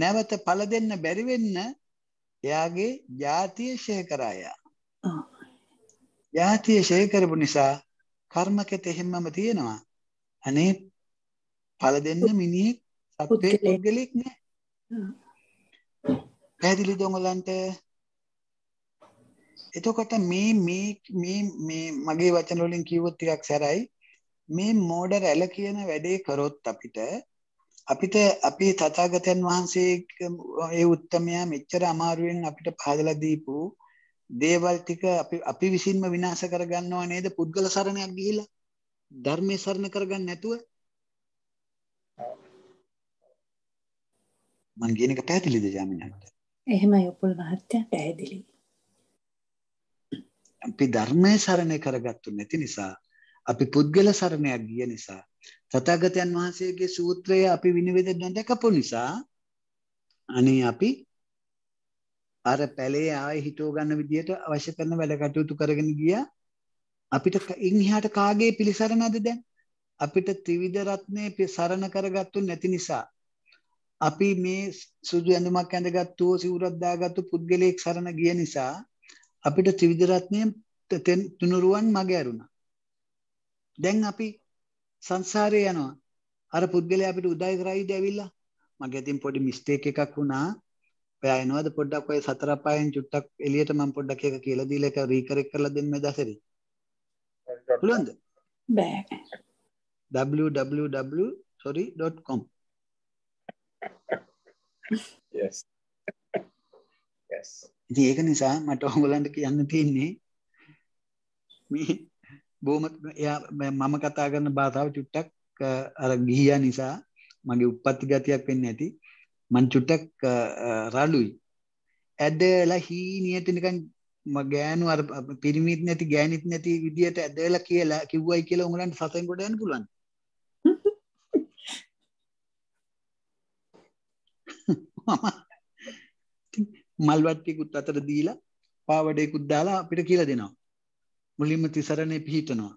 නැවත පළ දෙන්න බැරි වෙන්න එයාගේ ಜಾතිය ෂේ කරා යා. ಜಾතිය ෂේ කරපු නිසා කර්මකෙත එහෙම්මම තියෙනවා. අනේ පළ දෙන්න මිනිහෙක් සත්වෙක් පුද්ගලෙක් නෑ. පැහැදිලිද ඔයගලන්ට? එතකොට මේ මේ මේ මේ මගේ වචන වලින් කිව්වොත් ටිකක් සැරයි මේ මෝඩ රැළ කියන වැඩේ කරොත් අපිට අපිට අපි තථාගතයන් වහන්සේ ඒ උත්තමයා මෙච්චර අමාරුවෙන් අපිට පහදලා දීපු දේවල් ටික අපි අපි විසින්ම විනාශ කරගන්නව නේද පුද්ගල සරණයක් ගිහිලා ධර්මයේ සරණ කරගන්න නැතුව මං කියන එක පැහැදිලිද ජාමිනාට එහෙමයි උපුල් මහත්තයා පැහැදිලි අපි ධර්මය සරණය කරගත්තු නැති නිසා අපි පුද්ගල සරණයක් ගිය නිසා තථාගතයන් වහන්සේගේ සූත්‍රය අපි විනිවිද නොදකපු නිසා අනේ අපි අර පැලේ ආයේ හිතෝ ගන්න විදියට අවශ්‍ය කරන වැඩ කටයුතු කරගෙන ගියා අපිට ඉන්හිහාට කාගේ පිළිසරණද දැන් අපිට ත්‍රිවිධ රත්නේ සරණ කරගත්තු නැති නිසා අපි මේ සුදු ඇඳුමක් ඇඳගත්තු සිවුරක් දාගත්තු පුද්ගලයෙක් සරණ ගිය නිසා අපිට ත්‍රිවිධ රත්නයෙන් තුනුරුවන් මග ඇරුණා. දැන් අපි සංසාරේ යනවා. අර පුද්ගලයා අපිට උදව් කරයිද ඇවිල්ලා මගේ අතින් පොඩි මිස්ටේක් එකක් වුණා. ඔයා එනවද පොඩ්ඩක් ඔය සතර පායෙන් චුට්ටක් එළියට මම පොඩ්ඩක් ඒක කියලා දීලා ඒක රීකරෙක් කරලා දෙන්න මේ දසරේ. පුළුවන්ද? බෑ. www.sorry.com Yes. yes. ඉතින් ඒක නිසා මට ඔයගලන්ට කියන්න තියෙන්නේ මේ බොහොම එයා මම කතා කරන භාෂාව චුට්ටක් අර ගිහියා නිසා මගේ උප්පත්ති ගතියක් වෙන්නේ නැති මං චුට්ටක් රළුයි ඇදලා හීනියට නිකන් ගෑනු අර පිරිමිත් නැති ගෑනිත් නැති විදියට ඇදලා කියලා කිව්වයි කියලා උගලන්ට සතෙන් කොට යන්න පුළුවන්. මම මල්වට්ටිකුත් අතර දීලා පාවඩයකුත් දාලා අපිට කියලා දෙනවා. මුලින්ම තිසරණේ පිහිටනවා.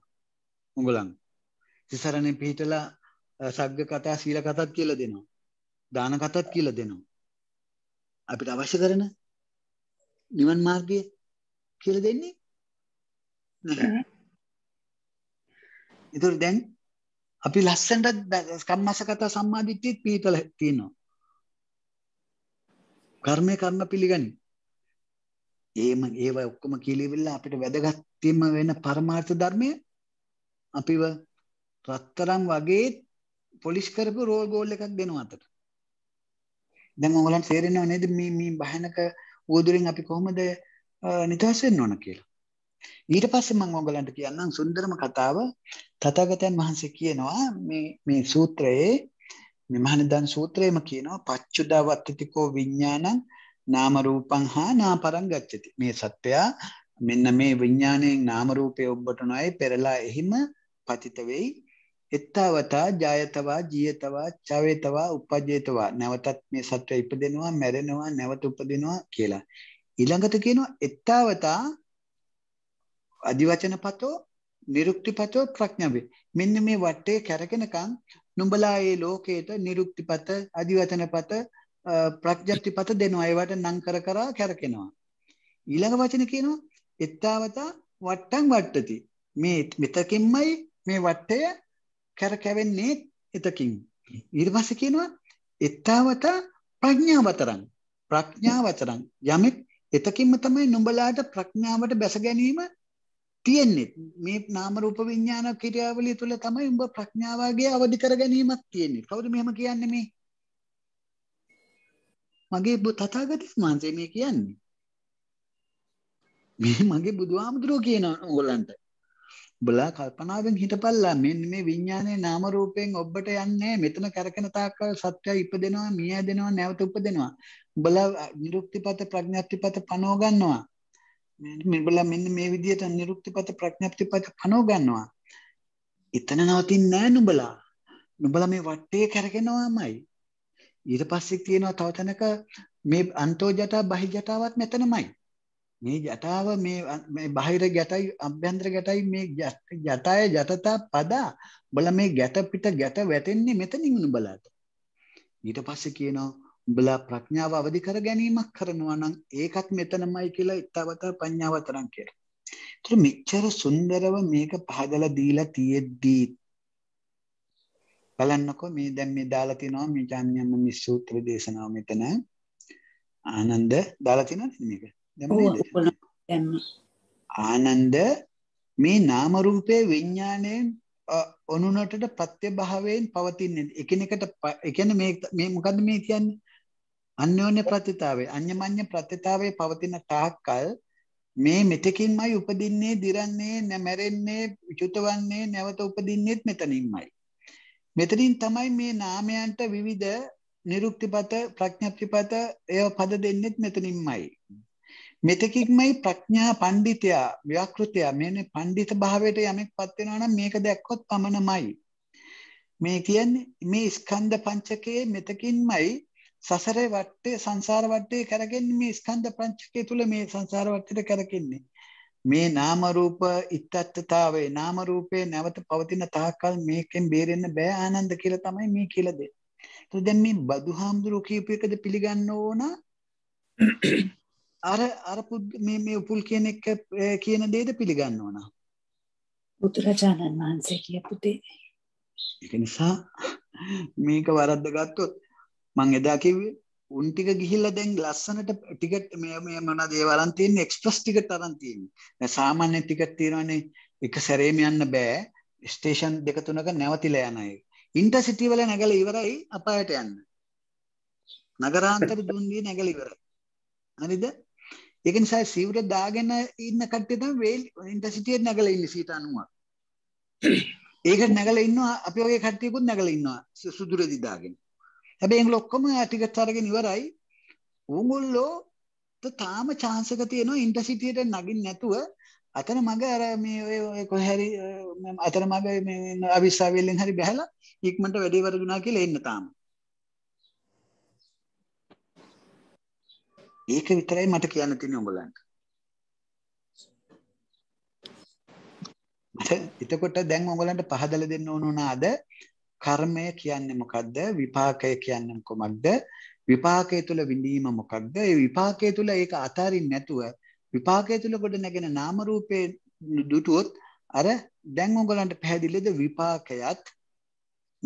උගලන්. තිසරණේ පිහිටලා සග්ග කතා සීල කතාත් කියලා දෙනවා. දාන කතාත් කියලා දෙනවා. අපිට අවශ්‍ය කරන නිවන් මාර්ගය කියලා දෙන්නේ නැහැ. ඒතර දැන් අපි ලස්සනට කම්මස කතා සම්මාදිට්ඨියත් පිහිටලා තියෙනවා. කර්මය කර්ම පිළිගනි. ඒම ඒව ඔක්කොම කියලිවෙල්ලා අපිට වැදගත්තිම වෙන පරමාර්ථ ධර්මය අපිව රත්තරම් වගේ පොලිස් කරපු රෝල් ගෝල් එකක් දෙනවා අතට. දැන් ඔයගලන්ට තේරෙනව නේද මේ මේ බහනක උවදුරින් අපි කොහොමද නිදහස් වෙන්න ඕන කියලා. ඊට පස්සේ මම ඔයගලන්ට කියන්නම් සුන්දරම කතාව තථාගතයන් වහන්සේ කියනවා මේ මේ සූත්‍රයේ මෙමහනදන් සූත්‍රයේම කියනවා පච්චුදවත්තිතිකෝ විඥානං නාම රූපං හා නාපරං ගච්ඡති. මේ සත්‍යය මෙන්න මේ විඥාණයෙන් නාම රූපය ඔබට නොයි පෙරලා එහිම පතිත වෙයි. එත්තවතා ජයතවා ජීයතවා චවේතවා උපජේතවා නැවතත් මේ සත්වය ඉපදෙනවා මැරෙනවා නැවත උපදිනවා කියලා. ඊළඟට කියනවා එත්තවතා අදිවචනපතෝ නිරුක්තිපතෝ ප්‍රඥාවේ. මෙන්න මේ වටේ කැරකෙනකන් නුඹලා ඒ ලෝකයට නිරුක්තිපත අධිවචනපත ප්‍රඥප්තිපත දෙනවා ඒවට නම් කර කරා කැරකෙනවා ඊළඟ වචන කියනවා එත්තාවතා වට්ටං වට්ටති මේ මෙතකින්මයි මේ වට්ටය කැරකැවෙන්නේ එතකින් ඊට පස්සේ කියනවා එත්තාවතා ප්‍රඥාවතරං ප්‍රඥාවතරං යමෙක් එතකින්ම තමයි නුඹලාට ප්‍රඥාවට බැස ගැනීම තියෙන්නේෙත් මේ නාම රූප විඤ්ඥාන කිරියාවලිය තුළ තමයි උඹ ප්‍රඥාවගේ අවධි කර ගැනීමක් තියෙන්නේ කවුද මෙහම කියන්න මේ මගේ තතාගත මාන්සේ මේ කියන්නේ මේ මගේ බුදුහාමුදුරුව කියන ඔගොලන්ට බලා කල්පනාවෙන් හිටපල්ලා මෙන්න මේ විඤ්ඥානය නාමරූපයෙන් ඔබට යන්නේ මෙතන කරකන තාක්කල් සත්‍යය ඉපදෙනවා මිය දෙනවා නැවත උපදෙනවා බලා නිරුක්තිපත ප්‍රඥත්තිපත පනෝගන්නවා මෙබලා මෙන්න මේ විදිහට නිරුක්තිපත ප්‍රඥප්තිපත පනෝ ගන්නවා. එතන නවතින්නේ නැහැ නුඹලා. නුඹලා මේ වටේ කරගෙනවාමයි. ඊට පස්සේ තියෙනවා තව තැනක මේ අන්තෝ ජටා බහි ජටාවත් මෙතනමයි. මේ ජටාව මේ මේ බාහිර ගැටයි අභ්‍යන්තර ගැටයි මේ ජටාය ජටතා පදා බල මේ ගැට පිට ගැට වැටෙන්නේ මෙතනින් නුඹලාට. ඊට පස්සේ කියනවා උඹලා ප්‍රඥාව අවදි කර ගැනීමක් කරනවා නම් ඒකත් මෙතනමයි කියලා ඊතාවත පඤ්ඤාවතරම් කියලා. ඒතර මෙච්චර සුන්දරව මේක පහදලා දීලා තියෙද්දී බලන්නකෝ මේ දැන් මේ දාලා තිනවා මේ ජාන්‍යම් මේ සූත්‍ර දේශනාව මෙතන ආනන්ද දාලා තිනවද මේක? දැන් ආනන්ද මේ නාම රූපේ විඥාණයෙන් ඔනුනටට පත්‍ය භාවයෙන් පවතින්නේ එකිනෙකට ඒ කියන්නේ මේ මේ මොකද්ද මේ කියන්නේ අන්‍යෝන්‍ය ප්‍රත්‍යතාවේ අඤ්ඤමඤ්ඤ ප්‍රත්‍යතාවේ පවතින තාක්කල් මේ මෙතකින්මයි උපදින්නේ දිරන්නේ නැමැරෙන්නේ චුතවන්නේ නැවත උපදින්නෙත් මෙතනින්මයි මෙතනින් තමයි මේ නාමයන්ට විවිධ නිරුක්තිපත ප්‍රඥප්තිපත ඒව පද දෙන්නෙත් මෙතනින්මයි මෙතකින්මයි ප්‍රඥා පඬිතයා ව්‍යාකෘතයා මේනේ පඬිත භාවයට යමෙක්පත් වෙනවා නම් මේක දැක්කොත් පමණමයි මේ කියන්නේ මේ ස්කන්ධ පංචකයේ මෙතකින්මයි සසරේ වටේ සංසාර වටේ කරගෙන්නේ මේ ස්කන්ධ පංචකය තුල මේ සංසාර වටේට කරගෙන්නේ මේ නාම රූප ඉත්තත්තතාවේ නාම රූපේ නැවත පවතින තාක්කල් මේකෙන් බේරෙන්න බෑ ආනන්ද කියලා තමයි මේ කියලා දෙන්නේ. ඒත් දැන් මේ බුදුහාමුදුරු කියපු එකද පිළිගන්න ඕන අර අර මේ මේ උපුල් කියන එක කියන දෙයද පිළිගන්න ඕන. බුදුරජාණන් වහන්සේ කියපු දේ. ඒක නිසා මේක වරද්ද ගත්තොත් මං එදා කිව්වේ උන් ටික ගිහිල්ලා දැන් ලස්සනට ටිකට් මේ මේ මොනවද ඒ වරන් තියෙන්නේ එක්ස්ප්‍රස් ටිකට් අරන් තියෙන්නේ. දැන් සාමාන්‍ය ටිකට් තියෙනවනේ එක සැරේම යන්න බෑ. ස්ටේෂන් දෙක තුනක නැවතිලා යන අය. ඉන්ටර්සිටි වල නැගලා ඉවරයි අපායට යන්න. නගරාන්තර දුන්දී නැගලා ඉවරයි. හරිද? ඒක නිසා සීවර දාගෙන ඉන්න කට්ටිය තමයි වේල් ඉන්ටර්සිටියේ නැගලා ඉන්නේ සීට 90ක්. ඒකට නැගලා ඉන්නවා අපි වගේ කට්ටියකුත් නැගලා ඉන්නවා සුදුරෙදි දාගෙන. හැබැයි ඒගොල්ලෝ ඔක්කොම ටිකට් අරගෙන ඉවරයි. උගුල්ලෝ තාම chance එක තියෙනවා ඉන්ටර්සිටියට නගින්න නැතුව අතරමඟ අර මේ ඔය කොහරි අතරමඟ මේ අවිස්සාවෙල්ලෙන් හරි බැහැලා ඉක්මනට වැඩේ වරදුනා කියලා එන්න තාම. ඒක විතරයි මට කියන්න තියෙන්නේ උඹලන්ට. එතකොට දැන් උඹලන්ට පහදලා දෙන්න ඕන වුණාද කර්මය කියන්නේ මොකක්ද? විපාකය කියන්නේ කොමක්ද? විපාකය තුල විඳීම මොකක්ද? ඒ විපාකය තුල ඒක අතාරින්න නැතුව විපාකය තුල කොට නැගෙන නාම රූපේ දුටුවොත් අර දැන් ඔයගලන්ට පැහැදිලිද විපාකයත්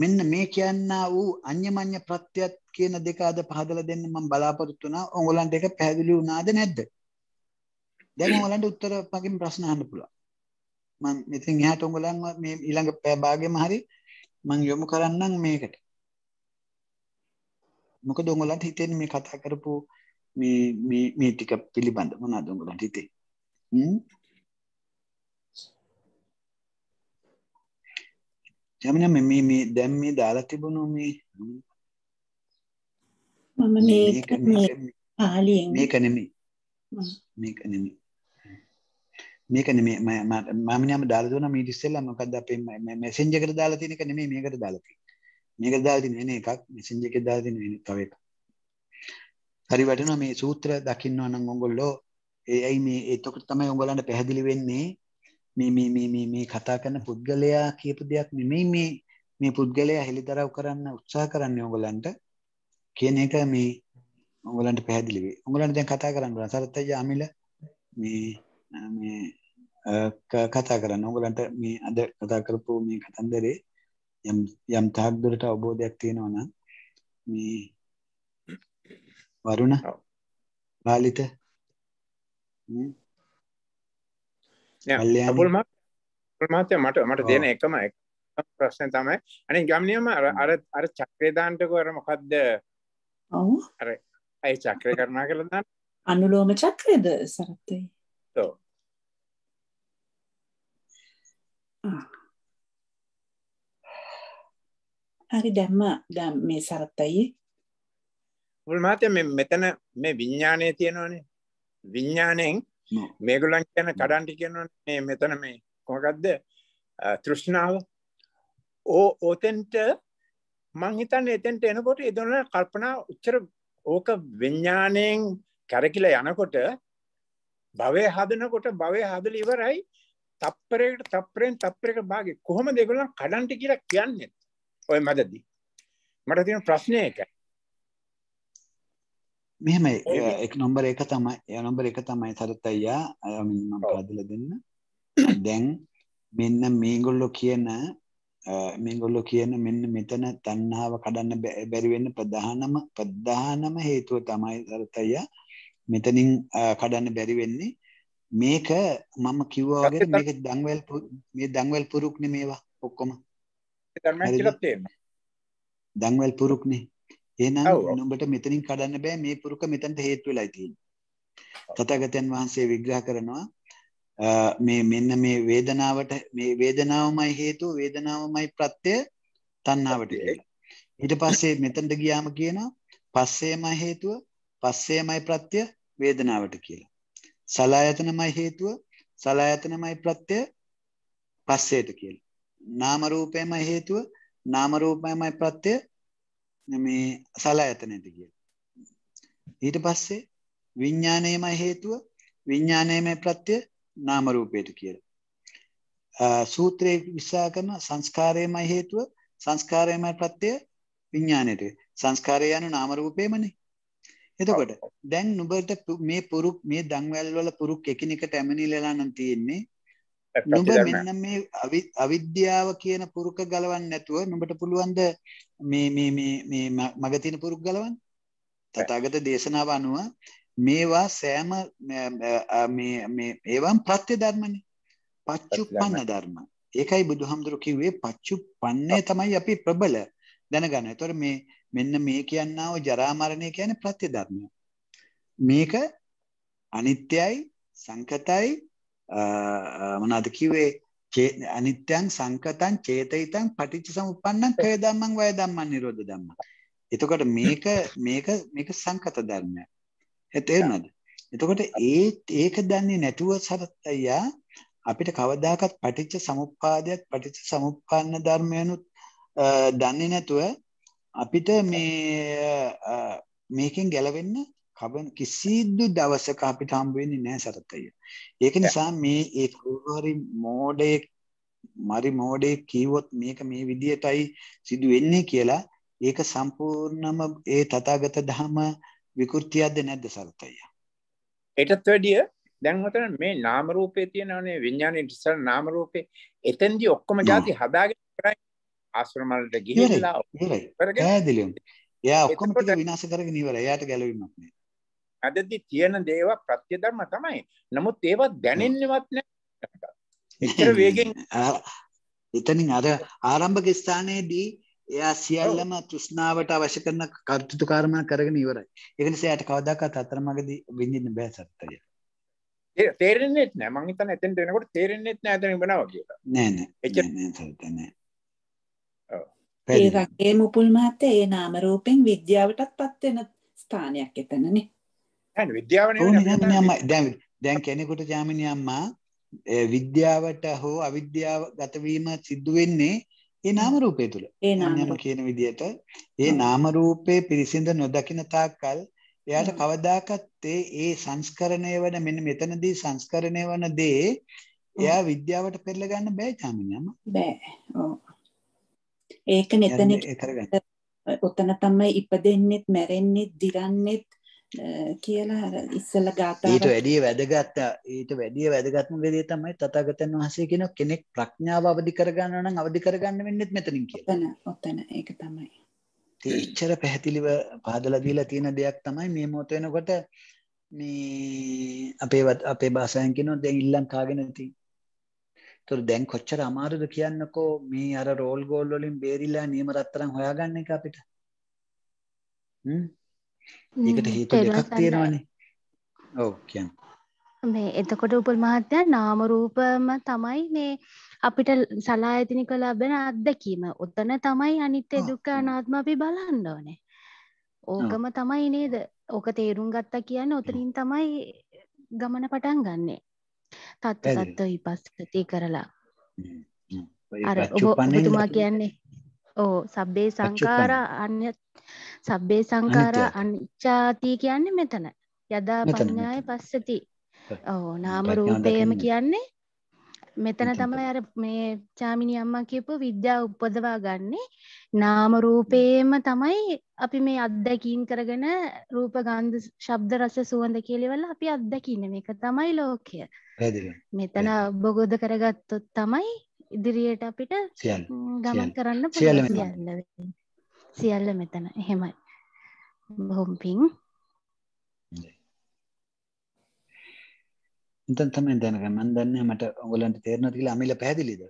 මෙන්න මේ කියන්නා වූ අඤ්ඤමඤ්ඤ ප්‍රත්‍යත් කියන දෙක අද පහදලා දෙන්න මම බලාපොරොත්තු වුණා. ඔයගලන්ට ඒක පැහැදිලි වුණාද නැද්ද? දැන් ඔයගලන්ට උත්තර මගෙන් ප්‍රශ්න අහන්න පුළුවන්. මම ඉතින් එහාට ඔයගලන් මේ ඊළඟ භාගෙම හරියි මං යොමු කරන්නම් මේකට මොකද උඹලන්ට හිතෙන්නේ මේ කතා කරපු මේ මේ මේ ටික පිළිබඳ මොනවද උඹලන්ට හිතේ හ්ම් යමන මේ මේ දැන් මේ දාලා තිබුණු මේ මම මේක මේ පාලියෙන් මේක නෙමෙයි මේක නෙමෙයි මේක නෙමේ මම නම දාලා දුන්නා මීට ඉස්සෙල්ලා මොකද්ද අපේ මැසෙන්ජර් එකට දාලා තියෙන එක නෙමේ මේකට දාලා තියෙන්නේ මේකට දාලා තියෙන වෙන එකක් මැසෙන්ජර් එකේ දාලා තියෙන වෙන තව එකක් හරි වැටෙනවා මේ සූත්‍ර දකින්නවා නම් ඕගොල්ලෝ ඒයි මේ එතකොට තමයි ඕගොල්ලන්ට පැහැදිලි වෙන්නේ මේ මේ මේ මේ මේ කතා කරන පුද්ගලයා කියපු දෙයක් නෙමෙයි මේ මේ පුද්ගලයා හෙලිදරව් කරන්න උත්සාහ කරන්නේ ඕගොල්ලන්ට කියන එක මේ ඕගොල්ලන්ට පැහැදිලි වෙයි ඕගොල්ලන්ට දැන් කතා කරන්න ඕන සරත්ජාමිල මේ කතා කරන්න ඔගලන්ට මේ අද කතා කරපු මේ කතන්දරේ යම් යම් තාක්දුරට අවබෝධයක් තියෙනවන මේ වරුණ බාලිත මාතය මට මට දෙන එකම එක ප්‍රශ්න තමයි අනේ ගම්නියම අර අර චක්‍රේදාන්ටක අර මොකක්ද ඔව් අර අයි චක්‍රේ කරනා කියලා දාන්න අනුලෝම චක්‍රේද සරත්තේ So. හරි දැම්ම දැන් මේ සරත්තයි මුල් මාතේ මේ මෙතන මේ විඥානය තියෙනවනේ විඥාණයෙන් මේගොල්ලන් කියන කඩන්ටි කියනවනේ මේ මෙතන මේ කොහකටද තෘෂ්ණාව ඕ ඔතෙන්ට මං හිතන්නේ එතෙන්ට එනකොට ඒතන කල්පනා උච්චර ඕක විඥාණයෙන් කැරකිලා යනකොට භවය හදනකොට භවය හදලා ඉවරයි තප්පරයකට තප්පරෙන් තප්පරයකට භාගෙ කොහොමද ඒගොල්ලන් කඩන්ට කියලා කියන්නේ ඔය මැදදී මට තියෙන ප්‍රශ්නේ ඒකයි මෙහෙම එක නම්බර් එක තමයි නම්බර් එක තමයි සරත් අයියා මම පාදලා දෙන්න දැන් මෙන්න මේගොල්ලෝ කියන මේගොල්ලෝ කියන මෙන්න මෙතන තණ්හාව කඩන්න බැරි වෙන්න ප්‍රධානම ප්‍රධානම හේතුව තමයි සරත් අයියා මෙතනින් කඩන්න බැරි වෙන්නේ මේක මම කිව්වා වගේ මේක දන්වැල් මේ දන්වැල් පුරුක්නේ මේවා ඔක්කොම ධර්මයන් කියලා තේරෙනවා දන්වැල් පුරුක්නේ එහෙනම් උඹට මෙතනින් කඩන්න බෑ මේ පුරුක මෙතනට හේතු වෙලායි තියෙන්නේ තථාගතයන් වහන්සේ විග්‍රහ කරනවා මේ මෙන්න මේ වේදනාවට මේ වේදනාවමයි හේතුව වේදනාවමයි ප්‍රත්‍ය තණ්හාවට ඊට පස්සේ මෙතනට ගියාම කියනවා පස්සේමයි හේතුව පස්සේමයි ප්‍රත්‍ය වේදනාවට කියලා. සලායතනමයි හේතුව සලායතනමයි ප්‍රත්‍යය පස්සේට කියලා. නාම රූපයමයි හේතුව නාම රූපයමයි ප්‍රත්‍යය මේ සලායතනෙට කියලා. ඊට පස්සේ විඥාණයමයි හේතුව විඥාණයමයි ප්‍රත්‍යය නාම රූපයට කියලා. සූත්‍රයේ විස්සා කරන සංස්කාරයමයි හේතුව සංස්කාරයමයි ප්‍රත්‍යය විඥාණයට. සංස්කාරය යනු නාම රූපේමනේ. එතකොට දැන් නුබට මේ පුරු මේ දංවැල් වල පුරුක් එකිනෙකට ඇමනිලලා නම් තියෙන්නේ නුඹ මෙන්න මේ අවිද්‍යාව කියන පුරුක ගලවන්න නැතුව නුඹට පුළුවන්ද මේ මේ මේ මේ මග තියෙන පුරුක් ගලවන්න? තථාගත දේශනාව අනුව මේවා සෑම මේ මේ ඒවම් ප්‍රත්‍ය ධර්මනේ. පච්චුප්පන්න ධර්ම. ඒකයි බුදුහාමුදුරු කිව්වේ පච්චුප්පන්නේ තමයි අපි ප්‍රබල දැනගන්න. ඒතොර මේ මෙන්න මේ කියන්නාව ජරා මරණය කියන්නේ ප්‍රත්‍ය ධර්මය. මේක අනිත්‍යයි සංකතයි මොනවාද කිව්වේ අනිත්‍යං සංකතං චේතිතං පටිච්චසමුප්පන්නං කය ධම්මං වය ධම්මං නිරෝධ ධම්මං. එතකොට මේක මේක මේක සංකත ධර්මයක්. ඒ තේරුණාද? එතකොට ඒ ඒක දන්නේ නැතුව සරත්යා අපිට කවදාකවත් පටිච්ච සමුප්පාදයක් පටිච්ච සමුප්පන්න ධර්මයනුත් දන්නේ නැතුව අපිට මේ මේකෙන් ගැලවෙන්න කබන කිසිදු දවසක අපිට හම්බුවෙන්නේ නෑ සරතය. ඒක නිසා මේ ඒ කවරි මෝඩයෙක් මරි මෝඩේ කීවොත් මේක මේ විදිහටයි සිදු වෙන්නේ කියලා ඒක සම්පූර්ණම ඒ තථාගත ධම විකෘතියක්ද නැද්ද සරතය? ඒටත් වැඩිය දැන් මෙතන මේ නාම රූපේ තියෙනනේ විඥානේ ඉස්සර නාම රූපේ එතෙන්දී ඔක්කොම જાති හදාගෙන ආශ්‍රම වලට ගිහිල්ලා කරගෙන එයා ඔක්කොම ටික විනාශ කරගෙන ඉවරයි. එයාට ගැලවීමක් නෑ. අදදී තියෙන දේවා ප්‍රත්‍ය ධර්ම තමයි. නමුත් ඒවා දැනෙන්නේවත් නෑ. එච්චර වේගෙන් එතනින් අර ආරම්භක ස්ථානයේදී එයා සියල්ලම තෘෂ්ණාවට අවශ්‍ය කරන කර්තෘකාරම කරගෙන ඉවරයි. ඒක නිසා එයාට කවදාකවත් අතරමඟදී විඳින්න බෑ සත්‍යය. තේරෙන්නේ නැහැ. මං හිතන්නේ එතෙන්ට එනකොට තේරෙන්නේ නැහැ එතන ඉබනවා කියලා. නෑ නෑ. එච්චර නෑ ඒ වගේ මුපුල් මහත්තයා ඒ නාම රූපෙන් විද්‍යාවටත්පත් වෙන ස්ථානයක් එතනනේ. දැන් විද්‍යාව දැන් දැන් කෙනෙකුට ජාමිනී අම්මා විද්‍යාවට හෝ අවිද්‍යාව ගත වීම සිද්ධ වෙන්නේ ඒ නාම රූපය තුල. ඒ නාම කියන විදිහට ඒ නාම රූපේ පිරිසිඳ නොදකින තාක්කල් එයාට කවදාකත් ඒ සංස්කරණය වන මෙන්න මෙතනදී සංස්කරණය වන දේ එයා විද්‍යාවට පෙරල ගන්න බෑ ජාමිනී අම්මා. බෑ. ඔව්. ඒක මෙතන ඔතන තමයි ඉපදෙන්නෙත් මැරෙන්නෙත් දිරන්නෙත් කියලා අර ඉස්සල ගාථා ඊට වැඩිය වැදගත් ඊට වැඩිය වැදගත්ම දෙය තමයි තථාගතයන් වහන්සේ කියන කෙනෙක් ප්‍රඥාව අවදි කරගන්න නම් අවදි කරගන්න වෙන්නෙත් මෙතනින් කියලා. ඔතන ඔතන ඒක තමයි. ඒ ඉච්ඡර පැහැදිලිව පහදලා දීලා තියෙන දෙයක් තමයි මේ මොහොත වෙනකොට මේ අපේ අපේ භාෂාවෙන් කියනවා දැන් ඉල්ලම් කාගෙන තියෙන තොර දැන් කොච්චර අමාරුද කියන්නකෝ මේ අර රෝල් ගෝල් වලින් බේරිලා නියම රත්තරන් හොයාගන්න එක අපිට. හ්ම්. ඒකට හේතු දෙකක් තියෙනවානේ. ඔව් කියන්න. මේ එතකොට උපල් මහත්තයා නාම රූපම තමයි මේ අපිට සලායතනික ලැබෙන අත්දැකීම. උතන තමයි අනිත්‍ය දුක්ඛ අනාත්ම අපි බලන්න ඕනේ. ඕකම තමයි නේද? ඕක තේරුම් ගත්තා කියන්නේ උතනින් තමයි ගමන පටන් ගන්නෙ. තත්ව සත්ව විපස්සති කරලා අර ඔබතුමා කියන්නේ ඕ සබ්බේ සංකාර අන්‍ය සබ්බේ සංකාර අනිච්චාති කියන්නේ මෙතන යදා පඥාය පස්සති ඕ නාම රූපයම කියන්නේ මෙතන තමයි අර මේ චාමිනි අම්මා කියපු විද්‍යා උපදවා ගන්නේ නාම රූපේම තමයි අපි මේ අත්දැකීම් කරගෙන රූප ගන්ධ ශබ්ද රස සුවඳ කියලවල අපි අත්දකින්නේ මේක තමයි ලෝකය. මෙතන අවබෝධ කරගත්තොත් තමයි ඉදිරියට අපිට ගමන් කරන්න පුළුවන් සියල්ල මෙතන. එහෙමයි. බොහොම පිං. එතන තමයි දැනගන්න මම දන්නේ මට ඔයගලන්ට තේරෙනවද කියලා අමිල පැහැදිලිද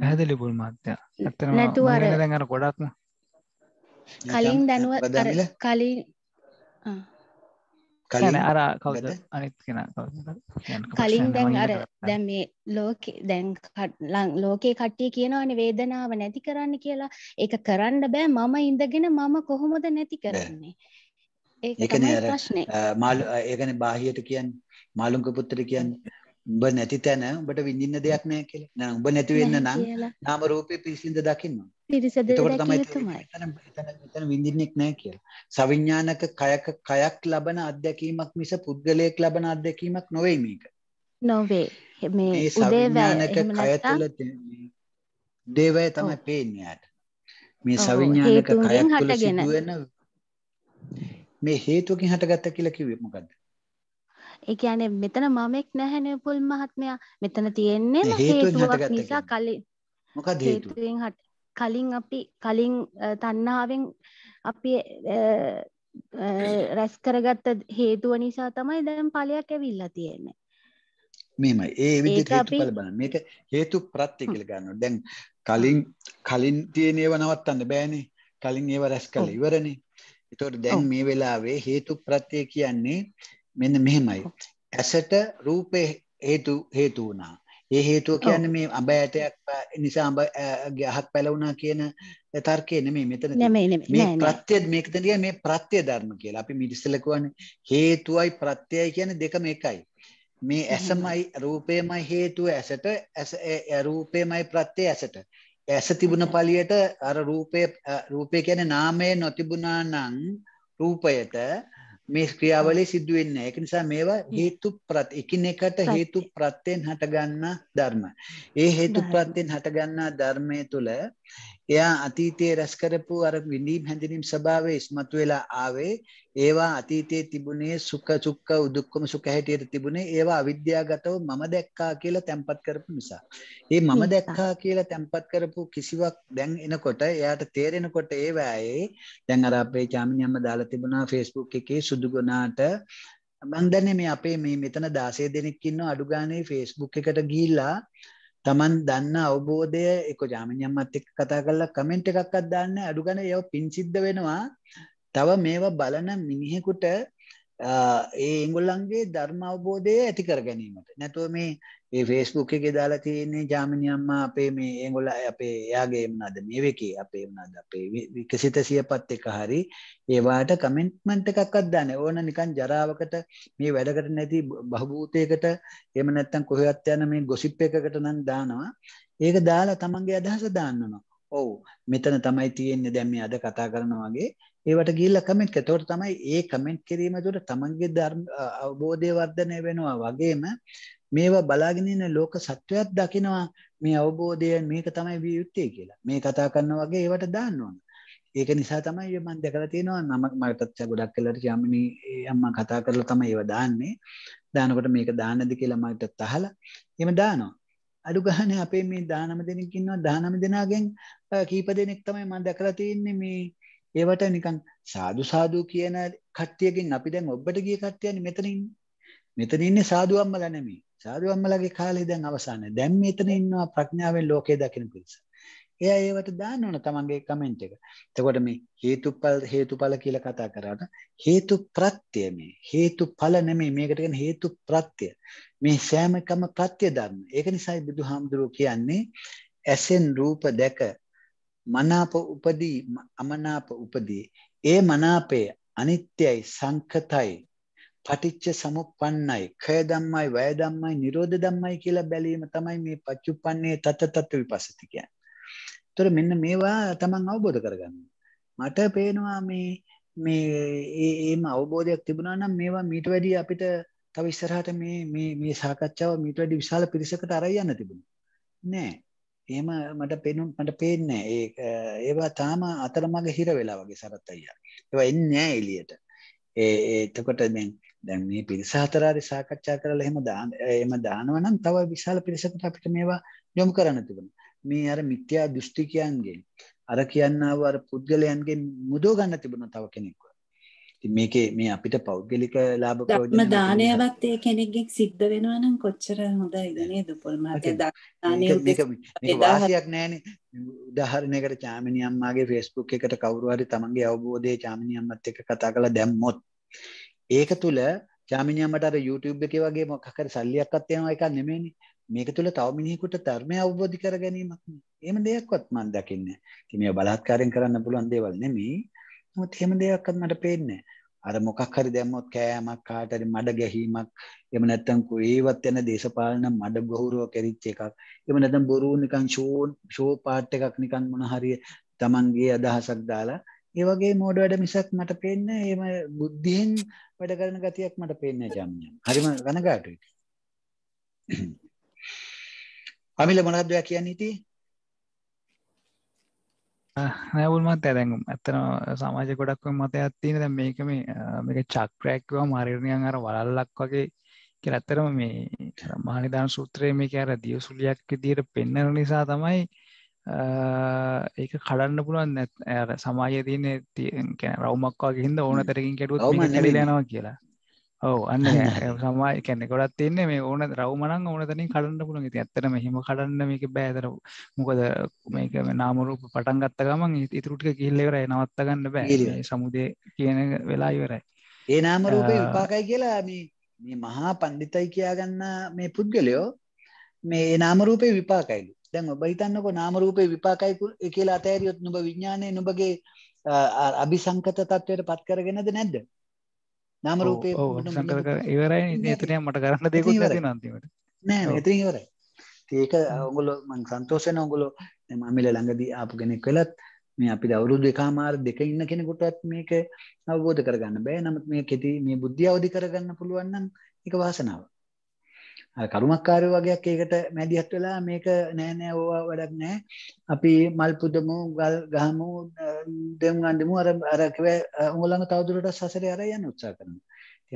පැහැදිලි බුල් මාත්‍යා ඇත්තටම නැතුව අර දැන් අර ගොඩක්ම කලින් දැනුව අර කලින් කලින් අර කවුද අනිත් කෙනා කවුද කලින් දැන් අර දැන් මේ ලෝකේ දැන් ලෝකේ කට්ටිය කියනවනේ වේදනාව නැති කරන්න කියලා ඒක කරන්න බෑ මම ඉඳගෙන මම කොහොමද නැති කරන්නේ ඒකන මාල් ඒකන බාහියට කියන් මාළුම්ක පුත්තර කියන් උඹ නැති තැන උඹට විඳින්න දෙයක් නෑ කියලා. නෑ උඹ නැති වෙන්න නම් නාම රූපේ පිරිසිඳ දකින්න. පිරිසිඳ දකින්න විඳින්නෙක් නෑ කියලා. සවිඥානක කයක කයක් ලබන අත්දැකීමක් මිස පුද්ගලයෙක් ලබන අත්දැකීමක් නොවේ මේක. නොවේ. මේ සවිඥානක කය තුළ දේවය තමයි පේන්නේ යාට. මේ සවිඥානක කය තුළ සිදුවෙන මේ හේතුවකින් හටගත්ත කියලා කිව්වේ මොකද්ද? ඒ කියන්නේ මෙතන මමෙක් නැහැනේ පුල් මහත්මයා. මෙතන තියෙන්නේ හේතුවක් නිසා කලින් මොකද හේතුව? කලින් අපි කලින් තණ්හාවෙන් අපි රැස් කරගත්ත හේතුව නිසා තමයි දැන් ඵලයක් ඇවිල්ලා තියෙන්නේ. මෙහෙමයි. ඒ විදිහට හේතුඵල බලන්න. මේක හේතු ප්‍රත්‍ය කියලා ගන්නවා. දැන් කලින් කලින් තියෙන ඒවා නවත්තන්න බෑනේ. කලින් ඒවා රැස් කළා ඉවරනේ. එතකොට දැන් මේ වෙලාවේ හේතු ප්‍රත්‍ය කියන්නේ මෙන්න මෙහෙමයි. ඇසට රූපේ හේතු හේතු වුණා. ඒ හේතුව කියන්නේ මේ අඹ ඇටයක් නිසා අඹ ගහක් පැලවුණා කියන තර්කය නෙමෙයි මෙතන මේ ප්‍රත්‍ය මේක තියෙන මේ ප්‍රත්‍ය ධර්ම කියලා. අපි මේ ඉස්සෙල්ලා කියන්නේ හේතුවයි ප්‍රත්‍යයයි කියන්නේ දෙකම එකයි. මේ ඇසමයි රූපයමයි හේතුව ඇසට ඇස රූපයමයි ප්‍රත්‍යය ඇසට. ඇස තිබුණ පලියට අර රූපය රූපය කියන නාමය නොතිබුණා නං රූපයට මේ ක්‍රියාවලේ සිද්ධ වෙන්නේ ඒක නිසා මේවා හේතු ප්‍රත් එකිනෙකට හේතු ප්‍රත්‍යයෙන් හටගන්නා ධර්ම. ඒ හේතු ප්‍රත්‍යයෙන් හටගන්නා ධර්මයේ තුල එයා අතීතයේ රැස් කරපු අර විඳීම් හැඳිනීම් ස්වභාවය ඉස්මතු වෙලා ආවේ ඒවා අතීතයේ තිබුණේ සුඛ සුක්ඛ උදුක්කම සුඛ හැටියට තිබුණේ ඒවා අවිද්‍යාගතව මම දැක්කා කියලා තැම්පත් කරපු නිසා. මේ මම දැක්කා කියලා තැම්පත් කරපු කිසිවක් දැන් එනකොට එයාට තේරෙනකොට ඒ වෑයේ දැන් අර අපේ චාමිනියම්ම දාලා තිබුණා Facebook එකේ සුදුගුණාට මං දන්නේ මේ අපේ මේ මෙතන 16 දෙනෙක් ඉන්නවා අඩු ගානේ Facebook එකට ගිහිල්ලා තමන් දන්න අවබෝධය එක ජාමිනියම්මත් එක්ක කතා කරලා කමෙන්ට් එකක් අත්දාන්න අඩුගන යව පින්සිද්ධ වෙනවා තව මේවා බලන මිනිහෙකුට ඒ ඉංගුල්ලන්ගේ ධර්ම අවබෝධය ඇති කර ගැනීමට නැතුව මේ ඒ ෆේස්බුක් එකේ දාලා තියෙන්නේ ජාමිනි අම්මා අපේ මේ ඒගොල්ල අපේ එයාගේ මොනවාද මේවකේ අපේ මොනවාද අපේ විකසිත සියපත් එක හරි ඒවාට කමෙන්ට්මන්ට් එකක්වත් දාන්නේ ඕන නිකන් ජරාවකට මේ වැඩකට නැති බහූතයකට එහෙම නැත්නම් කොහෙවත් යන මේ ගොසිප් එකකට නම් දානවා ඒක දාලා තමන්ගේ අදහස දාන්නනවා ඔව් මෙතන තමයි තියෙන්නේ දැන් මේ අද කතා කරනවා වගේ ඒවට ගිල්ල කමෙන්ට් කරනවා. ඒතකොට තමයි ඒ කමෙන්ට් කිරීම තුළ තමන්ගේ ධර්ම අවබෝධය වර්ධනය වෙනවා වගේම මේවා බලාගෙන ඉන්න ලෝක සත්වයක් දකිනවා මේ අවබෝධය මේක තමයි විය යුත්තේ කියලා. මේ කතා කරන වගේ ඒවට දාන්න ඕන. ඒක නිසා තමයි මම දැකලා තියෙනවා මම මටත් ගොඩක් වෙලාට යම්නි අම්මා කතා කරලා තමයි ඒව දාන්නේ. දානකොට මේක දාන්නද කියලා මටත් අහලා එහෙම දානවා. අඩු ගහනේ අපේ මේ 19 දෙනෙක් ඉන්නවා 19 දෙනාගෙන් කීප දෙනෙක් තමයි මම දැකලා තියෙන්නේ මේ ඒවට නිකන් සාදු සාදු කියන කට්ටියකින් අපි දැන් ඔබට ගිය කට්ටියනේ මෙතන ඉන්නේ. මෙතන ඉන්නේ සාදු අම්මලා නෙමෙයි. සාදු අම්මලාගේ කාලේ දැන් අවසానයි. දැන් මෙතන ඉන්නවා ප්‍රඥාවෙන් ලෝකේ දකින පිරිස. එයා ඒවට දාන්න ඕන තමන්ගේ කමෙන්ට් එක. එතකොට මේ හේතුඵල හේතුඵල කියලා කතා කරාට හේතු ප්‍රත්‍ය මේ හේතුඵල නෙමෙයි මේකට කියන්නේ හේතු ප්‍රත්‍ය. මේ සෑම එකම ප්‍රත්‍ය ධර්ම. ඒක නිසායි බුදුහාමුදුරුවෝ කියන්නේ ඇසෙන් රූප දැක මනාප උපදී අමනාප උපදී ඒ මනාපය අනිත්‍යයි සංකතයි පටිච්ච සමුප්පන්නයි කය ධම්මයි වය ධම්මයි නිරෝධ ධම්මයි කියලා බැලීම තමයි මේ පච්චුප්පන්නේ තත තත් විපස්සති කියන්නේ. ඒතර මෙන්න මේවා තමන් අවබෝධ කරගන්න. මට පේනවා මේ මේ ඒම අවබෝධයක් තිබුණා නම් මේවා මීට වැඩිය අපිට තව ඉස්සරහට මේ මේ මේ සාකච්ඡාව මීට වැඩි විශාල පිරිසකට අරයි යන්න තිබුණා. නෑ. එහෙම මට පේනු මට පේන්නේ නෑ. ඒ ඒවා තාම අතරමඟ හිර වෙලා වගේ සරත් අයියා. ඒවා එන්නේ නෑ එළියට. ඒ එතකොට දැන් දැන් මේ පිරිස හතරාරි සාකච්ඡා කරලා එහෙම දාන එහෙම දානවා නම් තව විශාල පිරිසකට අපිට මේවා යොමු කරන්න තිබුණා. මේ අර මිත්‍යා දෘෂ්ටිකයන්ගෙන් අර කියන්නා වූ අර පුද්ගලයන්ගෙන් මුදව ගන්න තිබුණා තව කෙනෙක්ව. ඉතින් මේකේ මේ අපිට පෞද්ගලික ලාභ ප්‍රයෝජන දානයවත් ඒ කෙනෙක්ගෙන් සිද්ධ වෙනවා නම් කොච්චර හොඳයිද නේද පොල් මහත්තයා දානය මේක මේක වාසියක් නැහැනේ. උදාහරණයකට චාමිනි අම්මාගේ Facebook එකට කවුරු හරි තමන්ගේ අවබෝධයේ චාමිනි අම්මත් එක්ක කතා කරලා දැම්මොත් ඒක තුළ චාමිනියමට අර YouTube එකේ වගේ මොකක් හරි සල්ලියක්වත් එනවා එකක් නෙමෙයිනේ. මේක තුළ තව මිනිහෙකුට ධර්මය අවබෝධ කර ගැනීමක් නේ. එහෙම දෙයක්වත් මම දකින්නේ නැහැ. ඉතින් මේවා බලාත්කාරයෙන් කරන්න පුළුවන් දේවල් නෙමෙයි. නමුත් එහෙම දෙයක්වත් මට පේන්නේ නැහැ. අර මොකක් හරි දැම්මොත් කෑමක් කාට හරි මඩ ගැහීමක් එහෙම නැත්නම් කොහේවත් යන දේශපාලන මඩ ගෞරව කරිච්ච එකක් එහෙම නැත්නම් බොරු නිකන් ෂෝ ෂෝ පාට් එකක් නිකන් මොන හරි තමන්ගේ අදහසක් දාලා ඒ වගේ මෝඩ වැඩ මිසක් මට පේන්නේ එහෙම බුද්ධියෙන් වැඩ කරන ගතියක් මට පේන්නේ ජම්යන්. හරිම කනගාටුයි. අමිල මොනවද ඔයා කියන්නේ ඉතින්? නැවුල් මත දැන් ඇත්තන සමාජ ගොඩක් මතයක් තියෙන දැන් මේක මේ මේක චක්‍රයක් වගේ මාරිරණියන් අර වලල්ලක් වගේ කියලා ඇත්තටම මේ මහනිදාන සූත්‍රයේ මේක අර දියසුලියක් විදියට පෙන්වන නිසා තමයි ඒක කඩන්න පුළුවන් නැ සමාජය තියන තියැන රවමක්වාගේ හිද ඕන තරකින් කෙටුත් ලනවා කියලා ඔව අන්න සමයි කැනෙ ගොඩත් තින්නේ මේ ඕන රවමනන් ඕන තනින් කඩන්න පුළුවන් ති ඇත්තන හිම කඩන්න මේක බෑතර මොකද මේක නාමුරුප පටන් ගත්ත ගමන් ඉතුරුටික කිල්ලෙවරයි නවත්ත ගන්න බෑ සමුදය කියන වෙලා ඉවරයි ඒ නාමරූපය විපාකයි කියලා මේ මහා පණ්ඩිතයි කියාගන්න මේ පුද්ගලයෝ මේ නාමරූපය විපාකයිලු දැන් ඔබ හිතන්නකො නාම රූපේ විපාකයි කියලා අතහැරියොත් නුඹ විඥානයේ නුඹගේ අபிසංකත තත්වයට පත් කරගෙනද නැද්ද? නාම රූපේ සංකත කර ඉවරයි ඉතින් එතනින් මට කරන්න දෙයක් නැති නන් අන්තිමට. නෑ නෑ එතනින් ඉවරයි. ඉතින් ඒක ඔයගොල්ලෝ මං සන්තෝෂ වෙනවා ඔයගොල්ලෝ මමිල ළඟදී ආපු කෙනෙක් වෙලත් මේ අපිට අවුරුදු එකමාර දෙක ඉන්න කෙනෙකුටවත් මේක අවබෝධ කරගන්න බෑ. නමුත් මේ කෙටි මේ බුද්ධිය අවදි කරගන්න පුළුවන් නම් ඒක වාසනාවක්. කරුමක්කාර වගේයක් ඒකට මැදිහත් වෙලා මේක නෑනෑ ඕවා වැඩක් නෑ අපි මල් පුදමු ගල් ගහමු දෙම් ගන්ඩමු අර අරකව උගලඟ තවදුරට සසර අර යන්න උත්සා කරන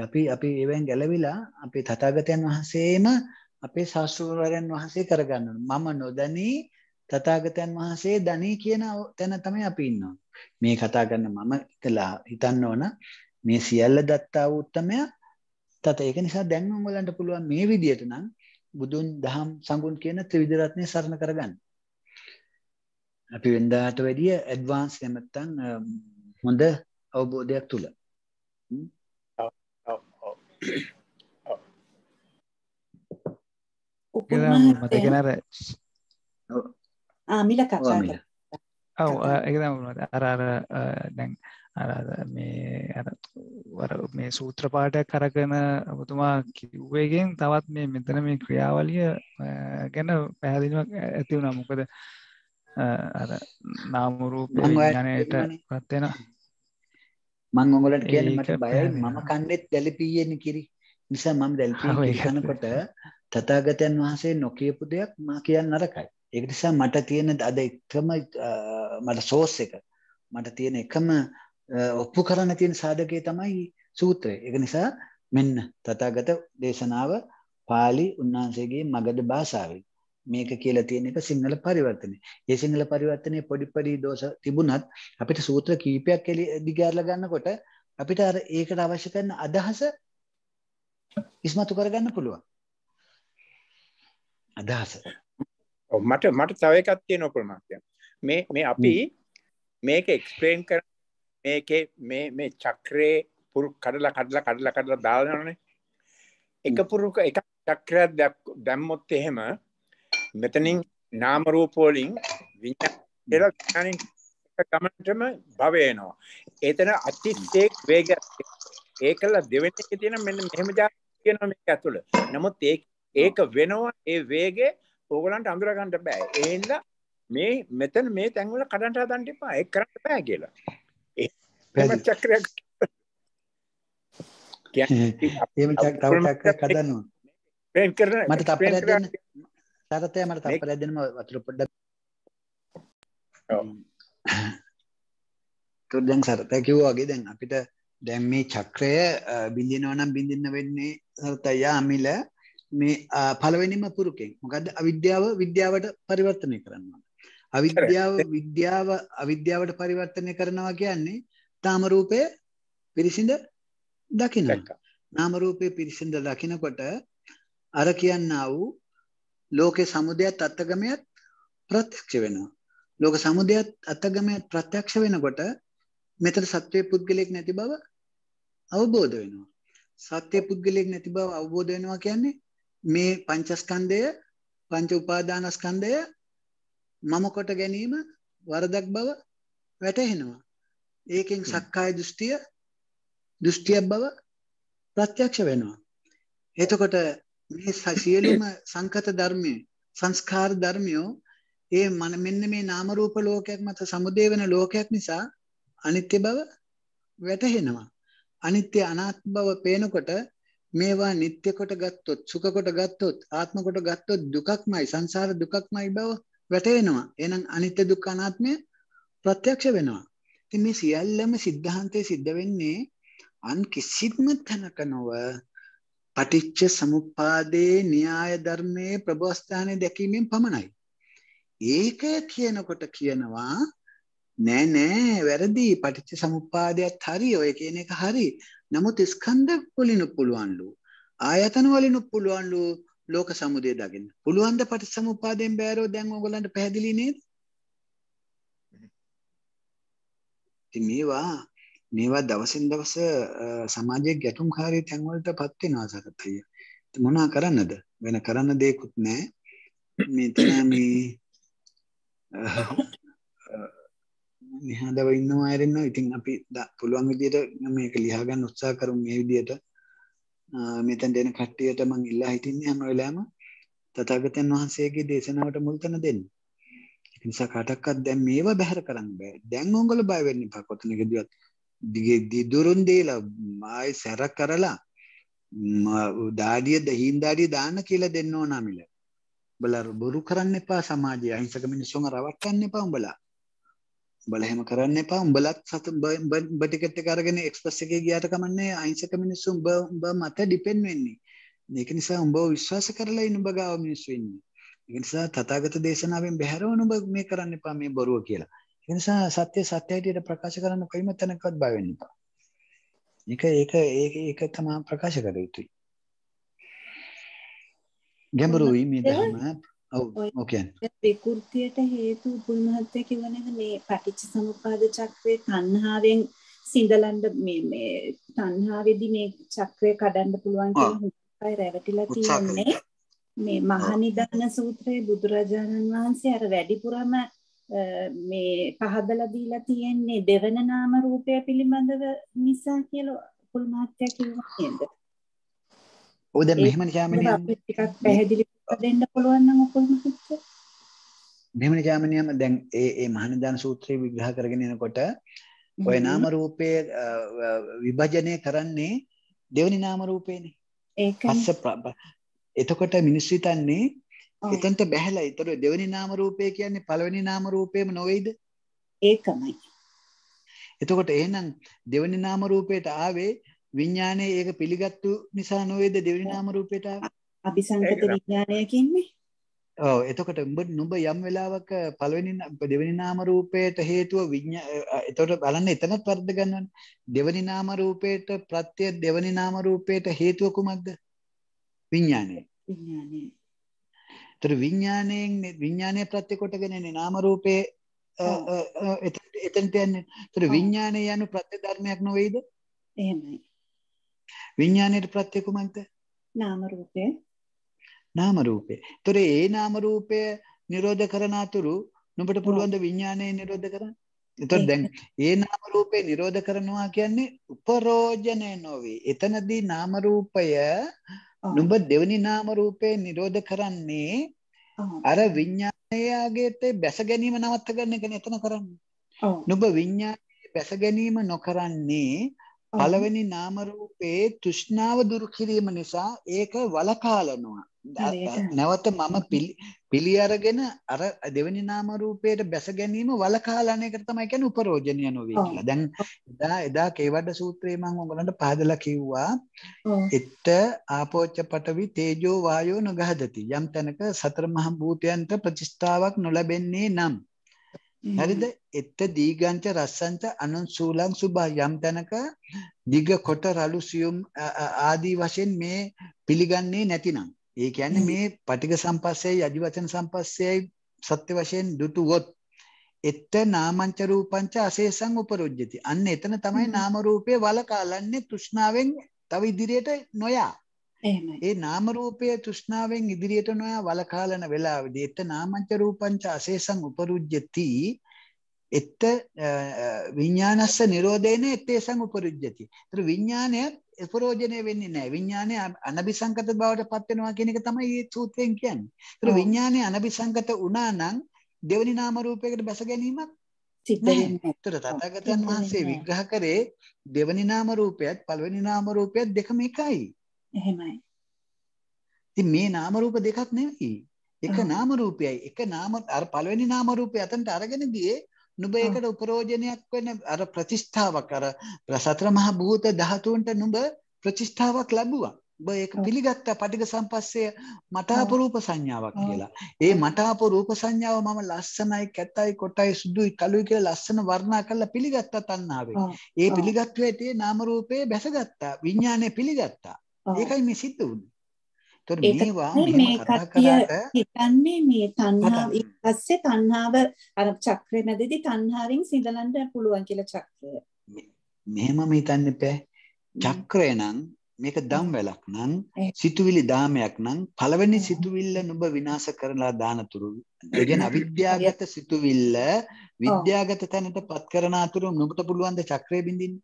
අපි අපි ඒවැන් ගැලවිලා අපි තතාගතයන් වහන්සේම අපේ ශාස්තෘවරයන් වහන්සේ කරගන්න මම නොදනී තතාගතයන් වහන්සේ දනී කියන තැන තමයි අපි ඉන්නවා මේ කතා කරන්න මම කලා හිතන්න ඕන මේ සියල්ල දත්තා උත්තමයක් තත ඒක නිසා දැන් උඹලන්ට පුළුවන් මේ විදියට නම් බුදුන් දහම් සංගුණ කියන ත්‍රිවිධ රත්නය සරණ කරගන්න. අපි වෙනදාට වැඩිය ඇඩ්වාන්ස් නැමත්තම් හොඳ අවබෝධයක් තුල. මතකන අර ආමිල කතා කරා. ඔව් ඒක තමයි අර අර දැන් අර මේ සූත්‍රපාටයක් කරගෙන ඔබතුමා කිව්වේගෙන් තවත් මේ මෙතන මේ ක්‍රියාවලිය ගැන පැහැදිලිවක් ඇති වුණා මොකද අර නාම රූප විඥාණයට පත් වෙන මං ඔයගලට කියන්නේ මට බයයි මම කන්නේත් දැලිපීයෙන් කිරි නිසා මම දැලිපී කියනකොට තථාගතයන් වහන්සේ නොකියපු දෙයක් මා කියන්න නරකයි ඒක නිසා මට තියෙන අද එකම මට සෝස් එක මට තියෙන එකම ඔප්පු කරන්න තියෙන සාධකය තමයි සූත්‍රය. ඒක නිසා මෙන්න තථාගත දේශනාව pāli උන්වහන්සේගේ මගධ භාෂාවෙන් මේක කියලා තියෙන එක සිංහල පරිවර්තනය. ඒ සිංහල පරිවර්තනයේ පොඩි පොඩි දෝෂ තිබුණත් අපිට සූත්‍ර කීපයක් දිගහැරලා ගන්නකොට අපිට අර ඒකට අවශ්‍ය කරන අදහස ඉස්මතු කරගන්න පුළුවන්. අදහස. ඔව් මට මට තව එකක් තියෙනවා කොල්මක් මේ මේ අපි මේක එක්ස්ප්ලেইন කරන මේකේ මේ මේ චක්‍රේ පුරු කඩලා කඩලා කඩලා කඩලා දානවනේ එක පුරුක එක චක්‍රයක් දැම්මොත් එහෙම මෙතනින් නාම රූප වලින් විඥාන ගමනටම භව වෙනවා. ඒතන අතිශේක වේගයක් ඒකල දෙවෙනි එකේ තියෙන මෙන්න මෙහෙම જાතියක් කියනවා මේක ඇතුළ. නමුත් ඒක ඒක වෙනවා ඒ වේගේ ඕගලන්ට අඳුර ගන්න බෑ. ඒ හින්දා මේ මෙතන මේ තැන්වල කඩන්න හදන්න එපා. ඒක කරන්න බෑ කියලා. චක්‍රයක් එහෙම තව චක්‍රයක් හදනවා ප්‍රේම් කරන මට තප්පරයක් දෙන්න තරතේ මට තප්පරයක් දෙන්න වතුර පොඩ්ඩක් ඔව් තුර දැන් සරතේ කිව්වා වගේ දැන් අපිට දැන් මේ චක්‍රය බින්දිනවා නම් බින්දින්න වෙන්නේ සරතය අමිල මේ පළවෙනිම පුරුකෙන් මොකද අවිද්‍යාව විද්‍යාවට පරිවර්තනය කරනවා අවිද්‍යාව විද්‍යාව අවිද්‍යාවට පරිවර්තනය කරනවා කියන්නේ නාම රූපය පිරිසිඳ දකිනවා. නාම රූපය පිරිසිඳ දකිනකොට අර කියන්නා වූ ලෝකේ සමුදයත් අත්ගමයත් ප්‍රත්‍යක්ෂ වෙනවා. ලෝක සමුදයත් අත්ගමයත් ප්‍රත්‍යක්ෂ වෙනකොට මෙතන සත්වයේ පුද්ගලයෙක් නැති බව අවබෝධ වෙනවා. සත්‍යයේ පුද්ගලයෙක් නැති බව අවබෝධ වෙනවා කියන්නේ මේ පංචස්කන්ධය පංච උපාදානස්කන්ධය මම කොට ගැනීම වරදක් බව වැටහෙනවා. ඒකෙන් සක්කාය දෘෂ්ටිය දෘෂ්ටියක් බව ප්‍රත්‍යක්ෂ වෙනවා. එතකොට මේ සියලුම සංකත ධර්මය සංස්කාර ධර්මියෝ ඒ මන මෙන්න මේ නාම රූප ලෝකයක් මත සමුදේ වෙන ලෝකයක් නිසා අනිත්‍ය බව වැටහෙනවා. අනිත්‍ය අනාත්ම බව පේනකොට මේවා නිත්‍ය කොට ගත්තොත් සුඛ කොට ගත්තොත් ආත්ම කොට ගත්තොත් දුකක්මයි සංසාර දුකක්මයි බව වැටහෙනවා. එහෙනම් අනිත්‍ය දුක්ඛ අනාත්මය ප්‍රත්‍යක්ෂ වෙනවා. ඉතින් මේ සියල්ලම සිද්ධාන්තයේ සිද්ධ වෙන්නේ අන් කිසිම තැනක නොව පටිච්ච සමුප්පාදේ න්‍යාය ධර්මයේ ප්‍රබෝස්ථානය දැකීමෙන් පමණයි. ඒක කියනකොට කියනවා නෑ නෑ වැරදි පටිච්ච සමුප්පාදයත් හරි ඔය කියන එක හරි. නමුත් ස්කන්ධ වලිනුත් පුළුවන්ලු. ආයතන වලිනුත් පුළුවන්ලු ලෝක සමුදය දකින්න. පුළුවන් ද පටිච්ච සමුප්පාදයෙන් බෑරෝ දැන් ඕගලන්ට පැහැදිලි නේද? මේවා මේවා දවසින් දවස සමාජයේ ගැටුම්කාරී තැන්වලට පත් වෙනවා සරත් අයියා. මොනා කරන්නද? වෙන කරන්න දෙයක්වත් නැහැ. මෙතන මේ නිහඬව ඉන්නවා ඇරෙන්නවා. ඉතින් අපි පුළුවන් විදියට මේක ලියා ගන්න උත්සාහ කරමු මේ විදියට. මෙතෙන් දෙන කට්ටියට මම ඉල්ලා හිටින්නේ හැම වෙලාවෙම තථාගතයන් වහන්සේගේ දේශනාවට මුල් තැන දෙන්න. නිසා කටක්කත් දැන් මේවා බැහැර කරන්න බෑ දැන් ඔංගොල බයවෙන්න පා කොතනකදවත් දිගේ දිදුරුන් දේලා මයි සැර කරලා දාඩිය දහින් දාඩිය දාන්න කියලා දෙන්න ඕනා මිල බලා බොරු කරන්න එපා සමාජයේ අහිංසක මිනිස්සුන් රවට්ටන්න එපා උඹලා උඹලා එහෙම කරන්න එපා උඹලත් සත උඹ ටිකට් එක අරගෙන එක්ස්ප්‍රස් එකේ ගියාට කමන්නේ අහිංසක මිනිස්සු උඹ උඹ මත ඩිපෙන්ඩ් වෙන්නේ ඒක නිසා උඹව විශ්වාස කරලා ඉන්න උඹ ගාව මිනිස්සු ඉන්නේ නිසා තථාගත දේශනාවෙන් බැහැරව නුඹ මේ කරන්න එපා මේ බොරුව කියලා. ඒ නිසා සත්‍ය සත්‍ය හැටියට ප්‍රකාශ කරන්න කොයිම තැනකවත් බය වෙන්න එපා. ඒක ඒක ඒක ඒක තමයි ප්‍රකාශ කළ යුතුයි. ගැඹුරුයි මේ ධර්ම. ඔව් ඔකේ. විකෘතියට හේතු උපුල් මහත්ය කියන එක මේ පටිච්ච සමුප්පාද චක්‍රයේ තණ්හාවෙන් සිඳලන්න මේ මේ තණ්හාවේදී මේ චක්‍රය කඩන්න පුළුවන් කියන එකයි රැවටිලා තියෙන්නේ. මේ මහනිදාන සූත්‍රයේ බුදුරජාණන් වහන්සේ අර වැඩිපුරම මේ පහදලා දීලා තියෙන්නේ දෙවන නාම රූපය පිළිබඳව නිසා කියලා කුල් මහත්තයා කිව්වා නේද? ඔව් දැන් මෙහෙමනේ යාමිනියම් අපිට ටිකක් පැහැදිලි දෙන්න පුළුවන් නම් ඔකුල් මහත්තයා. මෙහෙමනේ යාමිනියම් දැන් ඒ ඒ මහනිදාන සූත්‍රය විග්‍රහ කරගෙන යනකොට ඔය නාම රූපයේ විභජනය කරන්නේ දෙවෙනි නාම රූපේනේ. ඒක පස්ස එතකොට මිනිස්සු හිතන්නේ එතනට බැහැලා. ඒතර දෙවෙනි නාම රූපය කියන්නේ පළවෙනි නාම රූපේම නොවේද? ඒකමයි. එතකොට එහෙනම් දෙවෙනි නාම රූපයට ආවේ විඥානයේ ඒක පිළිගත්තු නිසා නොවේද දෙවෙනි නාම රූපයට ආවේ? අபிසංකත විඥානය කියන්නේ ඔව් එතකොට උඹ නුඹ යම් වෙලාවක පළවෙනි දෙවෙනි නාම රූපයට හේතුව විඤ්ඤා එතකොට බලන්න එතනත් වර්ධ ගන්නවනේ දෙවෙනි නාම රූපයට ප්‍රත්‍ය දෙවෙනි නාම රූපයට හේතුව කුමක්ද විඥානය. විඥානය. ඒතර විඥාණයෙන් විඥානය ප්‍රත්‍ය කොටගෙනනේ නාම රූපේ එතනට යන්නේ. ඒතර විඥානය යනු ප්‍රත්‍ය ධර්මයක් නොවේද? එහෙමයි. විඥානයේ ප්‍රත්‍ය කුමක්ද? නාම රූපේ. නාම රූපේ. ඒතර ඒ නාම රූපය නිරෝධ කරනාතුරු නුඹට පුළුවන් ද විඥානය නිරෝධ කරන්න? එතකොට දැන් ඒ නාම රූපේ නිරෝධ කරනවා කියන්නේ උපරෝජනය නොවේ. එතනදී නාම රූපය නුඹ දෙවනි නාම රූපේ නිරෝධ කරන්නේ අර විඤ්ඤාණයගේත් බැස ගැනීම නවත්ත ගන්න එක නේතන කරන්නේ නුඹ විඤ්ඤාණය බැස ගැනීම නොකරන්නේ පළවෙනි නාම රූපේ තෘෂ්ණාව දුරු කිරීම නිසා ඒක වලකාලනවා නැවත මම පිළි අරගෙන අර දෙවනි නාම රූපයට බැස ගැනීම වලකාලන එකට තමයි කියන්නේ උපරෝජනීය නොවේ කියලා. දැන් එදා එදා කේවඩ සූත්‍රයේ මම ඔයගලන්ට පහදලා කිව්වා. එත්ත ආපෝච්ච පඨවි තේජෝ වායෝ නගහදති. යම් තැනක සතර මහා භූතයන්ට ප්‍රතිස්ථාවක් නොලැබෙන්නේ නම්. හරිද? එත්ත දීගංච රස්සංච අනුන්සූලං සුභා යම් තැනක දිග කොට රළු සියුම් ආදී වශයෙන් මේ පිළිගන්නේ නැතිනම් ඒ කියන්නේ මේ පටික සම්පස්සයයි අදිවචන සම්පස්සයයි සත්‍ය වශයෙන් දුටුවොත් එත නාමංච රූපංච අශේෂං උපරොජ්ජති. අන්න එතන තමයි නාම රූපය වලකාලන්නේ තෘෂ්ණාවෙන් තව ඉදිරියට නොයා. ඒ නාම රූපය තෘෂ්ණාවෙන් ඉදිරියට නොයා වලකාලන වෙලාවේදී එත නාමංච රූපංච අශේෂං උපරුජ්ජති. එත විඥානස්ස නිරෝධේන එතේසං උපරුජ්ජති. ඒතර විඥානය ප්‍රෝජනය වෙන්නේ නෑ විඤ්ඥානය අනබිසංකත බවට පත්වෙනවා කෙනෙක තමයි ඒ සූත්‍රයෙන් කියන්න තුර විඤ්ඥානය අනබිසංකත උනානං දෙවනි නාමරූපයකට බැස ගැනීමක් තුර තතාගතන් වහන්සේ විග්‍රහ කරේ දෙවනි නාමරූපයත් පළවෙනි නාමරූපයත් දෙකම එකයි එහෙමයි ති මේ නාමරූප දෙකක් නෙවී එක නාමරූපයයි එක නාම අර පළවෙනි නාමරූපය අතන්ට අරගෙන ගියේ නුඹ ඒකට උපරෝජනයක් වෙන අර ප්‍රතිෂ්ඨාවක් අර සතර මහා භූත ධාතුන්ට නුඹ ප්‍රතිෂ්ඨාවක් ලැබුවා. ඔබ ඒක පිළිගත්තා පටික සම්පස්සය මටාපරූප සංඥාවක් කියලා. ඒ මටාපරූප සංඥාව මම ලස්සනයි, කැතයි, කොටයි, සුදුයි, කළුයි කියලා ලස්සන වර්ණනා කරලා පිළිගත්තා තණ්හාවෙන්. ඒ පිළිගත් වෙටේ නාම රූපේ බැසගත්තා, විඥානය පිළිගත්තා. ඒකයි මේ සිද්ධ වුනේ. ඒතොර මේවා මේ කට්ටිය හිතන්නේ මේ තණ්හාව ඊපස්සේ තණ්හාව අර චක්‍රය මැදදී තණ්හාවෙන් සිඳලන්න පුළුවන් කියලා චක්‍රය. මෙහෙමම හිතන්න එපා. චක්‍රය නම් මේක දම් වැලක් නම් සිතුවිලි දාමයක් නම් පළවෙනි සිතුවිල්ල නුඹ විනාශ කරලා දාන තුරු ඒ කියන්නේ අවිද්‍යාගත සිතුවිල්ල විද්‍යාගත තැනට පත් කරන අතුරු නුඹට පුළුවන් ද චක්‍රය බින්දින්න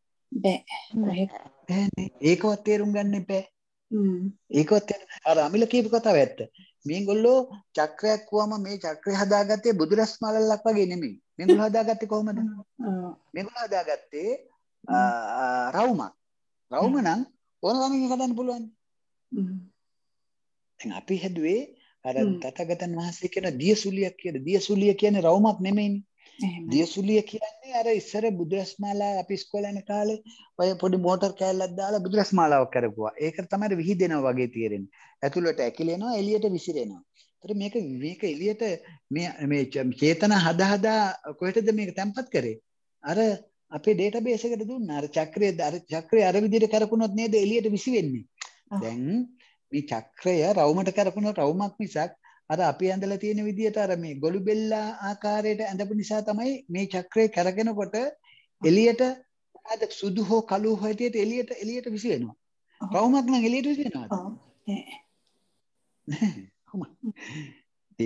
බෑ බෑනේ ඒකවත් තේරුම් ගන්න එපා ඒකවත් අර අමිල කියපු කතාව ඇත්ත. මේගොල්ලෝ චක්‍රයක් වුවම මේ චක්‍රය හදාගත්තේ බුදුරස් මලල්ලක් වගේ නෙමෙයි. මේගොල්ලෝ හදාගත්තේ කොහොමද? මේගොල්ලෝ හදාගත්තේ රවුමක්. රවුම නම් ඕන ළමකින් හදන්න පුළුවන්. දැන් අපි හැදුවේ අර තථාගතයන් වහන්සේ කියන දියසුලියක් කියන දියසුලිය කියන්නේ රවුමක් නෙමෙයිනේ. දියසුලිය කියන්නේ අර ඉස්සර බුදුරස්මාලා අපි ඉස්කෝලේ යන කාලේ ඔය පොඩි මෝටර් කෑල්ලක් දාලා බුදුරස්මාලාවක් කරපුවා. ඒක තමයි විහිදෙනවා වගේ තේරෙන්නේ. ඇතුළට ඇකිලෙනවා එළියට විසිරෙනවා. ඒතර මේක මේක එළියට මේ මේ චේතන හදා හදා කොහෙටද මේක තැම්පත් කරේ? අර අපේ ඩේටාබේස් එකට දුන්න අර චක්‍රය අර චක්‍රය අර විදිහට කරකුණොත් නේද එළියට විසි වෙන්නේ. දැන් මේ චක්‍රය රවුමට කරකුණොත් රවුමක් මිසක් අර අපි ඇඳලා තියෙන විදිහට අර මේ ගොළු බෙල්ලා ආකාරයට ඇඳපු නිසා තමයි මේ චක්‍රය කරගෙනකොට එළියට අද සුදු හෝ කළු හෝ ඇටියට එළියට එළියට විසි වෙනවා. රවුමක් නම් එළියට විසි වෙනවා. ඔව්.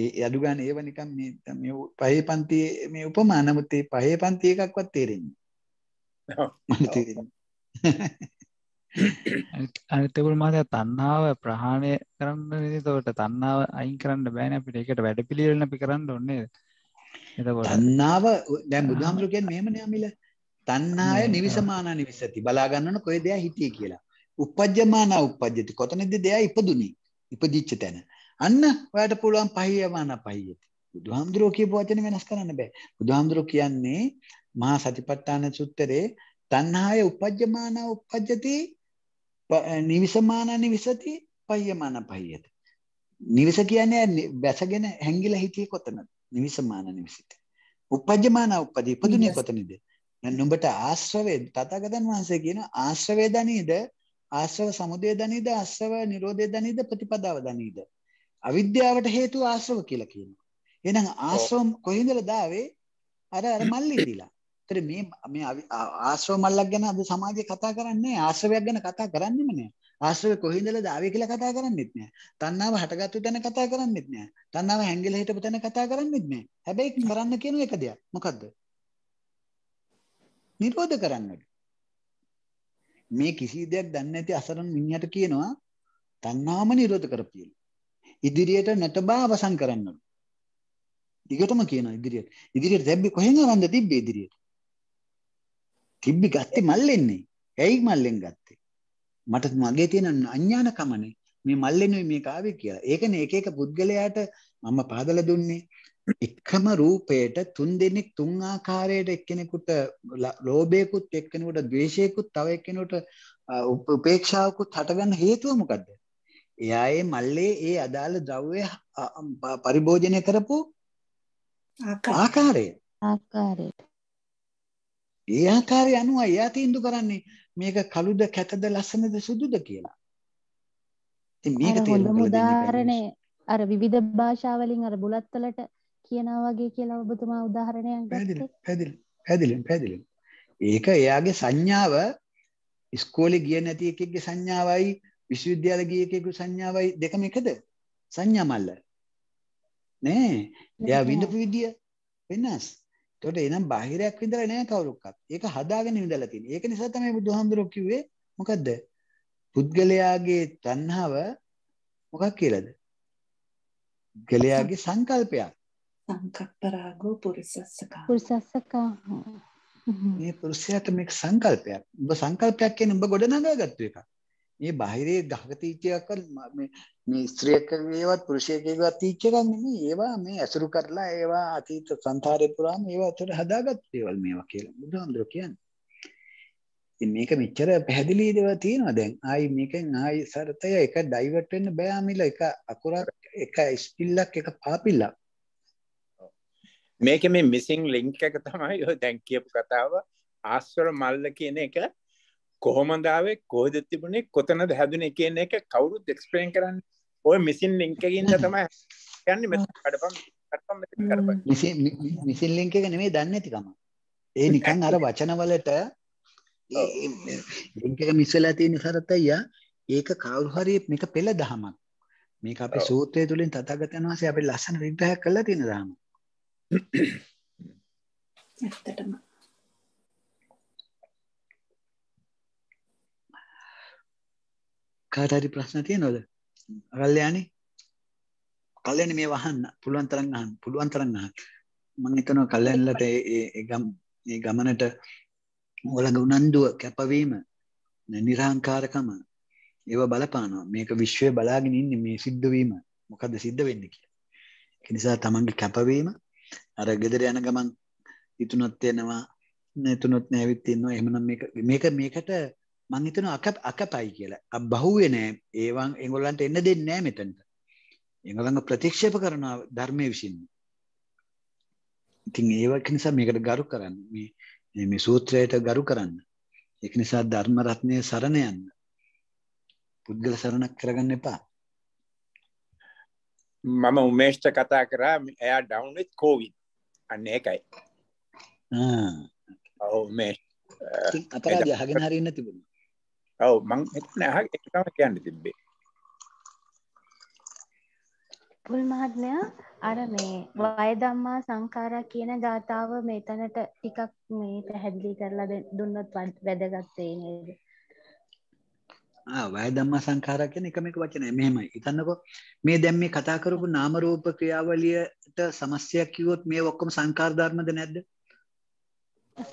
ඒ අඩු ගන්න ඒව නිකන් මේ මේ පහේ පන්තියේ මේ උපමා නමුත් ඒ පහේ පන්ති එකක්වත් තේරෙන්නේ. ඔව්. අනිතකුල් මාතය තන්නාව ප්‍රහාණය කරන්න තවට තන්නාව අයින් කරන්න බෑන අපිට එකට වැඩ පිළිවෙලන අපි කරන්න ඔන්නේ තන්නාව දැන් බුදුහාමුදුරුකෙන් මෙමනය මිල තන්නාය නිවිසමාන නිවිසති බලාගන්නන කොය දෙයක් හිටිය කියලා උපද්්‍යමාන උපද්ජති කොතනෙද දෙයා ඉපදුනි ඉපදිච්ච තැන අන්න ඔයට පුළුවන් පහියවාන පහියති බුදුහාමුදුරුව කිය පවචන වෙනස් කරන්න බෑ බුදුහාමුදුරුව කියන්නේ මහා සතිපට්ටාන සුත්තරේ තන්හාය උපද්්‍යමාන උපද්ජති නිවිසමාන නිවිසති පයමාන පහියත. නිවස කියන්නේ බැසගෙන හැංගිලා හිටියේ කොතනද? නිවිසමාන නිවිසිත. උපජ්ජමාන උපදී ඉපදුනේ කොතනද? දැන් නුඹට ආශ්‍රවය තථාගතයන් වහන්සේ කියන ආශ්‍රවය දනීද ආශ්‍රව සමුදය දනීද ආශ්‍රව නිරෝධය දනීද ප්‍රතිපදාව දනීද අවිද්‍යාවට හේතුව ආශ්‍රව කියලා කියනවා. එහෙනම් ආශ්‍රව කොහින්දලා දාවේ? අර අර මල්ලි දිලා. ඒතර මේ මේ ආශ්‍රව මල්ලක් ගැන අද සමාජය කතා කරන්නේ ආශ්‍රවයක් ගැන කතා කරන්නෙම නෑ. ආශ්‍රව කොහින්දලද ආවේ කියලා කතා කරන්නෙත් නෑ. තණ්හාව හටගත්තු තැන කතා කරන්නෙත් නෑ. තණ්හාව හැංගිලා හිටපු තැන කතා කරන්නෙත් නෑ. හැබැයි කරන්න කියන එක දෙයක්. මොකද්ද? නිරෝධ කරන්නද? මේ කිසි දෙයක් දන්නේ නැති අසරණ මිනිහට කියනවා තණ්හාවම නිරෝධ කරපියලු. ඉදිරියට නැතබා අවසන් කරන්නලු. දිගටම කියනවා ඉදිරියට. ඉදිරියට දැබ්බේ කොහෙන් ආවන්ද තිබ්බේ ඉදිරියට? කිබ්බි ගත්තේ මල්ලෙන්නේ. ඇයි මල්ලෙන් ගත්තේ? මට මගේ තියෙන අඥානකමනේ මේ මල්ලෙන්නේ මේ කාවේ කියලා. ඒකනේ එක එක පුද්ගලයාට මම පහදලා දුන්නේ. එකම රූපයට තුන් දෙනෙක් තුන් ආකාරයට එක්කෙනෙකුට ලෝභයකුත් එක්කෙනෙකුට ද්වේෂයකුත් තව එක්කෙනෙකුට උපේක්ෂාවකුත් හටගන්න හේතුව මොකද්ද? එයායේ මල්ලේ ඒ අදාළ ද්‍රව්‍ය පරිභෝජනය කරපු ආකාරය ආකාරයට ඒ ආකාරය අනුව එයා තීන්දුව කරන්නේ මේක කළුද කැතද ලස්සනද සුදුද කියලා. ඉතින් මේක තේරුම් උදාහරණේ අර විවිධ භාෂාවලින් අර බුලත් වලට කියනා වගේ කියලා ඔබතුමා උදාහරණයක් ගත්තේ. පැහැදිලි. පැහැදිලි. පැහැදිලි. ඒක එයාගේ සංඥාව ඉස්කෝලේ ගිය නැති එකෙක්ගේ සංඥාවයි විශ්වවිද්‍යාල ගිය එකෙකුගේ සංඥාවයි දෙකම එකද? සංඥා මල්ල. නෑ. එයා විඳපු විදිය වෙනස්. ඒකට එනම් බාහිරයක් විඳලා නැහැ කවුරුක්වත්. ඒක හදාගෙන විඳලා තියෙන්නේ. ඒක නිසා තමයි බුදුහාමුදුරුවෝ කිව්වේ මොකද්ද? පුද්ගලයාගේ තණ්හාව මොකක් කියලාද? පුද්ගලයාගේ සංකල්පයක්. සංකප්පරාගෝ පුරිසස්සකා. පුරිසස්සකා. මේ පුරුෂයාට මේක සංකල්පයක්. ඔබ සංකල්පයක් කියන්නේ ඔබ ගොඩනගාගත්තු එකක්. මේ බාහිරේ ගහක තීච්චයක් මේ මේ ස්ත්‍රියකගේවත් පුරුෂයෙකුගේවත් තීච්ච එකක් නෙමෙයි. ඒවා මේ ඇසුරු කරලා ඒවා අතීත සංසාරේ පුරාම ඒවා උතර හදාගත් දේවල් මේවා කියලා බුදුහාමුදුරුවෝ කියන්නේ. ඉතින් මේක මෙච්චර පැහැදිලි දේවල් තියෙනවා දැන්. ආයි මේකෙන් ආයි සරතය එක ඩයිවර්ට් වෙන්න බෑ අමිල එක අකුරක් එක ස්පිල්ලක් එක පාපිල්ලක්. මේක මේ මිසිං ලින්ක් එක තමයි ඔය දැන් කියපු කතාව ආස්වර මල්ල කියන එක කොහොමදාවේ කෝද තිබුණේ කොතනද හැදුන කියන එක කවුරුත් එක්ස්පලේන් කරන්න ඔය මිසින් ලින්ක් එකකින්ද තමයි යන්නේ මෙතන කඩපම් කඩපම් මෙතන කරපම් මිසින් මිසින් ලින්ක් එක නෙමෙයි දන්නේ නැතිකම ඒ නිකන් අර වචනවලට ලින්ක් එක මිස් වෙලා තියෙන නිසා තාත්තා ඒක කවුරු හරි මේක පෙළ දහමක් මේක අපේ සූත්‍රය තුලින් තථාගතයන් වහන්සේ අපේ ලස්සන විග්‍රහ කළා තියෙන දහම ඇත්තටම කාටරි ප්‍රශ්න තියෙනවද කල්යාණි කල්යන මේ වහන්න පුළුවන් තරම් අහන්න පුළුවන් තරම් අහන්න මම හිතනවා කල්යන්ලට ඒ ගම් ඒ ගමනට ඔයගොල්ලන්ගේ උනන්දුව කැපවීම නිර්හංකාරකම ඒව බලපානවා මේක විශ්වය බලාගෙන ඉන්නේ මේ සිද්ධ වීම මොකද්ද සිද්ධ වෙන්නේ කියලා ඒ නිසා තමන්ගේ කැපවීම අර ගෙදර යන ගමන් ඉතුනොත් වෙනවා නැතුනොත් නැවිත් ඉන්නවා එහෙමනම් මේක මේක මේකට මං හිතනවා අක අකපයි කියලා බහුවේ නෑ ඒවන් එංගොල්ලන්ට එන්න දෙන්නේ නෑ මෙතනට එංගොල්ලන්ව ප්‍රතික්ෂේප කරනවා ධර්මයේ විසින් ඉතින් ඒක නිසා මේකට ගරු කරන්න මේ මේ සූත්‍රයට ගරු කරන්න ඒක නිසා ධර්ම රත්නයේ සරණ යන්න පුද්ගල සරණක් කරගන්න එපා මම උමේෂ්ට කතා කරා එයා ඩවුන් විත් කෝවිඩ් අන්න ඒකයි ආ ඔව් මේ අතරදී අහගෙන හරියන්න තිබුණා ඔව් මං හිතන්නේ අහ ඒක තමයි කියන්න තිබ්බේ. මුල් මහත්මයා අර මේ වය ධම්මා සංඛාරා කියන ගාතාව මෙතනට ටිකක් මේ පැහැදිලි කරලා දුන්නොත් වැදගත් වෙයි නේද? ආ වය ධම්මා සංඛාරා කියන්නේ එකම එක වචනය. මෙහෙමයි. හිතන්නකෝ මේ දැන් මේ කතා කරපු නාම රූප ක්‍රියාවලියට සමස්තයක් කිව්වොත් මේ ඔක්කොම සංඛාර ධර්මද නැද්ද?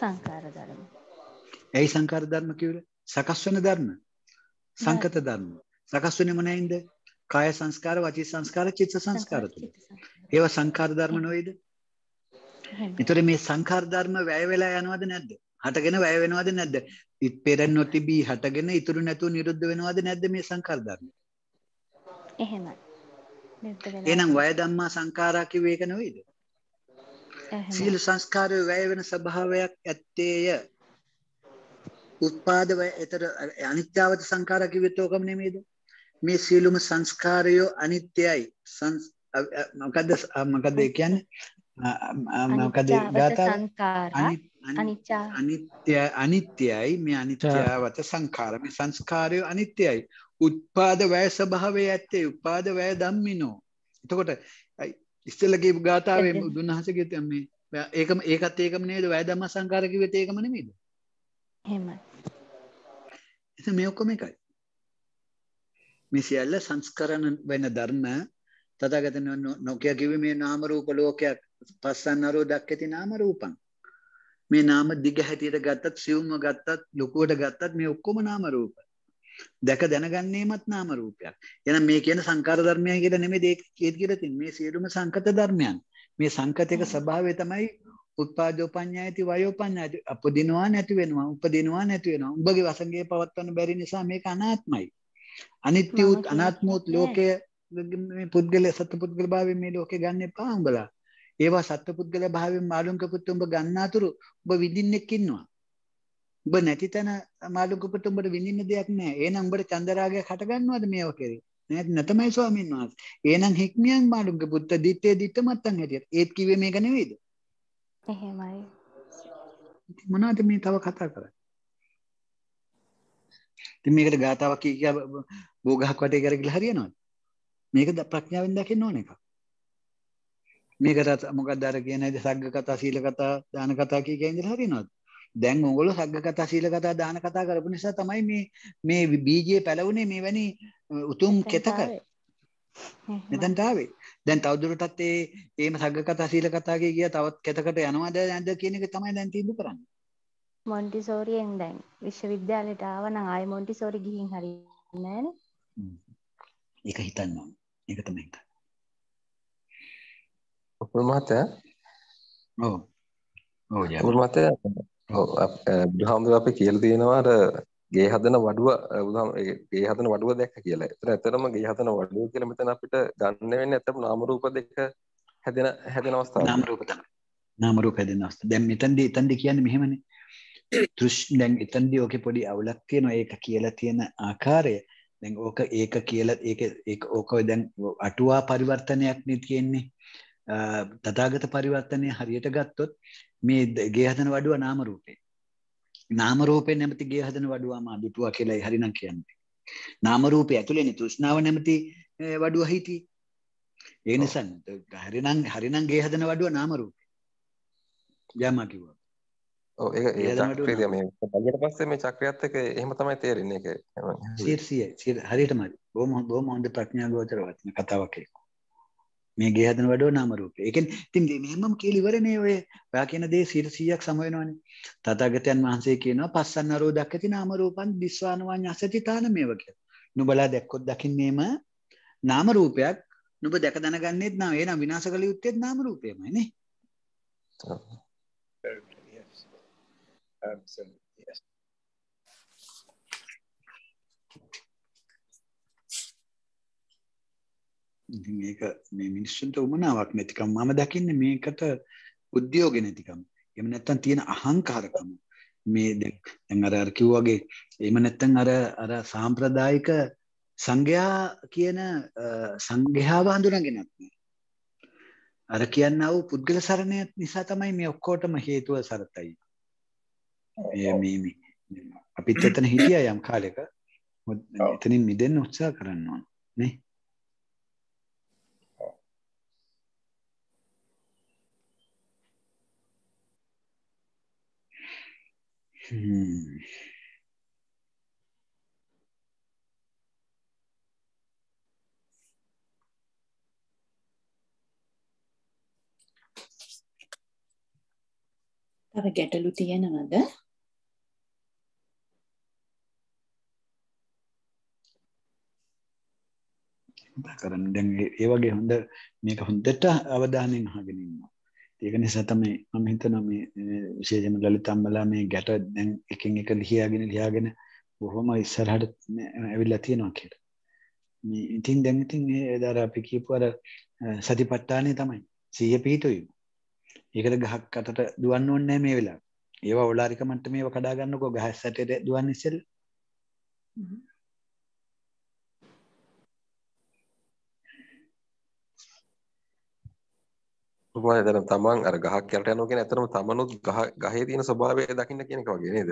සංඛාර ධර්ම. ඇයි සංඛාර ධර්ම කිව්වේ? සකස් වෙන ධර්ම. සංකත ධර්ම. සකස් වෙන්නේ මොනයින්ද? කාය සංස්කාර, වචී සංස්කාර, චිත්ත සංස්කාර තුන. ඒවා සංඛාර ධර්ම නෙවෙයිද? ඒතර මේ සංඛාර ධර්ම වැය වෙලා යනවද නැද්ද? හටගෙන වැය වෙනවද නැද්ද? පෙර නොතිබී හටගෙන ඉතුරු නැතුව නිරුද්ධ වෙනවද නැද්ද මේ සංඛාර ධර්ම? එහෙමයි. එහෙනම් වය ධම්මා සංඛාරා කිව්වේ ඒක නෙවෙයිද? සීල සංස්කාරය වැය වෙන ස්වභාවයක් ඇත්තේය. උත්පාදව එතර අනිත්‍යවත සංඛාර කිව්වෙත් ඕකම නෙමෙයිද? මේ සියලුම සංස්කාරය අනිත්‍යයි. මොකද්ද මොකද්ද කියන්නේ? මොකද අනිත්‍ය අනිත්‍යයි මේ අනිත්‍යවත සංඛාර මේ සංස්කාරය අනිත්‍යයි උත්පාද වැය ස්වභාවය ඇත්තේ උපාද වැය ධම්මිනෝ එතකොට ඉස්සෙල්ලා කියපු ගාථාවේ බුදුන් වහන්සේ කියත මේ ඒකම ඒකත් ඒකම නේද වැය ධම්ම සංඛාර කිව්වෙත් ඒකම නෙමෙයිද එහෙමයි. එතන මේ ඔක්කොම එකයි. මේ සියල්ල සංස්කරණ වෙන ධර්ම තථාගතයන් නොකිය කිවි මේ නාම රූප ලෝකයක් පස්සන්නරෝ දක්කති නාම රූපං මේ නාම දිග හැටියට ගත්තත් සියුම්ව ගත්තත් ලොකුවට ගත්තත් මේ ඔක්කොම නාම රූප දැක දැනගන්නේමත් නාම රූපයක් එහෙනම් මේ කියන සංකාර ධර්මයයි කියලා නෙමෙයි ඒක කියලා තින් මේ සියලුම සංකත ධර්මයන් මේ සංකතයක ස්වභාවය තමයි උත්පාදෝපඤ්ඤායති වයෝපඤ්ඤායති උපදිනවා නැති වෙනවා උපදිනවා නැති වෙනවා උඹගේ වසංගය පවත්වන්න බැරි නිසා මේක අනාත්මයි අනිත්‍ය උත් අනාත්ම උත් ලෝකය මේ පුද්ගල සත්පුද්ගල භාවයෙන් මේ ලෝකේ ගන්න එපා උඹලා ඒවා සත්පුද්ගල භාවයෙන් මාළුන් කපුත් උඹ ගන්නාතුරු උඹ විඳින්නෙක් ඉන්නවා උඹ නැති තැන මාළුන් කපුත් උඹට විඳින්න දෙයක් නැහැ එහෙනම් උඹට චන්දරාගයක් හට ගන්නවද මේව කෙරේ නැත් නැතමයි ස්වාමීන් වහන්සේ එහෙනම් හික්මියන් මාළුන් කපුත් දිත්තේ දිත්ත මත්තන් හැටියට ඒත් කිව්වේ මේක නෙවෙයිද එහෙමයි. මොනවද මේ තව කතා කරන්නේ? ඉතින් මේකට ගාතාවක් කිය කිය බෝගහක් වටේ කරගිලා හරියනවද? මේක ප්‍රඥාවෙන් දකින්න ඕන එකක්. මේකට මොකක්ද අර කියන්නේ සග්ග කතා, සීල කතා, දාන කතා කිය කිය ඉඳලා හරියනවද? දැන් ඕගොල්ලෝ සග්ග කතා, සීල කතා, දාන කතා කරපු නිසා තමයි මේ මේ බීජය පැලවුනේ මේ වැනි උතුම් කෙතක. මෙතැන්ට ආවේ දැන් තවදුරටත් ඒ ඒම සගකතා සීල කතාගේ ගිය තවත් කෙතකට යනවාද ඇද කියන එක තමයි දැන් තීන්දු කරන්න මොන්ටිසෝරියෙන් දැන් විශ්වවිද්‍යාලයට ආවන ආය මොන්ටිසෝරි ගිහින් හරි නෑන එක හිතන්න ඕන එක තමයි උපුරමහත ඔව් ඔව් උපුරමහත හාමුදුර අපි කියලා තියෙනවා අර ගේ හදන වඩුව බුදුහාම ගේ හදන වඩුව දැක්ක කියලා. එතන ඇත්තටම ගේ හදන වඩුව කියලා මෙතන අපිට ගන්න වෙන්නේ ඇත්තටම නාම රූප දෙක හැදෙන හැදෙන අවස්ථාව. නාම රූප තමයි. නාම රූප හැදෙන අවස්ථාව. දැන් මෙතනදී එතනදී කියන්නේ මෙහෙමනේ. තෘෂ් දැන් එතනදී ඕකේ පොඩි අවුලක් තියෙනවා. ඒක කියලා තියෙන ආකාරය. දැන් ඕක ඒක කියලා ඒක ඒක ඕක දැන් අටුවා පරිවර්තනයක් නේ තියෙන්නේ. තථාගත පරිවර්තනය හරියට ගත්තොත් මේ ගේ හදන වඩුව නාම රූපේ. නාමරූපය නැමති ගේ හදන වඩුවාම දුටුවා කියලා හරිනම් කියන්නේ. නාමරූපය ඇතුළේ තෘෂ්ණාව නැමති වඩුව හිටී. ඒ නිසා හරිනම් හරිනම් ගේ හදන වඩුව නාමරූපය. ජයමා කිව්වා. ඔව් ඒක ඒ චක්‍රයද මේ බයියට පස්සේ මේ චක්‍රයත් එක එහෙම තමයි තේරෙන්නේ ඒක. 100 100 හරියටමයි. බොහොම බොහොම හොඳ ප්‍රඥා ගෝචර වචන කතාවක් ඒක. මේ ගේ හදන වැඩෝ නාම රූපය. ඒ කියන්නේ ඉතින් මෙහෙමම කියලා ඉවරනේ ඔය ඔයා කියන දේ 100ක් සම වෙනවනේ. තථාගතයන් වහන්සේ කියනවා පස්සන්නරෝ දක්කති නාම රූපං දිස්වානවාඤ්ඤසති තානමේව කියලා. නුඹලා දැක්කොත් දකින්නේම නාම රූපයක්. නුඹ දැක දැනගන්නේත් නාම. එහෙනම් විනාශ කළ යුත්තේත් නාම රූපයමයි නේ. ඉතින් ඒක මේ මිනිස්සුන්ට උමනාවක් නැතිකම් මම දකින්නේ මේකට උද්‍යෝග නැතිකම්. එහෙම නැත්නම් තියෙන අහංකාරකම. මේ දැන් අර අර කිව්වාගේ එහෙම නැත්නම් අර අර සාම්ප්‍රදායික සංඝයා කියන සංඝයාව හඳුනාගෙනත් අර කියන්නා වූ පුද්ගල සරණයත් නිසා තමයි මේ ඔක්කොටම හේතුව සරතයි. අපිත් එතන හිටියා යම් කාලෙක. එතනින් මිදෙන්න උත්සාහ කරනවා. නේ? huge තව ගැටලු තියෙනවද? කරන්න දැන් ඒ වගේ හොඳ මේක හොඳට අවධානයෙන් අහගෙන ඉන්නවා. ඒක නිසා තමයි මම හිතනවා මේ විශේෂයෙන්ම ලලිතම්මලා මේ ගැට දැන් එකින් එක ලියාගෙන ලියාගෙන බොහොම ඉස්සරහට ඇවිල්ලා තියෙනවා කියලා. මේ ඉතින් දැන් ඉතින් ඒ දාර අපි කියපු අර සතිපට්ඨානේ තමයි. සිහිය පිහිටුවීම. ඒකට ගහක් අතට දුවන්න ඕනේ නැහැ මේ වෙලාවේ. ඒවා ඕලාරික මට්ටමේව කඩා ගන්නකෝ ගහ සැටේ දුවන්නේ ඉස්සෙල්ලා. මම දැන් තමන් අර ගහක් යට යනවා කියන්නේ ඇත්තටම තමනුත් ගහ ගහේ තියෙන ස්වභාවය දකින්න කියන එක වගේ නේද?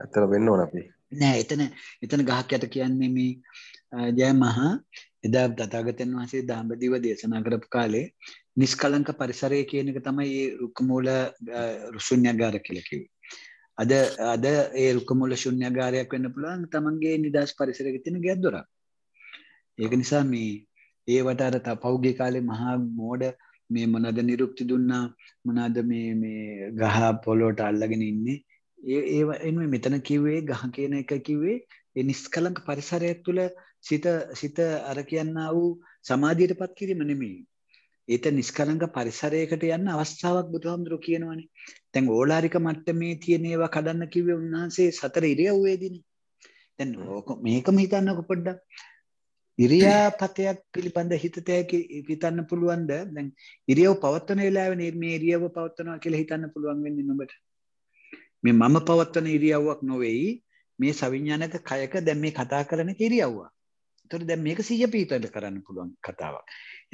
ඇත්තට වෙන්න ඕන අපි. නෑ එතන එතන ගහක් යට කියන්නේ මේ ජය මහා එදා තථාගතයන් වහන්සේ දඹදිව දේශනා කරපු කාලේ නිෂ්කලංක පරිසරය කියන එක තමයි මේ රුක්මූල ශුන්‍යagara කියලා කිව්වේ. අද අද ඒ රුක්මූල ශුන්‍යagaraයක් වෙන්න පුළුවන් තමන්ගේ නිදාස් පරිසරයක තියෙන ගැද්දොරක්. ඒක නිසා මේ ඒ වට අර පෞගේ කාලේ මහා මෝඩ මේ මොනද නිරුක්ති දුන්නා මොනාද මේ මේ ගහ පොලෝට අල්ලගෙන ඉන්නේ ඒ ඒ එනුව මෙතන කිව්වේ ගහ කියන එක කිව්වේ ඒ නිස්කලංක පරිසරයක් තුළ සිත සිත අර කියන්න වූ සමාධියට පත් කිරීම නෙමෙයි ඒත නිස්කලංක පරිසරයකට යන්න අවස්ථාවක් බුදුහාමුදුරු කියනවනේ. දැන් ඕලාරික මට්ටමේ තියෙන ඒවා කඩන්න කිව්වේ උන්වහන්සේ සතර ඉරියව්වේදීනේ. දැන් ඕක මේකම හිතන්නකො පොඩ්ඩක්. ඉරියාපතයක් පිළිබඳ හිතතයක හිතන්න පුළුවන්ද දැන් ඉරියව් පවත්වන වෙලාවේ මේ ඉරියව්ව පවත්වනවා කියලා හිතන්න පුළුවන් වෙන්නේ නුඹට මේ මම පවත්වන ඉරියව්වක් නොවේයි මේ සවිඥානික කයක දැන් මේ කතා කරන ඉරියව්වක් එතකොට දැන් මේක සිය පීතල කරන්න පුළුවන් කතාවක්.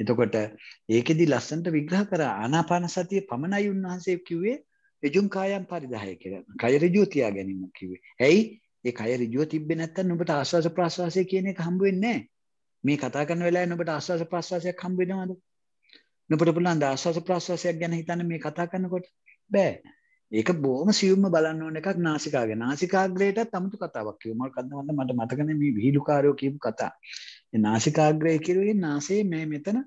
එතකොට ඒකෙදි ලස්සන්ට විග්‍රහ කරා ආනාපාන සතිය පමණයි උන්වහන්සේ කිව්වේ එජුම් කායම් පරිදාය කියලා. කය ඍජුව තියා ගැනීම කිව්වේ. ඇයි? ඒ කය ඍජුව තිබ්බේ නැත්නම් ඔබට ආස්වාස ප්‍රාස්වාසය කියන එක හම්බ වෙන්නේ නැහැ. මේ කතා කරන වෙලාවේ ඔබට ආස්වාස ප්‍රාස්වාසයක් හම්බ වෙනවද? ඔබට පුළුවන් ආස්වාස ප්‍රාස්වාසයක් ගැන හිතන්න මේ කතා කරනකොට බෑ. ඒක බොහොම සියුම්ම බලන්න ඕන එකක් නාසිකාගේ. නාසිකාග්‍රේටත් 아무තු කතාවක් කිව්වා. මම කන්දවන්න මට මතක නැහැ මේ විහිළුකාරයෝ කියපු කතා. මේ නාසිකාග්‍රේ කියුවේ නාසයේ මේ මෙතන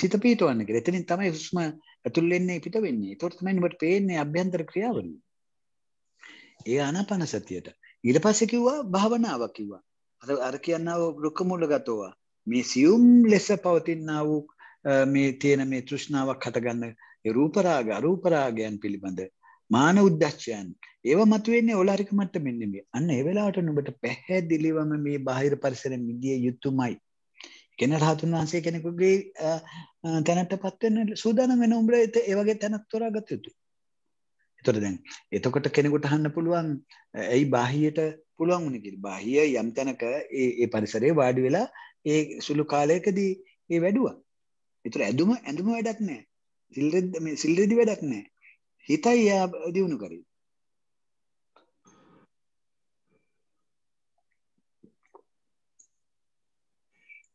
සිත පීටවන්න කියලා. එතනින් තමයි හුස්ම ඇතුල් වෙන්නේ පිට වෙන්නේ. ඒතකොට තමයි ඔබට පේන්නේ අභ්‍යන්තර ක්‍රියාවලිය. ඒ ආනාපාන සතියට. ඊට පස්සේ කිව්වා භාවනාවක් කිව්වා. අර අර කියනවා රුක්ක මුල ගතෝවා. මේ සියුම් ලෙස පවතින්නා වූ මේ තියෙන මේ තෘෂ්ණාවක් හටගන්න රූපරාග අරූපරාගයන් පිළිබඳ මාන උද්දච්චයන් ඒව මතුවෙන්නේ ඕලාරික මට්ටමින් නෙමෙයි. අන්න ඒ වෙලාවට නුඹට පැහැදිලිවම මේ බාහිර පරිසරෙන් මිදිය යුතුමයි. කෙන රහතුන් වහන්සේ කෙනෙකුගේ තැනටපත් වෙන්න සූදානම් වෙන උඹලා ඒ වගේ තැනක් තෝරාගත යුතුයි. එතකොට දැන් එතකොට කෙනෙකුට අහන්න පුළුවන් ඇයි බාහියට පුළුවන් වුණේ කියලා. බාහිය යම් තැනක ඒ ඒ පරිසරයේ වාඩි වෙලා ඒ සුළු කාලයකදී ඒ වැඩුවා. ඒතර ඇඳුම ඇඳුම වැඩක් නැහැ. සිල්රෙද් මේ සිල්රෙදි වැඩක් නැහැ. හිතයි යා දිනු කරේ.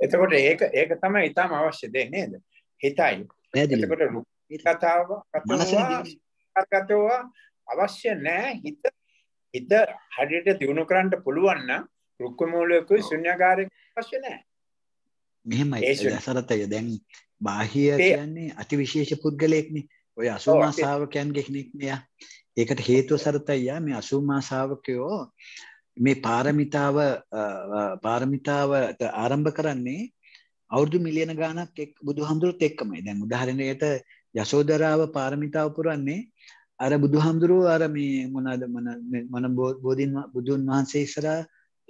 එතකොට ඒක ඒක තමයි ඊටම අවශ්‍ය දෙය නේද? හිතයි. එතකොට කතාව කතාව අවශ්‍ය නැහැ හිත හිත හරියට දිනු කරන්න පුළුවන් නම් රුක්ක මූලයක ශුන්‍යකාරයක් අවශ්‍ය නැහැ. මෙහෙමයි දසරතය දැන් බාහිය කියන්නේ අති විශේෂ පුද්ගලයෙක්නේ ඔය අසුමාසාාවකයන් ගෙක්නෙක්නයා ඒකට හේතුව සරතයියා මේ අසුමාසාාවකයෝ මේ පාරමිතාව පාරමිතාවට ආරම්භ කරන්නේ අවුදු මිලියන ගානක් එක් බුදු හමුදුරුත් එක්කමයි දැන් උදාහරණයට යසෝදරාව පාරමිතාව පුරන්නේ අර බුදු හාමුදුරුව අර මේ මොනාද මන බෝධීන් බුදුන් වහන්සේ ඉස්සරා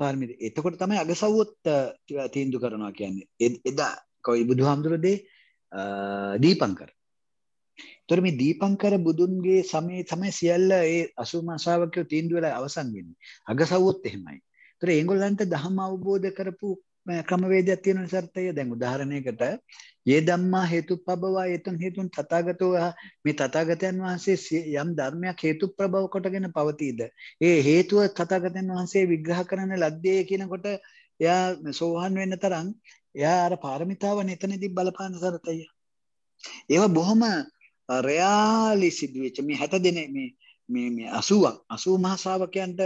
පාරමිත එතකොට තමයි අගසව්වොත් තීන්දු කරනවා කියන්නේ එදා කොයි බුදුහාමුදුරදේ දීපංකර තොර මේ දීපංකර බුදුන්ගේ සමයේ තමයි සියල්ල ඒ අසූ මාසාවකෝ තීන්දුව වෙලා අවසන් වෙන්නේ අගසව්වොත් එහෙමයි තොර ඒගොල්ලන්ට දහම අවබෝධ කරපු ක්‍රමවේදයක් තියෙන නිසාර්ථය දැන් උදාහරණයකට ඒ ධම්මා හේතුප්‍රභවා ඒතම් හේතුන් තථාගතෝ මේ තථාගතයන් වහන්සේ යම් ධර්මයක් හේතුප්‍රභව කොටගෙන පවතීද ඒ හේතුව තථාගතයන් වහන්සේ විග්‍රහ කරන ලද්දේ කියනකොට එයා සෝහන් වෙන්න තරම් එයා අර පාරමිතාව නෙතනදී බලපාන සරතය ඒවා බොහොම රයාලි සිදුවෙච්ච මේ 60 දිනේ මේ මේ 80ක් 80 මහා ශාවකයන්ට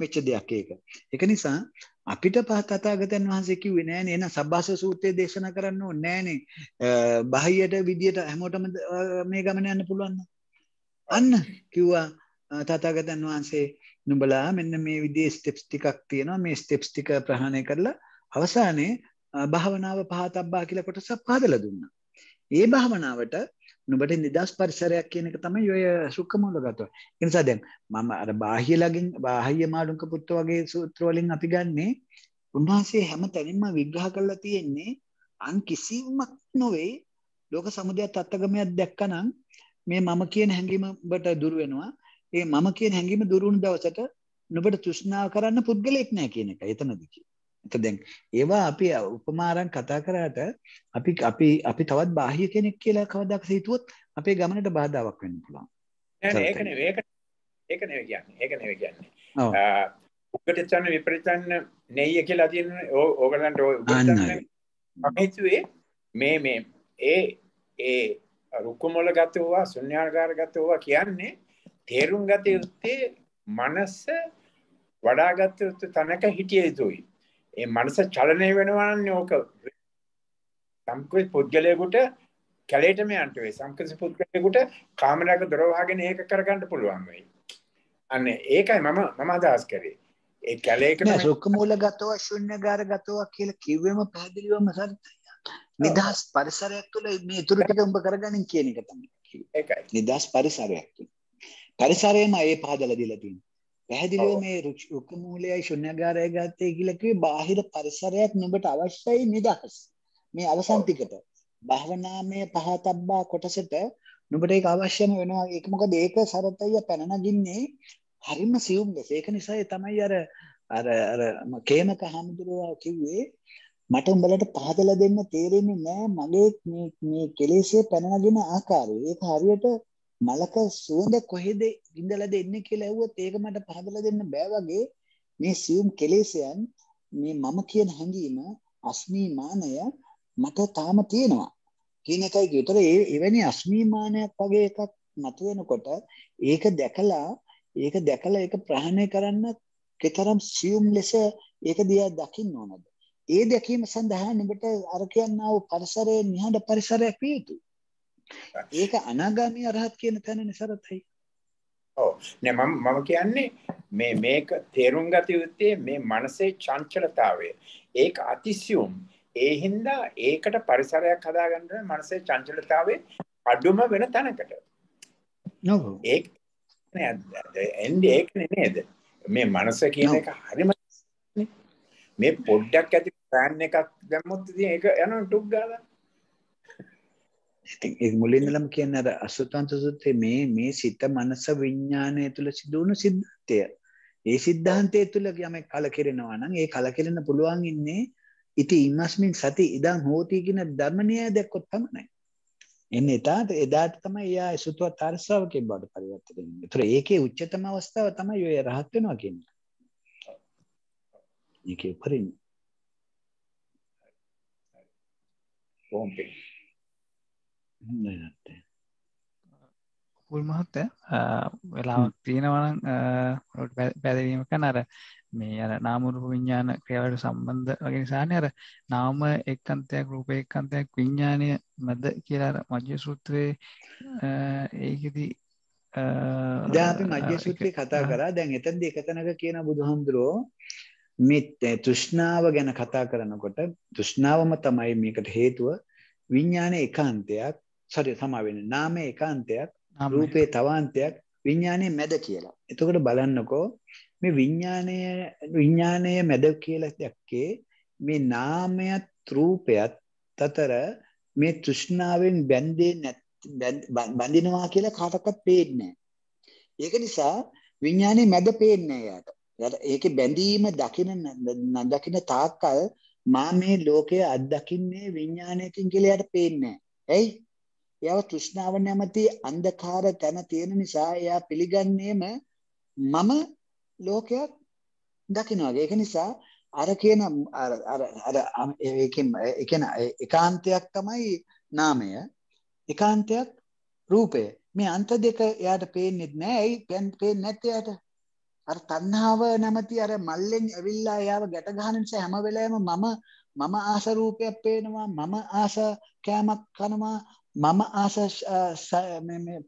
වෙච්ච දෙයක් ඒක. ඒක නිසා අපිට පහ තතාගතන් වහන්සේ කිව්වේ නෑනේ එහෙනම් සබ්බාස සූත්‍රය දේශනා කරන්න ඕනේ නෑනේ බාහ්‍යයට විදියට හැමෝටම මේ ගමන යන්න පුළුවන් අන්න කිව්වා තතාගතන් වහන්සේ නුඹලා මෙන්න මේ විදිහේ ස්ටෙප්ස් ටිකක් තියෙනවා මේ ස්ටෙප්ස් ටික ප්‍රහාණය කරලා අවසානයේ භාවනාව පහතබ්බා කියලා කොටසක් හදලා දුන්නා. ඒ භාවනාවට නුඹට නිදස් පරිසරයක් කියන එක තමයි ඔය සුක්කමූලගතව. ඒ නිසා දැන් මම අර බාහ්‍ය ලගින් බාහ්‍ය මාළුන්ක පුත්ත වගේ සූත්‍ර වලින් අපි ගන්නේ උන්වහන්සේ හැම තැනින්ම විග්‍රහ කරලා තියෙන්නේ අන් කිසිමක් නොවේ ලෝක සමුදය තත්ත්වගමයක් දැක්කනම් මේ මම කියන හැඟීම ඔබට දුර වෙනවා. ඒ මම කියන හැඟීම දුරුණු දවසට නුඹට තෘෂ්ණාව කරන්න පුද්ගලෙක් නැහැ කියන එක එතනදී. දැන් ඒවා අපි උපමාරන් කතා කරාට අපි අපි අපි තවත් බාහිය කෙනෙක් කියලා කවදාක සිතුවොත් අපේ ගමනට බාධාවක් වෙන්න පුළුවන්. ඒක නෙවෙයි ඒක ඒක නෙවෙයි කියන්නේ. ඒක නෙවෙයි කියන්නේ. ඔව්. උගටචන විපරිචන නෙయ్య කියලා තියෙන ඕගලන්ට උගටචන මේ මේ ඒ ඒ රුකුමොල ගතෝවා ශුන්‍යාකාර ගතෝවා කියන්නේ තේරුම් ගත යුත්තේ මනස වඩාගත යුතු තැනක හිටිය යුතුයි. ඒ මනස චලනය වෙනවාන්න ඕක සම්කෘති පුද්ගලයකුට කැලේටම යන්ට වේ සංකෘති පුද්ගලයකුට කාමරයක දොරවාගෙන ඒක කරගන්න පුළුවන් වෙයි. අන්න ඒකයි මම මම අදහස් කරේ. ඒ කැලේකට රුක්කමූල ගතව ශුන්‍යගාර ගතව කියලා කිව්වෙම පැහැදිලිවම සර්ථකයි. නිදහස් පරිසරයක් තුළ මේ ඉතුරු ටික උඹ කරගන්න කියන එක තමයි. ඒකයි. නිදහස් පරිසරයක් තුළ. පරිසරයම ඒ පහදලා දීලා තියෙනවා. පැහැදිලිව මේ රුක් මූලයයි ශුන්‍යගාරය ගත්තේ කියලා කිව්වේ බාහිර පරිසරයක් නුඹට අවශ්‍යයි නිදහස්. මේ අවසන්තිකට භාවනාමය පහතබ්බා කොටසට නුඹට ඒක අවශ්‍යම වෙනවා. ඒක මොකද ඒක සරතය පැන නගින්නේ හරිම සියුම් ලෙස. ඒක නිසා තමයි අර අර අර කේමක හමුදුරුවා කිව්වේ මට උඹලට පහදලා දෙන්න තේරෙන්නේ නැහැ මගේ මේ මේ කෙලෙසේ පැන නගින ආකාරය. ඒක හරියට මලක සුවඳ කොහෙද ඉඳලා දෙන්නේ කියලා ඇහුවොත් ඒක මට පහදලා දෙන්න බෑ වගේ මේ සියුම් කෙලෙසයන් මේ මම කියන හැඟීම අස්මිමානය මට තාම තියෙනවා කියන එකයි කියතර ඒ එවැනි අස්මිමානයක් වගේ එකක් මතු වෙනකොට ඒක දැකලා ඒක දැකලා ඒක ප්‍රහාණය කරන්න කතරම් සියුම් ලෙස ඒක දිහා දකින්න ඕනද ඒ දැකීම සඳහා නෙබට අර කියන්නා වූ පරිසරයේ නිහඬ පරිසරයක් විය යුතුයි ඒක අනාගාමී අරහත් කියන තැන නිසරතයි. ඔව් නෑ මම මම කියන්නේ මේ මේක තේරුම් ගත යුත්තේ මේ මනසේ චංචලතාවය. ඒක අතිසියුම්. ඒ හින්දා ඒකට පරිසරයක් හදාගන්න මනසේ චංචලතාවේ අඩුම වෙන තැනකට. ඔව්. ඒක නෑ එන්නේ ඒක නේද? මේ මනස කියන එක හරිම මේ පොඩ්ඩක් ඇති ෆෑන් එකක් දැම්මොත් ඉතින් ඒක යනවා ටුක් ගාලා. ඉතින් ඒ මුලින් ඉඳලම කියන්නේ අර අසුතන්ත සුත්තේ මේ මේ සිත මනස විඥානය තුළ සිදු වුණු සිද්ධාන්තය. ඒ සිද්ධාන්තය තුළ යමෙක් කලකිරෙනවා නම් ඒ කලකිරෙන්න පුළුවන් ඉන්නේ ඉති ඉමස්මින් සති ඉදන් හෝති කියන ධර්මණය දැක්කොත් තමයි. එන්නේ එදාට එදාට තමයි එයා සුතව තරසාවකේ බවට පරිවර්තනය වෙන්නේ. ඒතර ඒකේ උච්චතම අවස්ථාව තමයි ඔය රහත් වෙනවා කියන්නේ. ඒකේ පරිණි. ඕම්පේ නට පුල් මහත්ත වෙලාවක් තියෙනවන පැදවීමක නර මේ අර නාමුරුපු විඤ්ඥාන ක්‍රියාවට සම්බන්ධ වගේ නිසානය අර නාම එක්කන්තයක් රූප එක්කන්තයක් විඤ්ඥානය මැද කියලා මජ්‍ය සූත්‍රයේ ඒකදී ජාති මජ්‍ය සූත්‍රය කතා කරා දැන් එතන් දෙකතනක කියන බුදුහාමුදුරෝ මෙත් තෘෂ්ණාව ගැන කතා කරනකොට තෘෂ්ණාවම තමයි මේකට හේතුව විඤ්ඥාන එකන්තයක් සරි සමාවෙන නාමය එකාන්තයක් රූපේ තවාන්තයක් විඤ්ඥානය මැද කියලා. එතකොට බලන්නකෝ මේ විඤ්ඥානය විඤ්ඥානය මැද කියලා දැක්කේ මේ නාමයත් රූපයත් තතර මේ තෘෂ්ණාවෙන් බැන්දේ නැත් බඳිනවා කියලා කාටකත් පේන්නේ. ඒක නිසා විඤ්ඥානය මැද පේන්නේ යට ඒක බැඳීම දකින නදකින තාක්කල් මා මේ ලෝකය අත්දකින්නේ විඤ්ඥානයකින් කියලයට පේන්නේ. ඇයි එයාව තෘෂ්ණාව නැමැති අන්ධකාර තැන තියෙන නිසා එයා පිළිගන්නේම මම ලෝකයක් දකිනවා. ඒක නිසා අර කියන අර අර අර ඒකෙන් ඒ කියන ඒකාන්තයක් තමයි නාමය. ඒකාන්තයක් රූපය. මේ අන්ත දෙක එයාට පේන්නේ නැහැ. ඇයි පේන්නේ නැත්තේ එයාට? අර තණ්හාව නැමැති අර මල්ලෙන් ඇවිල්ලා එයාව ගැට ගන්න නිසා හැම වෙලෙම මම මම ආස රූපයක් පේනවා මම ආස කෑමක් කනවා මම ආස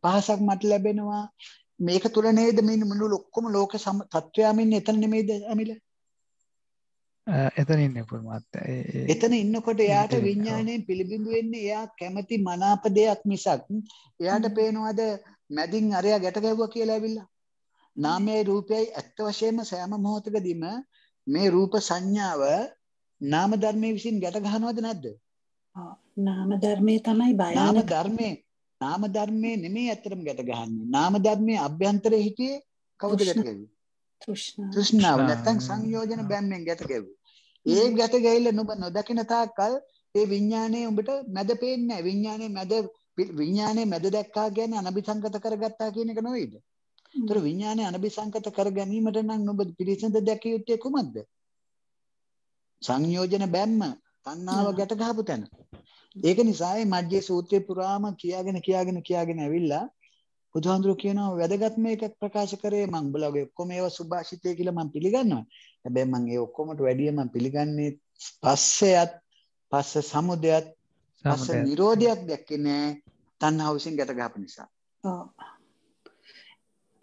පහසක් මට ලැබෙනවා මේක තුල නේද මේ මුළු ලොක්කොම ලෝක සම තත්වයාම ඉන්නේ එතන නෙමෙයිද අමිල? එතන ඉන්නේ පුරුමාත්. එතන ඉන්නකොට එයාට විඥාණයෙන් පිළිබිඹු වෙන්නේ එයා කැමති මනාප දෙයක් මිසක් එයාට පේනවාද මැදින් අරයා ගැට ගැව්වා කියලා ඇවිල්ලා. නාමයේ රූපයයි ඇත්ත වශයෙන්ම සෑම මොහොතකදීම මේ රූප සංඥාව නාම ධර්මයේ විසින් ගැට ගහනවද නැද්ද? නාම ධර්මයේ තමයි භයානක. නාම ධර්මයේ නාම ධර්මයේ නෙමෙයි ඇත්තටම ගැට ගහන්නේ. නාම ධර්මයේ අභ්‍යන්තරයේ හිටියේ කවුද ගැට ගැව්වේ? තෘෂ්ණාව. තෘෂ්ණාව නැත්තම් සංයෝජන බැම්මෙන් ගැට ගැව්වේ. ඒ ගැට ගැහිල්ල නුඹ නොදකින තාක්කල් ඒ විඥානයේ උඹට මැද පේන්නේ නැහැ. විඥානයේ මැද විඥානයේ මැද දැක්කා කියන්නේ අනබිසංගත කරගත්තා කියන එක නෙවෙයිද? ඒතර විඥානයේ අනබිසංගත කර ගැනීමට නම් නුඹ පිරිසිඳ දැකිය යුත්තේ කුමක්ද? සංයෝජන බැම්ම තණ්හාව ගැට ගහපු තැන. ඒක නිසායි මජ්ජේ සූත්‍රය පුරාම කියාගෙන කියාගෙන කියාගෙන ඇවිල්ලා බුදුහාඳුර කියනවා වැදගත්ම එක ප්‍රකාශ කරේ මං උඹලගේ ඔක්කොම ඒවා සුභාෂිතය කියලා මං පිළිගන්නවා. හැබැයි මං ඒ ඔක්කොමට වැඩිය මං පිළිගන්නේ පස්සෙයත් පස්ස සමුදයත් පස්ස නිරෝධයක් දැක්කේ නෑ තණ්හාව විසින් ගැට ගහපු නිසා. ඔව්.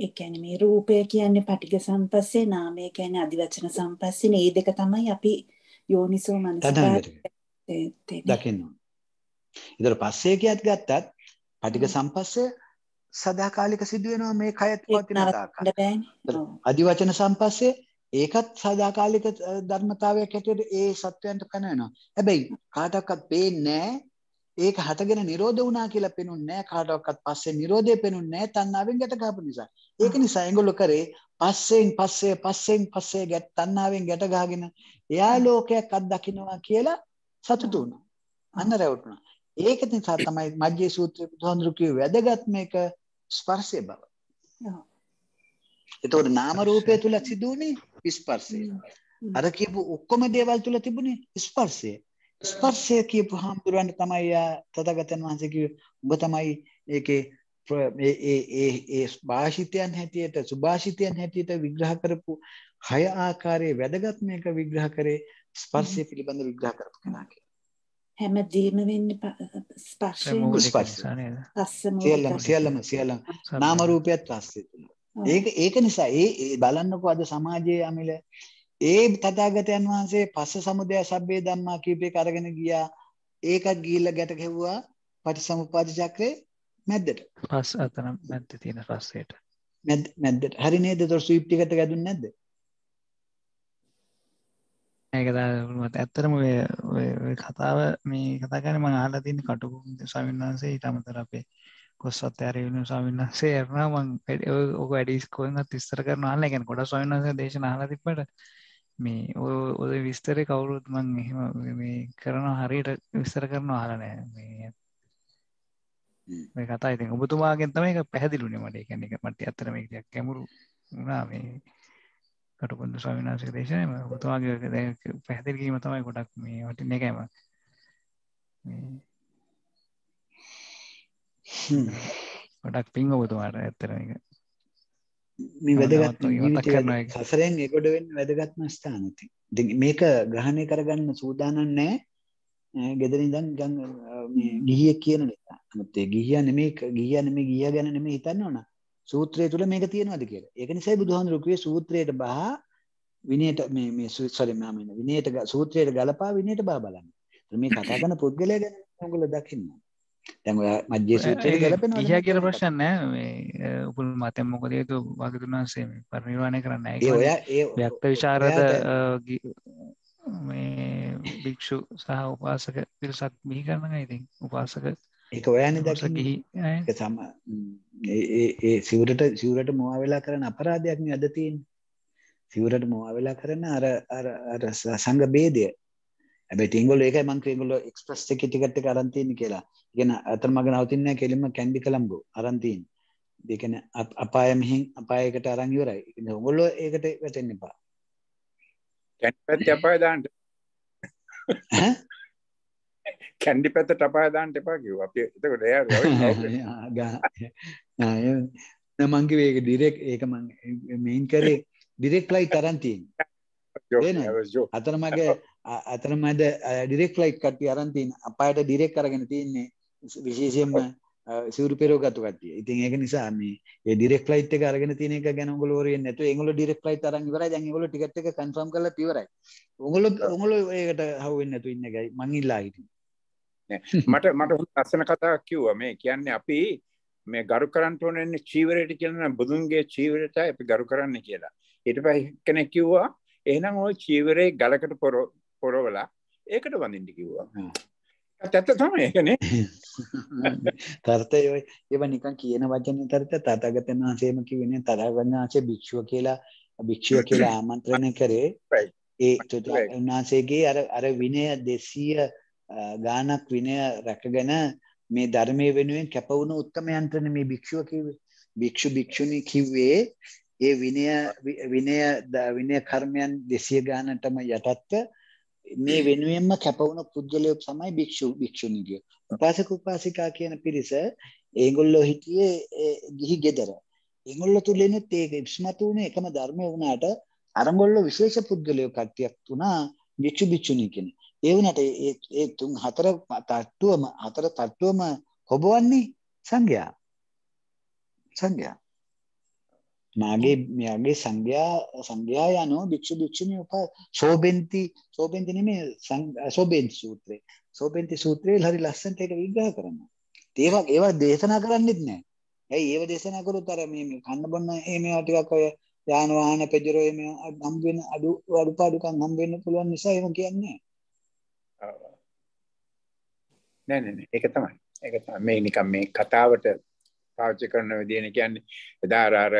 ඒ කියන්නේ මේ රූපය කියන්නේ පටිඝ සම්පස්සේ නාමය කියන්නේ අදිවචන සම්පස්සේ මේ දෙක තමයි අපි යෝනිසෝ මනස දකින්නවා. ඉදර පස්සේ කියත් ගත්තත් පටික සම්පස්සය සදාකාලික සිදුවෙනවා මේ කයත් පවතින ආකාරය. අදිවචන සම්පස්සේ ඒකත් සදාකාලික ධර්මතාවයක් හැටියට ඒ සත්වයන්ට පැනවෙනවා. හැබැයි කාටවත් පේන්නේ ඒක හටගෙන නිරෝධ වුණා කියලා පෙනුන්නේ නැහැ කාටවත් පස්සේ නිරෝධය පෙනුන්නේ නැහැ තණ්හාවෙන් ගැට ගහපු නිසා. ඒක නිසා ඒගොල්ලෝ කරේ පස්සෙන් පස්සේ පස්සෙන් පස්සේ ගැට තණ්හාවෙන් ගැට ගහගෙන එයා ලෝකයක් අත්දකින්නවා කියලා සතුටු වුණා. අන්න රැවටුණා. ඒක නිසා තමයි මජ්ජේ සූත්‍රයේ බුදුහාඳුරු කිව්වේ වැදගත්ම එක ස්පර්ශය බව. එතකොට නාම රූපය තුල සිදු වුනේ ස්පර්ශය. අර කියපු ඔක්කොම දේවල් තුල තිබුණේ ස්පර්ශය. ස්පර්ශය කියපු හාමුදුරන් තමයි තථාගතයන් වහන්සේ කිව්වේ ඔබ තමයි ඒකේ මේ ඒ ඒ ඒ භාෂිතයන් හැටියට සුභාෂිතයන් හැටියට විග්‍රහ කරපු හය ආකාරයේ වැදගත් මේක විග්‍රහ කරේ ස්පර්ශය පිළිබඳ විග්‍රහ කරපු කෙනා කියලා. හැමදේම වෙන්නේ ස්පර්ශයෙන් ස්පර්ශය සියල්ලම සියල්ලම සියල්ලම නාම රූපයත් වාස්සේ තුන ඒක ඒක නිසා ඒ බලන්නකෝ අද සමාජයේ අමිල ඒ තථාගතයන් වහන්සේ පස්ස සමුදය සබ්බේ ධම්මා කීපේ කරගෙන ගියා ඒකත් ගිහිල්ලා ගැට ගැහුවා පටිසමුපාද චක්‍රේ මැද්දට පස් අතන මැද්ද තියෙන පස්සේට මැද්ද මැද්දට හරි නේද ඒතකොට ස්විප්ට් එකට ගැදුන්නේ නැද්ද ඒකත ඇත්තරම කතාව මේ කතාකන ම ආල තින් කටුකු සවින්නාන්සේ ඉතාමතර අපේ කොස්සත් ඇරවුණු සවින්නාසේ එරනාමං ඕක වැඩිස්කෝන් තිස්තර කරන ආල ගැන කොට සවින්නාස දේශන හලතිපට මේ ඔද විස්තර කවුරුත් මං එහෙම මේ කරන හරියට විස්තර කරන හලනෑ මේ මේ කතා ඉතින් ඔබතුමාගෙන් තමයි එක පැහැදිලුනේ මට එකැනෙ මට අතරම එකක් කැමුරු නාමේ කටුපොද ස්වාවිනාශක දේශනයම ඔබතුමාගේ පැහැදිල් කිරීම තමයි ගොඩක් මේ වටින එකම ගොඩක් පින් ඔබතුමාට ඇත්තරක මේ වැදගත් සසරෙන් එකොඩ වෙන්න වැදගත්ම ස්ථානති මේක ග්‍රහණය කරගන්න සූදානන් නෑ ගෙදරිදන් ගං ගිහිය කියන නිසා අමතේ ගිහිය නෙමේ ගිහිය නෙමේ ගිය ගැන නෙමේ හිතන්න ඕනා සූත්‍රය තුළ මේක තියෙනවද කියලා. ඒක නිසයි බුදුහාමුදුරුවෝ කිව්වේ සූත්‍රයට බහ විනයට මේ මේ සෝරි මම ඉන්නේ විනයට සූත්‍රයට ගලපා විනයට බහ බලන්න. මේ කතා කරන පුද්ගලයා ගැන ඔයගොල්ලෝ දකින්න. දැන් ඔයා මජ්ජේ සූත්‍රයට ගලපෙනවද? ඉහා කියලා ප්‍රශ්න නැහැ. මේ උපුල් මතෙන් මොකද ඒක වාගතුනාසේ මේ පරිනිර්වාණය කරන්නේ නැහැ. ඒ ඔයා ඒ විශාරද මේ භික්ෂු සහ උපාසක පිරිසක් මිහි කරනවා ඉතින්. උපාසක ඒක ඔයන දැක සම ඒ සිවරට සිවරට මවා වෙලා කරන අපරාධයක් අදතින් සිවරට මවා වෙලා කරන අර අර සංග බේදය ඇබයි තිංගොල ඒක මන්ත්‍රීගොල එක්ස්ප්‍රස් එක ටිකට අරන්තීන් කියලා ගෙන අතර මග නවතින්න කෙලිම කැන්ඩි කළම්බු අරන්තීන් දෙකන අපාය මෙහින් අපායකට අරං ඉවරයි ඔගොල්ල ඒකට වැටෙන්න එපා කැන්පත් අපාය දාන්ට කැන්ඩි පැත්තට අපාදාන්ට එපා කිව්ව අප එතකොට එයා මංගේ වේක ඩිරෙක් ඒක මං මේන් කරේ ඩිරෙක් ලයි තරන්තියෙන් අතර මගේ අතර මද ඩිරෙක් ලයි් කට්ටි අරන්තින් අපායට ඩිරෙක් කරගෙන තියන්නේ විශේෂයෙන්ම සිවරු පෙරෝගතු කටිය ඉතින් ඒක නිසා මේ ඩිරෙක් ලයිට් එක අරගෙන තියෙන එක ගැන ඔයගොල්ලෝ හොරියන්නේ නැතුව ඒගොල්ලෝ ඩිරෙක් ලයිට් අරන් ඉවරයි දැන් ඒගොල්ලෝ ටිකට් එක කන්ෆර්ම් කරලා ඉවරයි ඔයගොල්ලෝ ඔයගොල්ලෝ ඒකට හවු වෙන්නේ නැතුව ඉන්න එකයි මං ඉල්ලා හිටින් මට මට ලස්සන කතාවක් කිව්වා මේ කියන්නේ අපි මේ ගරු කරන්න ඕනන්නේ චීවරයට කියන බුදුන්ගේ චීවරයට අපි ගරු කරන්න කියලා. ඊට පස්සේ කෙනෙක් කිව්වා එහෙනම් ওই චීවරේ ගලකට පොරවලා ඒකට වඳින්න කිව්වා. ඇත්ත තමයි ඒකනේ. තර්ථය ඒව නිකන් කියන වචනේ තර්ථ තථාගතයන් වහන්සේම කිව්වනේ තථාගතයන් වහන්සේ භික්ෂුව කියලා භික්ෂුව කියලා ආමන්ත්‍රණය කරේ. ඒ උන්වහන්සේගේ අර අර විනය 200 ගානක් විනය රැකගෙන මේ ධර්මය වෙනුවෙන් කැපවුණ උත්තමයන්ටන මේ භික්ෂුව කිවේ භික්ෂු භික්‍ෂුණි කිව්වේ ඒ විනය විනය විනය කර්මයන් දෙසිය ගානටම යටත්ව මේ වෙනුවෙන්ම කැපවුණු පුද්ගලයෝ තමයි භික්ෂු භික්ෂුණිය උපාසක උපාසිකා කියන පිරිස ඒගොල්ලෝ හිටියේ ගිහි ගෙදර ඒගොල්ල තුලෙනුත් ඒක ඉස්මතු වුණේ එකම ධර්මය වුණාට අරගොල්ලෝ විශේෂ පුද්ගලයෝ කට්ටියක් වුණා භික්ෂු භික්ෂුණී කෙනෙක් ඒ වුණාට ඒ ඒ තුන් හතර තට්ටුවම හතර තට්ටුවම කොබවන්නේ සංඝයා. සංඝයා. මාගේ මෙයාගේ සංඝයා සංඝයා යනෝ භික්ෂු භික්ෂුණී උප ශෝබෙන්ති ශෝබෙන්ති නෙමෙයි ශෝබෙන් සූත්‍රේ. ශෝබෙන්ති සූත්‍රේ හරි ලස්සනට ඒක විග්‍රහ කරනවා. ඒවා ඒවා දේශනා කරන්නේත් නැහැ. ඇයි ඒව දේශනා කරොත් අර මේ කන්න බොන්න මේවා ටිකක් ඔය යාන වාහන පෙජරෝ මේ හම්බ වෙන අඩු අඩුපාඩුකම් හම්බ වෙන්න පුළුවන් නිසා එහෙම කියන්නේ. නෑ නෑ ඒක තමයි. ඒක තමයි මේ නිකන් මේ කතාවට පාවිච්චි කරන විදිහනේ කියන්නේ එදා අර අර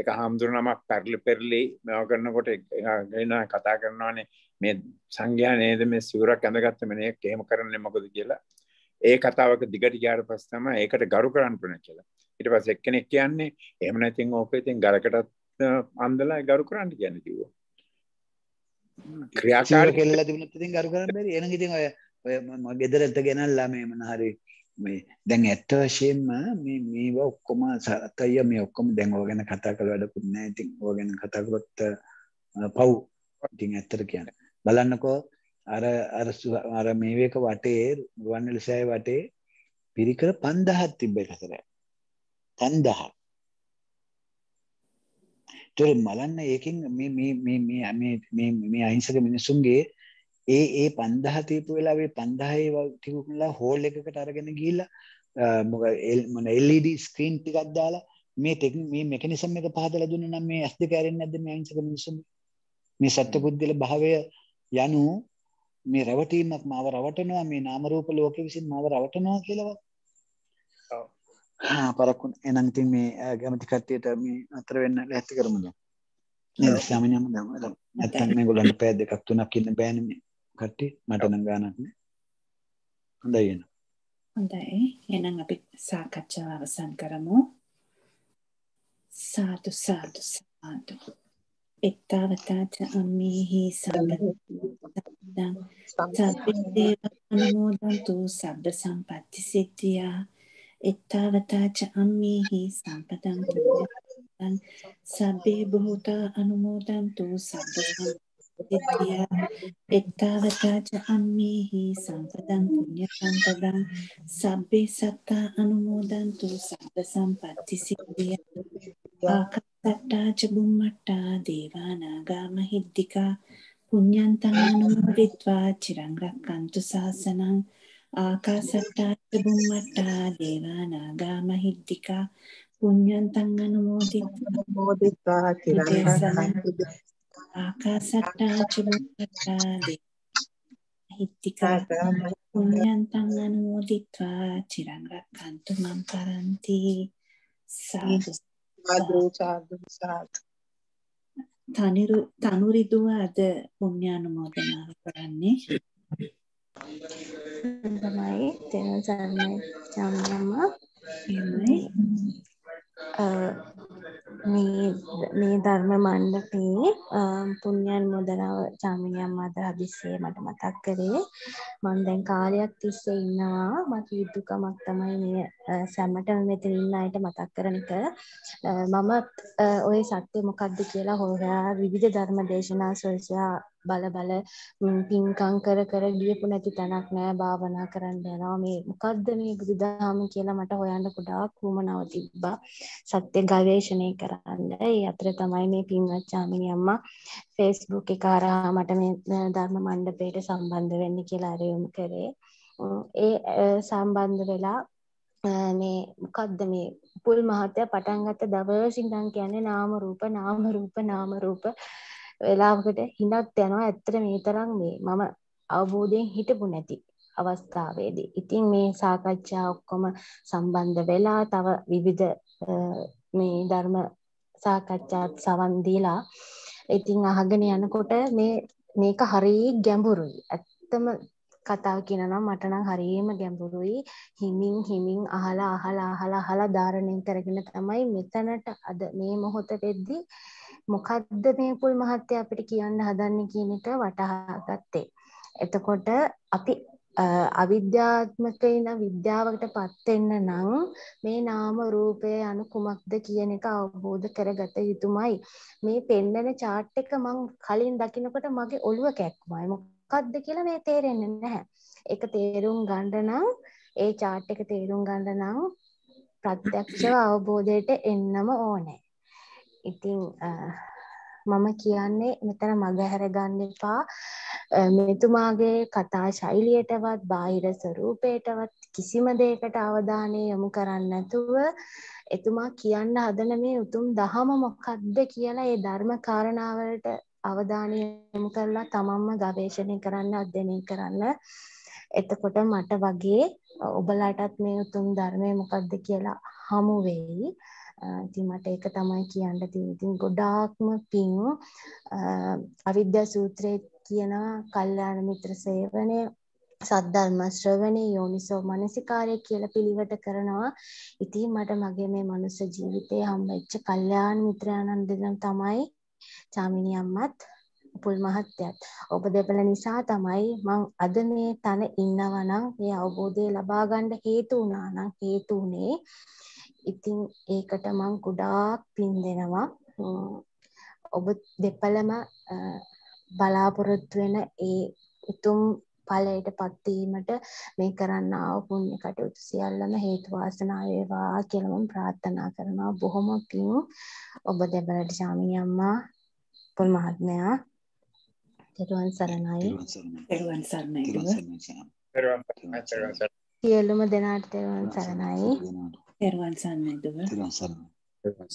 එක හම්දුනමක් පෙරලි පෙරලි මේව කරනකොට එනවා කතා කරනවානේ මේ සංඥා නේද මේ සිවුරක් ඇඳගත්ත මිනිහෙක් එහෙම කරන්නේ මොකද කියලා. ඒ කතාවක දිගට ගියාට පස්සේ තමයි ඒකට ගරු කරන්න පුළුවන් කියලා. ඊට පස්සේ එක්කෙනෙක් කියන්නේ එහෙම නැතිනම් ඕකෙන් ගලකටත් අන්දලා ගරු කරන්න කියන්නේ කිව්වා. ක්‍රියාකාර කෙල්ල තිබුණත් ඉතින් ගරු කරන්න බැරි. එහෙනම් ඉතින් ඔය ඔය ගෙදරට ගෙනල්ලා මේ මොන හරි මේ දැන් ඇත්ත වශයෙන්ම මේ මේව ඔක්කොම සරතය මේ ඔක්කොම දැන් ඕවා ගැන කතා කරලා වැඩකුත් නැහැ. ඉතින් ඕවා ගැන කතා කරොත් පව්. ඉතින් ඇත්තට කියන්නේ. බලන්නකෝ අර අර අර මේවේක වටේ රුවන්වැලිසෑය වටේ පිරිකර 5000ක් තිබ්බේ කතරේ. 5000 තොර මලන්න ඒකින් මේ මේ මේ මේ මේ මේ මේ අහිංසක මිනිසුන්ගේ ඒ ඒ පන්දහ තීපු වෙලාවේ පන්දාහේ ටිකුලා හෝල් එකකට අරගෙන ගිහිල්ලා මොක මොන LED ස්ක්‍රීන් ටිකක් දාලා මේ ටෙක් මේ මෙකනිසම් එක පහදලා දුන්න නම් මේ ඇස් දෙක ඇරෙන්නේ නැද්ද මේ අහිංසක මිනිසුන් මේ සත්පුද්ගල භාවය යනු මේ රැවටීමක් මාව රවටනවා මේ නාම රූප ලෝකෙ විසින් මාව රවටනවා කියලාවත් පරක්කුන් එනම් ඉතින් මේ ගමති කට්ටියට මේ අතර වෙන්න ලැහැත්ති කරමුද නේද ස්වාමීන් වහන්සේ නැත්නම් මේගොල්ලන්ට පය දෙකක් තුනක් ඉන්න බෑනේ මේ කට්ටිය මට නම් ගානක් නෑ හොඳයි එන හොඳයි එහෙනම් අපි සාකච්ඡාව අවසන් කරමු සාදු සාදු සාදු එක්තාවතාච අම්මේහි සම්බන්ධ සබ්බ දේව අනුමෝදන්තු සබ්බ සම්පත්‍ති සිද්ධියා එත්තාවතාච අම්මේහි සම්පතං පුඤ්ඤං සබ්බේ භූතා අනුමෝදන්තු සබ්බ සම්පතිය එත්තාවතාච අම්මේහි සම්පතං පුඤ්ඤ සම්පතං සබ්බේ සත්තා අනුමෝදන්තු සබ්බ සම්පත්ති සිද්ධිය ආකාසට්ටාච බුම්මට්ටා දේවානාගා මහිද්దికා පුඤ්ඤන්තං අනුමෝදිත්වා චිරං රක්칸තු සාසනං ආකාසට්ටා බුම්මට්ටා දේවා නාග මහිද්దికා පුඤ්ඤන්තං අනුමෝදිත්වා මොදිත්වා තිරසං ආකාසට්ටා චුම්මට්ටා හිත්තිකා පුඤ්ඤන්තං අනුමෝදිත්වා චිරං රක්ඛන්තු මං පරන්ති සාදු සාදු සාදු සාදු තනිරු තනුරිදුව අද පුණ්‍යානුමෝදනාව කරන්නේ තමයි තෙරුවන් සරණයි චම්මා එහෙමයි මේ මේ ධර්ම මණ්ඩපේ පුණ්‍යන් මොදනව චාමිනි අම්මාද හදිස්සියේ මට මතක් කරේ මම දැන් කාලයක් තිස්සේ ඉන්නවා මට යුතුයකමක් තමයි මේ සැමටම මෙතන ඉන්න අයට මතක් කරන එක මම ওই සත්‍ය මොකක්ද කියලා හොයා විවිධ ධර්ම දේශනා සොයසා බල බල පින්කං කර කර ගියපු නැති තැනක් නෑ භාවනා කරන්න යනවා මේ මොකක්ද මේ බුදුදහම කියලා මට හොයන්න ගොඩාක් වුමනාව තිබ්බා සත්‍ය ගවේෂණය කරන්න ඒ අතර තමයි මේ පින්වත් චාමිනි අම්මා ෆේස්බුක් එක හරහා මට මේ ධර්ම මණ්ඩපයට සම්බන්ධ වෙන්න කියලා අරයොමු කරේ ඒ සම්බන්ධ වෙලා මේ මොකක්ද මේ පුල් මහත්තයා පටන් ගත්ත දවස් ඉඳන් කියන්නේ නාම රූප නාම රූප නාම රූප වෙලාවකට හිනක් යනවා ඇත්තට මේ තරම් මේ මම අවබෝධයෙන් හිටපු නැති අවස්ථාවේදී. ඉතින් මේ සාකච්ඡා ඔක්කොම සම්බන්ධ වෙලා තව විවිධ මේ ධර්ම සාකච්ඡාත් සවන් දීලා ඉතින් අහගෙන යනකොට මේ මේක හරිය ගැඹුරුයි. ඇත්තම කතාව කියනවා මට නම් හරියම ගැඹුරුයි හිමින් හිමින් අහලා අහලා අහලා අහලා ධාරණය කරගෙන තමයි මෙතනට අද මේ මොහොත වෙද්දී මොකක්ද මේ පුල් මහත්තයා අපිට කියන්න හදන්නේ කියන එක වටහා ගත්තේ. එතකොට අපි අවිද්‍යාත්මකයින විද්‍යාවකට පත්වෙන්න නම් මේ නාම රූපය යනු කුමක්ද කියන එක අවබෝධ කරගත යුතුමයි. මේ පෙන්නන චාට් එක මං කලින් දකිනකොට මගේ ඔළුව කැක්මයි. මොකක්ද කියලා මේ තේරෙන්නේ නැහැ. ඒක තේරුම් ගන්න නම් ඒ චාට් එක තේරුම් ගන්න නම් ප්‍රත්‍යක්ෂව අවබෝධයට එන්නම ඕනේ. ඉතින් මම කියන්නේ මෙතන මගහැර ගන්න එපා මෙතුමාගේ කතා ශෛලියටවත් බාහිර ස්වරූපයටවත් කිසිම දෙයකට අවධානය යොමු කරන්නේ නැතුව එතුමා කියන්න හදන මේ උතුම් දහම මොකක්ද කියලා ඒ ධර්ම කාරණාවලට අවධානය යොමු කරලා තමන්ම ගවේෂණය කරන්න අධ්‍යයනය කරන්න එතකොට මට වගේ ඔබලාටත් මේ උතුම් ධර්මය මොකක්ද කියලා හමු වෙයි. ඉතින් මට ඒක තමයි කියන්න තියෙන්නේ. ඉතින් ගොඩාක්ම පිං අවිද්‍යා සූත්‍රයේ කියනවා කල්යාණ මිත්‍ර සේවනය සද්ධර්ම ශ්‍රවණේ යෝනිසෝ මනසිකාරය කියලා පිළිවෙත කරනවා. ඉතින් මට මගේ මේ මනුස්ස ජීවිතේ හම්බෙච්ච කල්යාණ මිත්‍රානන් දෙනම් තමයි චාමිනි අම්මත් පුල් මහත්තයත්. ඔබ දෙපළ නිසා තමයි මං අද මේ තන ඉන්නවා නම් මේ අවබෝධය ලබා ගන්න හේතු වුණා නම් හේතු උනේ ඉතින් ඒකට මං ගොඩාක් පින් දෙනවා. ඔබ දෙපළම බලාපොරොත්තු වෙන ඒ උතුම් ඵලයට පත්වීමට මේ කරන්න ආව පුණ්‍ය කටයුතු සියල්ලම හේතු වාසනා වේවා කියලා මම ප්‍රාර්ථනා කරනවා. බොහොම පිං ඔබ දෙබලට ශාමිනී අම්මා පුල් මහත්මයා දරුවන් සරණයි. දරුවන් සරණයි. දරුවන් සරණයි. සියලුම දෙනාට දරුවන් සරණයි. Erwan Sanmay Duvar. Erwan Sanmay.